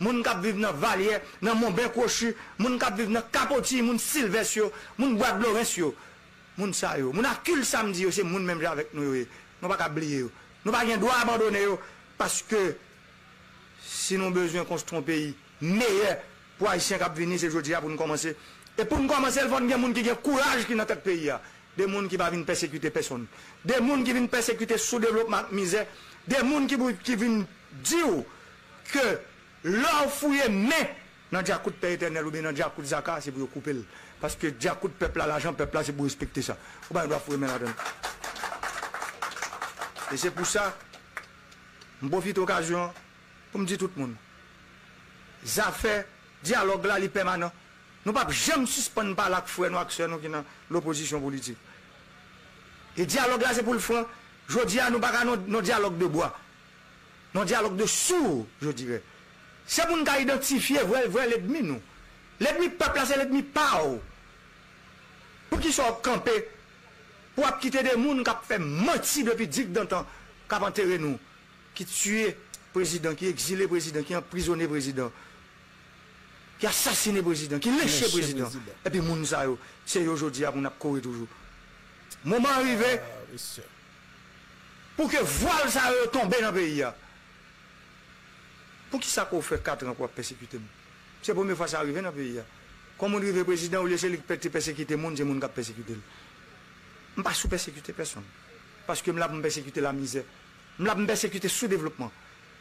Les gens qui vivent dans Valier, dans Montbert les gens qui vivent dans les gens Silvestio, moun Bois gens qui vivent dans la akul samedi les gens qui vivent avec nous ne Nous pas oublier ne pouvons pas abandonner parce que si nous avons besoin de construire un pays meilleur pour les Haïtiens qui venir c'est aujourd'hui pour nous commencer. Et pour nous commencer, il faut des gens qui ont courage dans notre pays des gens qui ne viennent persécuter personne, des gens qui viennent persécuter sous développement misère, des gens qui, qui viennent dire que Là, fouillez, mais dans le de éternel ou bien dans le de Zaka, c'est pour couper. Parce que le de peuple, l'argent peuple, c'est pour respecter ça. Ou bien, le fouiller maintenant. Et c'est pour ça, je profite de l'occasion pour me dire tout le monde. Les affaires, dialogue là, il permanent. Nous ne pouvons jamais suspendre par la fouet, nous, actions qui dans l'opposition politique. Et dialogue là, c'est pour le fond. Je dis à nous, pas nos dialogue de bois. Nos dialogue de sourds, je dirais. Se moun ka identifiye vwe vwe ledmi nou. Ledmi pa plase, ledmi pa ou. Pou ki sou kampè, pou ap kite de moun, ka ap fèm motible pi dik dantan ka ap anterè nou. Ki tue prezident, ki exile prezident, ki anprisonè prezident, ki asasine prezident, ki leche prezident. E pi moun zayou, se yo jodi ap moun ap kore toujou. Mouman rive, ah, pou ke voal zayou tombe nan peyi ya. Pour qui ça qu'on fait 4 ans pour persécuter C'est la première fois que ça arrive dans le pays. Hein. Comme on arrive le président, au les de persécuter le monde, a le monde qui a persécuté. Je ne pas persécuter personne. Parce que je vais persécuter la misère. Je vais persécuter sous-développement.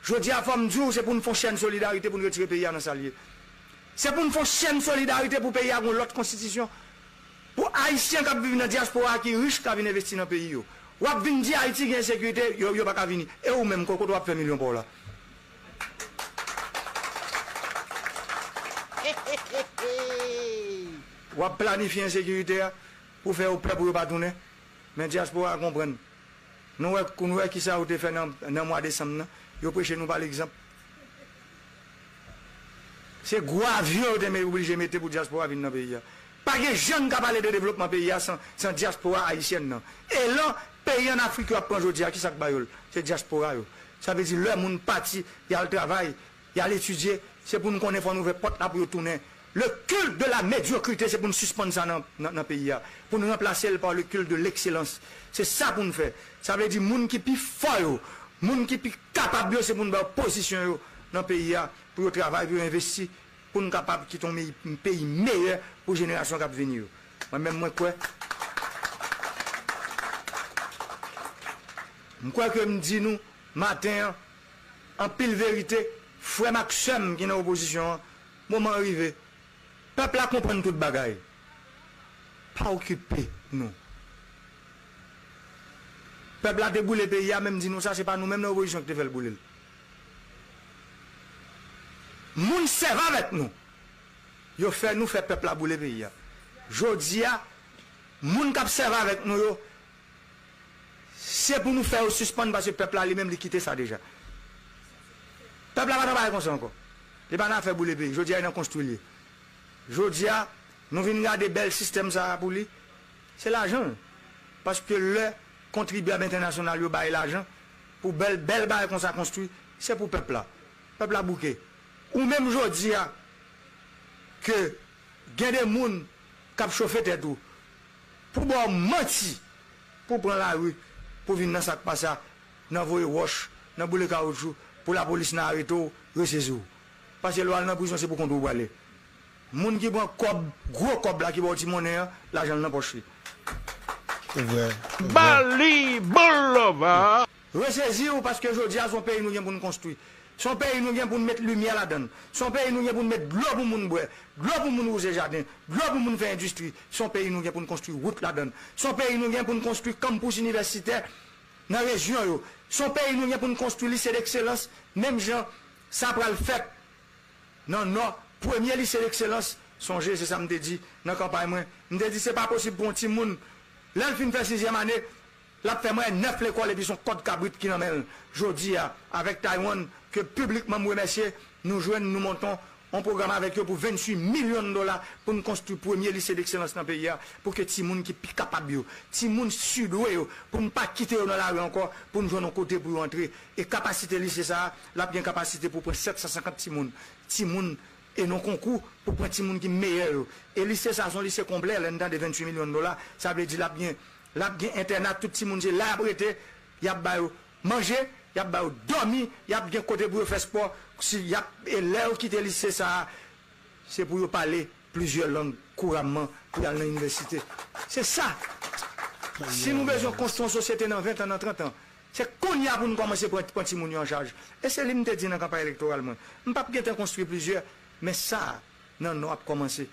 Je dis à la femme, c'est pour une chaîne de solidarité pour nous retirer le pays dans sa alliés. C'est pour une chaîne de solidarité pour le pays avec l'autre constitution. Pour les haïtiens qui vivent dans la diaspora, qui sont riches, qui viennent investir dans le pays. Vous les dit Haïti une sécurité, il ne pas qu'à venir. Et vous-même, vous avez fait faire million pour là. Ou à planifier sécurité pour faire au peuple pour pas tourner. Mais diaspora comprend. Nous eh, nous, eh, qui ça a été fait dans le mois de décembre. Ils prêchons nous par exemple. C'est gravure vous me obligé de mettre pour diaspora dans le pays. Pas de jeunes qui parlent de développement pays sans, diaspora haïtienne. Et là, pays en Afrique qui apprend aujourd'hui, qui ça C'est diaspora. Ça veut dire que le monde parti, il y a le travail, il y a l'étudier, c'est pour nous connaître, une nous porte là pour tourner. Le culte de la médiocrité, c'est pour nous suspendre ça dans le pays. Hein. Pour nous remplacer par le culte de l'excellence. C'est ça pour nous faire. Ça veut dire, les gens qui plus les gens qui plus capables, c'est pour nous position dans le pays, hein. pour travailler, pour investir, pour nous capables de quitter un pays meilleur pour les générations qui venir. Moi-même, moi, quoi? Je crois que me dis, nous, matin, en pile vérité, fwe maksem kine oposisyon, mouman rive, pepla kompon tout bagay. Pa okipe, nou. Pepla de boule pe ya, menm di non, nou, sa se pa nou, menm nou oposisyon ki te fel boule. Moun se varet nou, yo fè nou fè pepla boule pe ya. Jodi ya, moun kap se varet nou yo, se pou nou fè ou suspande ba se pepla li menm li kite sa deja. Pepla va nan baye konsen kon. Le ban nan fe boule pe. Jodi a yon nan konstou li. Jodi a, nou vin la de bel sistem sa pou li. Se la jan. Paske le kontribuyab internasyonal yo baye la jan. Po bel baye konsen konstou. Se pou pepla. Pepla bouke. Ou menm jodi a, ke gen de moun kap chofe te tou. Po bo manti. Po pran la yon. Po vin nan sak pasa. Nan voye wosh. Nan boule kaoutjou. la police n'a arrêté, ressaisir. Parce que l'on en prison, c'est pour qu'on doit aller. Moun qui prend cob, gros cob là qui va monnaie, l'argent chier. C'est poche. Bali Bolova. Recevez-vous parce que je dis à son pays nous vient pour nous construire. Son pays nous vient pour nous mettre lumière là-dedans. Son pays nous vient pour nous mettre globe pour nous boire, de pour nous jardin, Globe l'eau pour nous faire industrie. Son pays nous vient pour nous construire route là-dedans. Son pays nous vient pour nous construire campus universitaire dans la région. Son pays nous pour nous construire lycée d'excellence, même gens, ça va le fait. Non, non, premier lycée d'excellence, songez, c'est ça que je dit dans la campagne. Je dit, ce n'est pas possible pour un petit monde. Là, il fait la sixième année, la fait moins neuf l'école et puis son code cabrit qui nous mène. dis hein, avec Taïwan, que publiquement nous remercier, nous jouons, nous montons on programme avec eux pour 28 millions de dollars pour nous construire le premier lycée d'excellence dans le pays, pour que les gens qui sont capables, les gens sud pour ne pas quitter dans la rue encore, pour nous jouer nos côté pour entrer. Et capacité lycée, ça, la bien capacité pour prendre 750 personnes. gens et nos concours pour prendre les gens qui sont meilleurs. Et les lycée, ça, son lycée complet, là-dedans de 28 millions de dollars, ça veut dire que bien, la bien internat, tout le monde, là, il y a manger, il y a dormir, il y a bien côté pour faire sport si y a élèves qui te lycée ça, c'est pour parler plusieurs langues couramment pour aller à l'université. C'est ça. Si nous besoin construire une société dans 20 ans, dans 30 ans, c'est qu'on y a pour nous commencer à prendre les en charge. Et c'est l'imité dit dans la campagne électorale. Je ne pas construire plusieurs, mais ça, non, non, a commencé.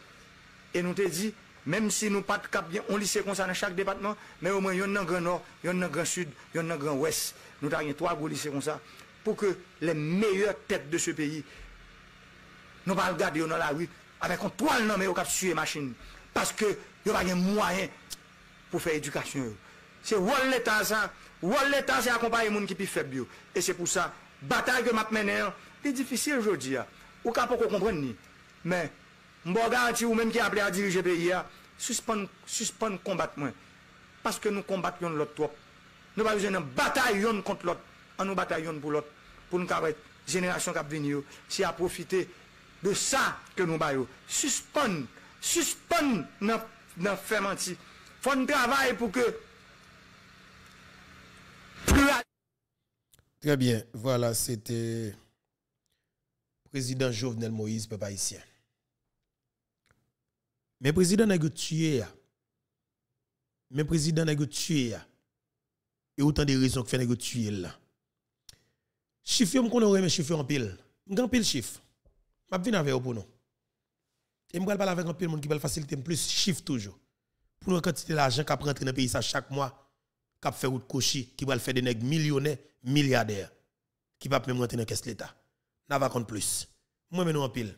Et nous te dit, même si nous pas bien on lycée comme ça dans chaque département, mais au moins, il y en a un grand nord, il y en a un grand sud, il y en a un grand ouest. Nous avons trois gros lycées comme ça. pou ke lè meyèr tèk de se peyi nou pa l'gade yo nan la wè avè kontwal nan mè yo kap suye machin paske yo pa gen mwayen pou fè edukasyon yo se wòl lè tan sa wòl lè tan sa akompaye moun ki pi fèb yo e se pou sa batay ke map menè yo li difisil jodi ya ou ka pou konpren ni men mbo ganti ou men ki ap lè a dirije peyi ya suspon kombat mwen paske nou kombat yon lot to nou pa wè zè nan batay yon kont lot an nou batay yon pou lot pour nous capter, génération qui venu. si à profiter de ça que nous baillons suspendre suspend dans dans faire travail faut travailler pour que Très bien, voilà, c'était président Jovenel Moïse, papa haïtien. Mais président n'a tué. Mais président n'a tué. Et autant de raisons que fait n'a tué là. Chiffre, je connais mes chiffres en pile. Je un pile chiffre. Je viens avec vous pour nous. Et je parler avec un pile monde qui veut faciliter plus chiffre toujours. Pour nous, quantité l'argent qui rentre dans le pays ça chaque mois, qui fait route cochi, qui va faire des nègres millionnaires, milliardaires, qui va même rentrer dans la caisse de l'État. vais pas compter plus. Moi, nous en pile.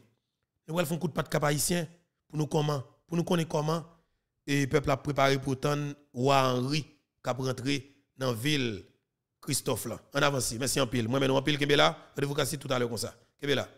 Nous allons faire un coup de patte pour nous comment, pour nous connaître comment, et le peuple a préparé pour tant, roi Henri, qui rentré dans la ville Christophe là. En avance. Merci en pile. Moi, maintenant, en pile, là Rendez-vous tout à l'heure comme ça. là.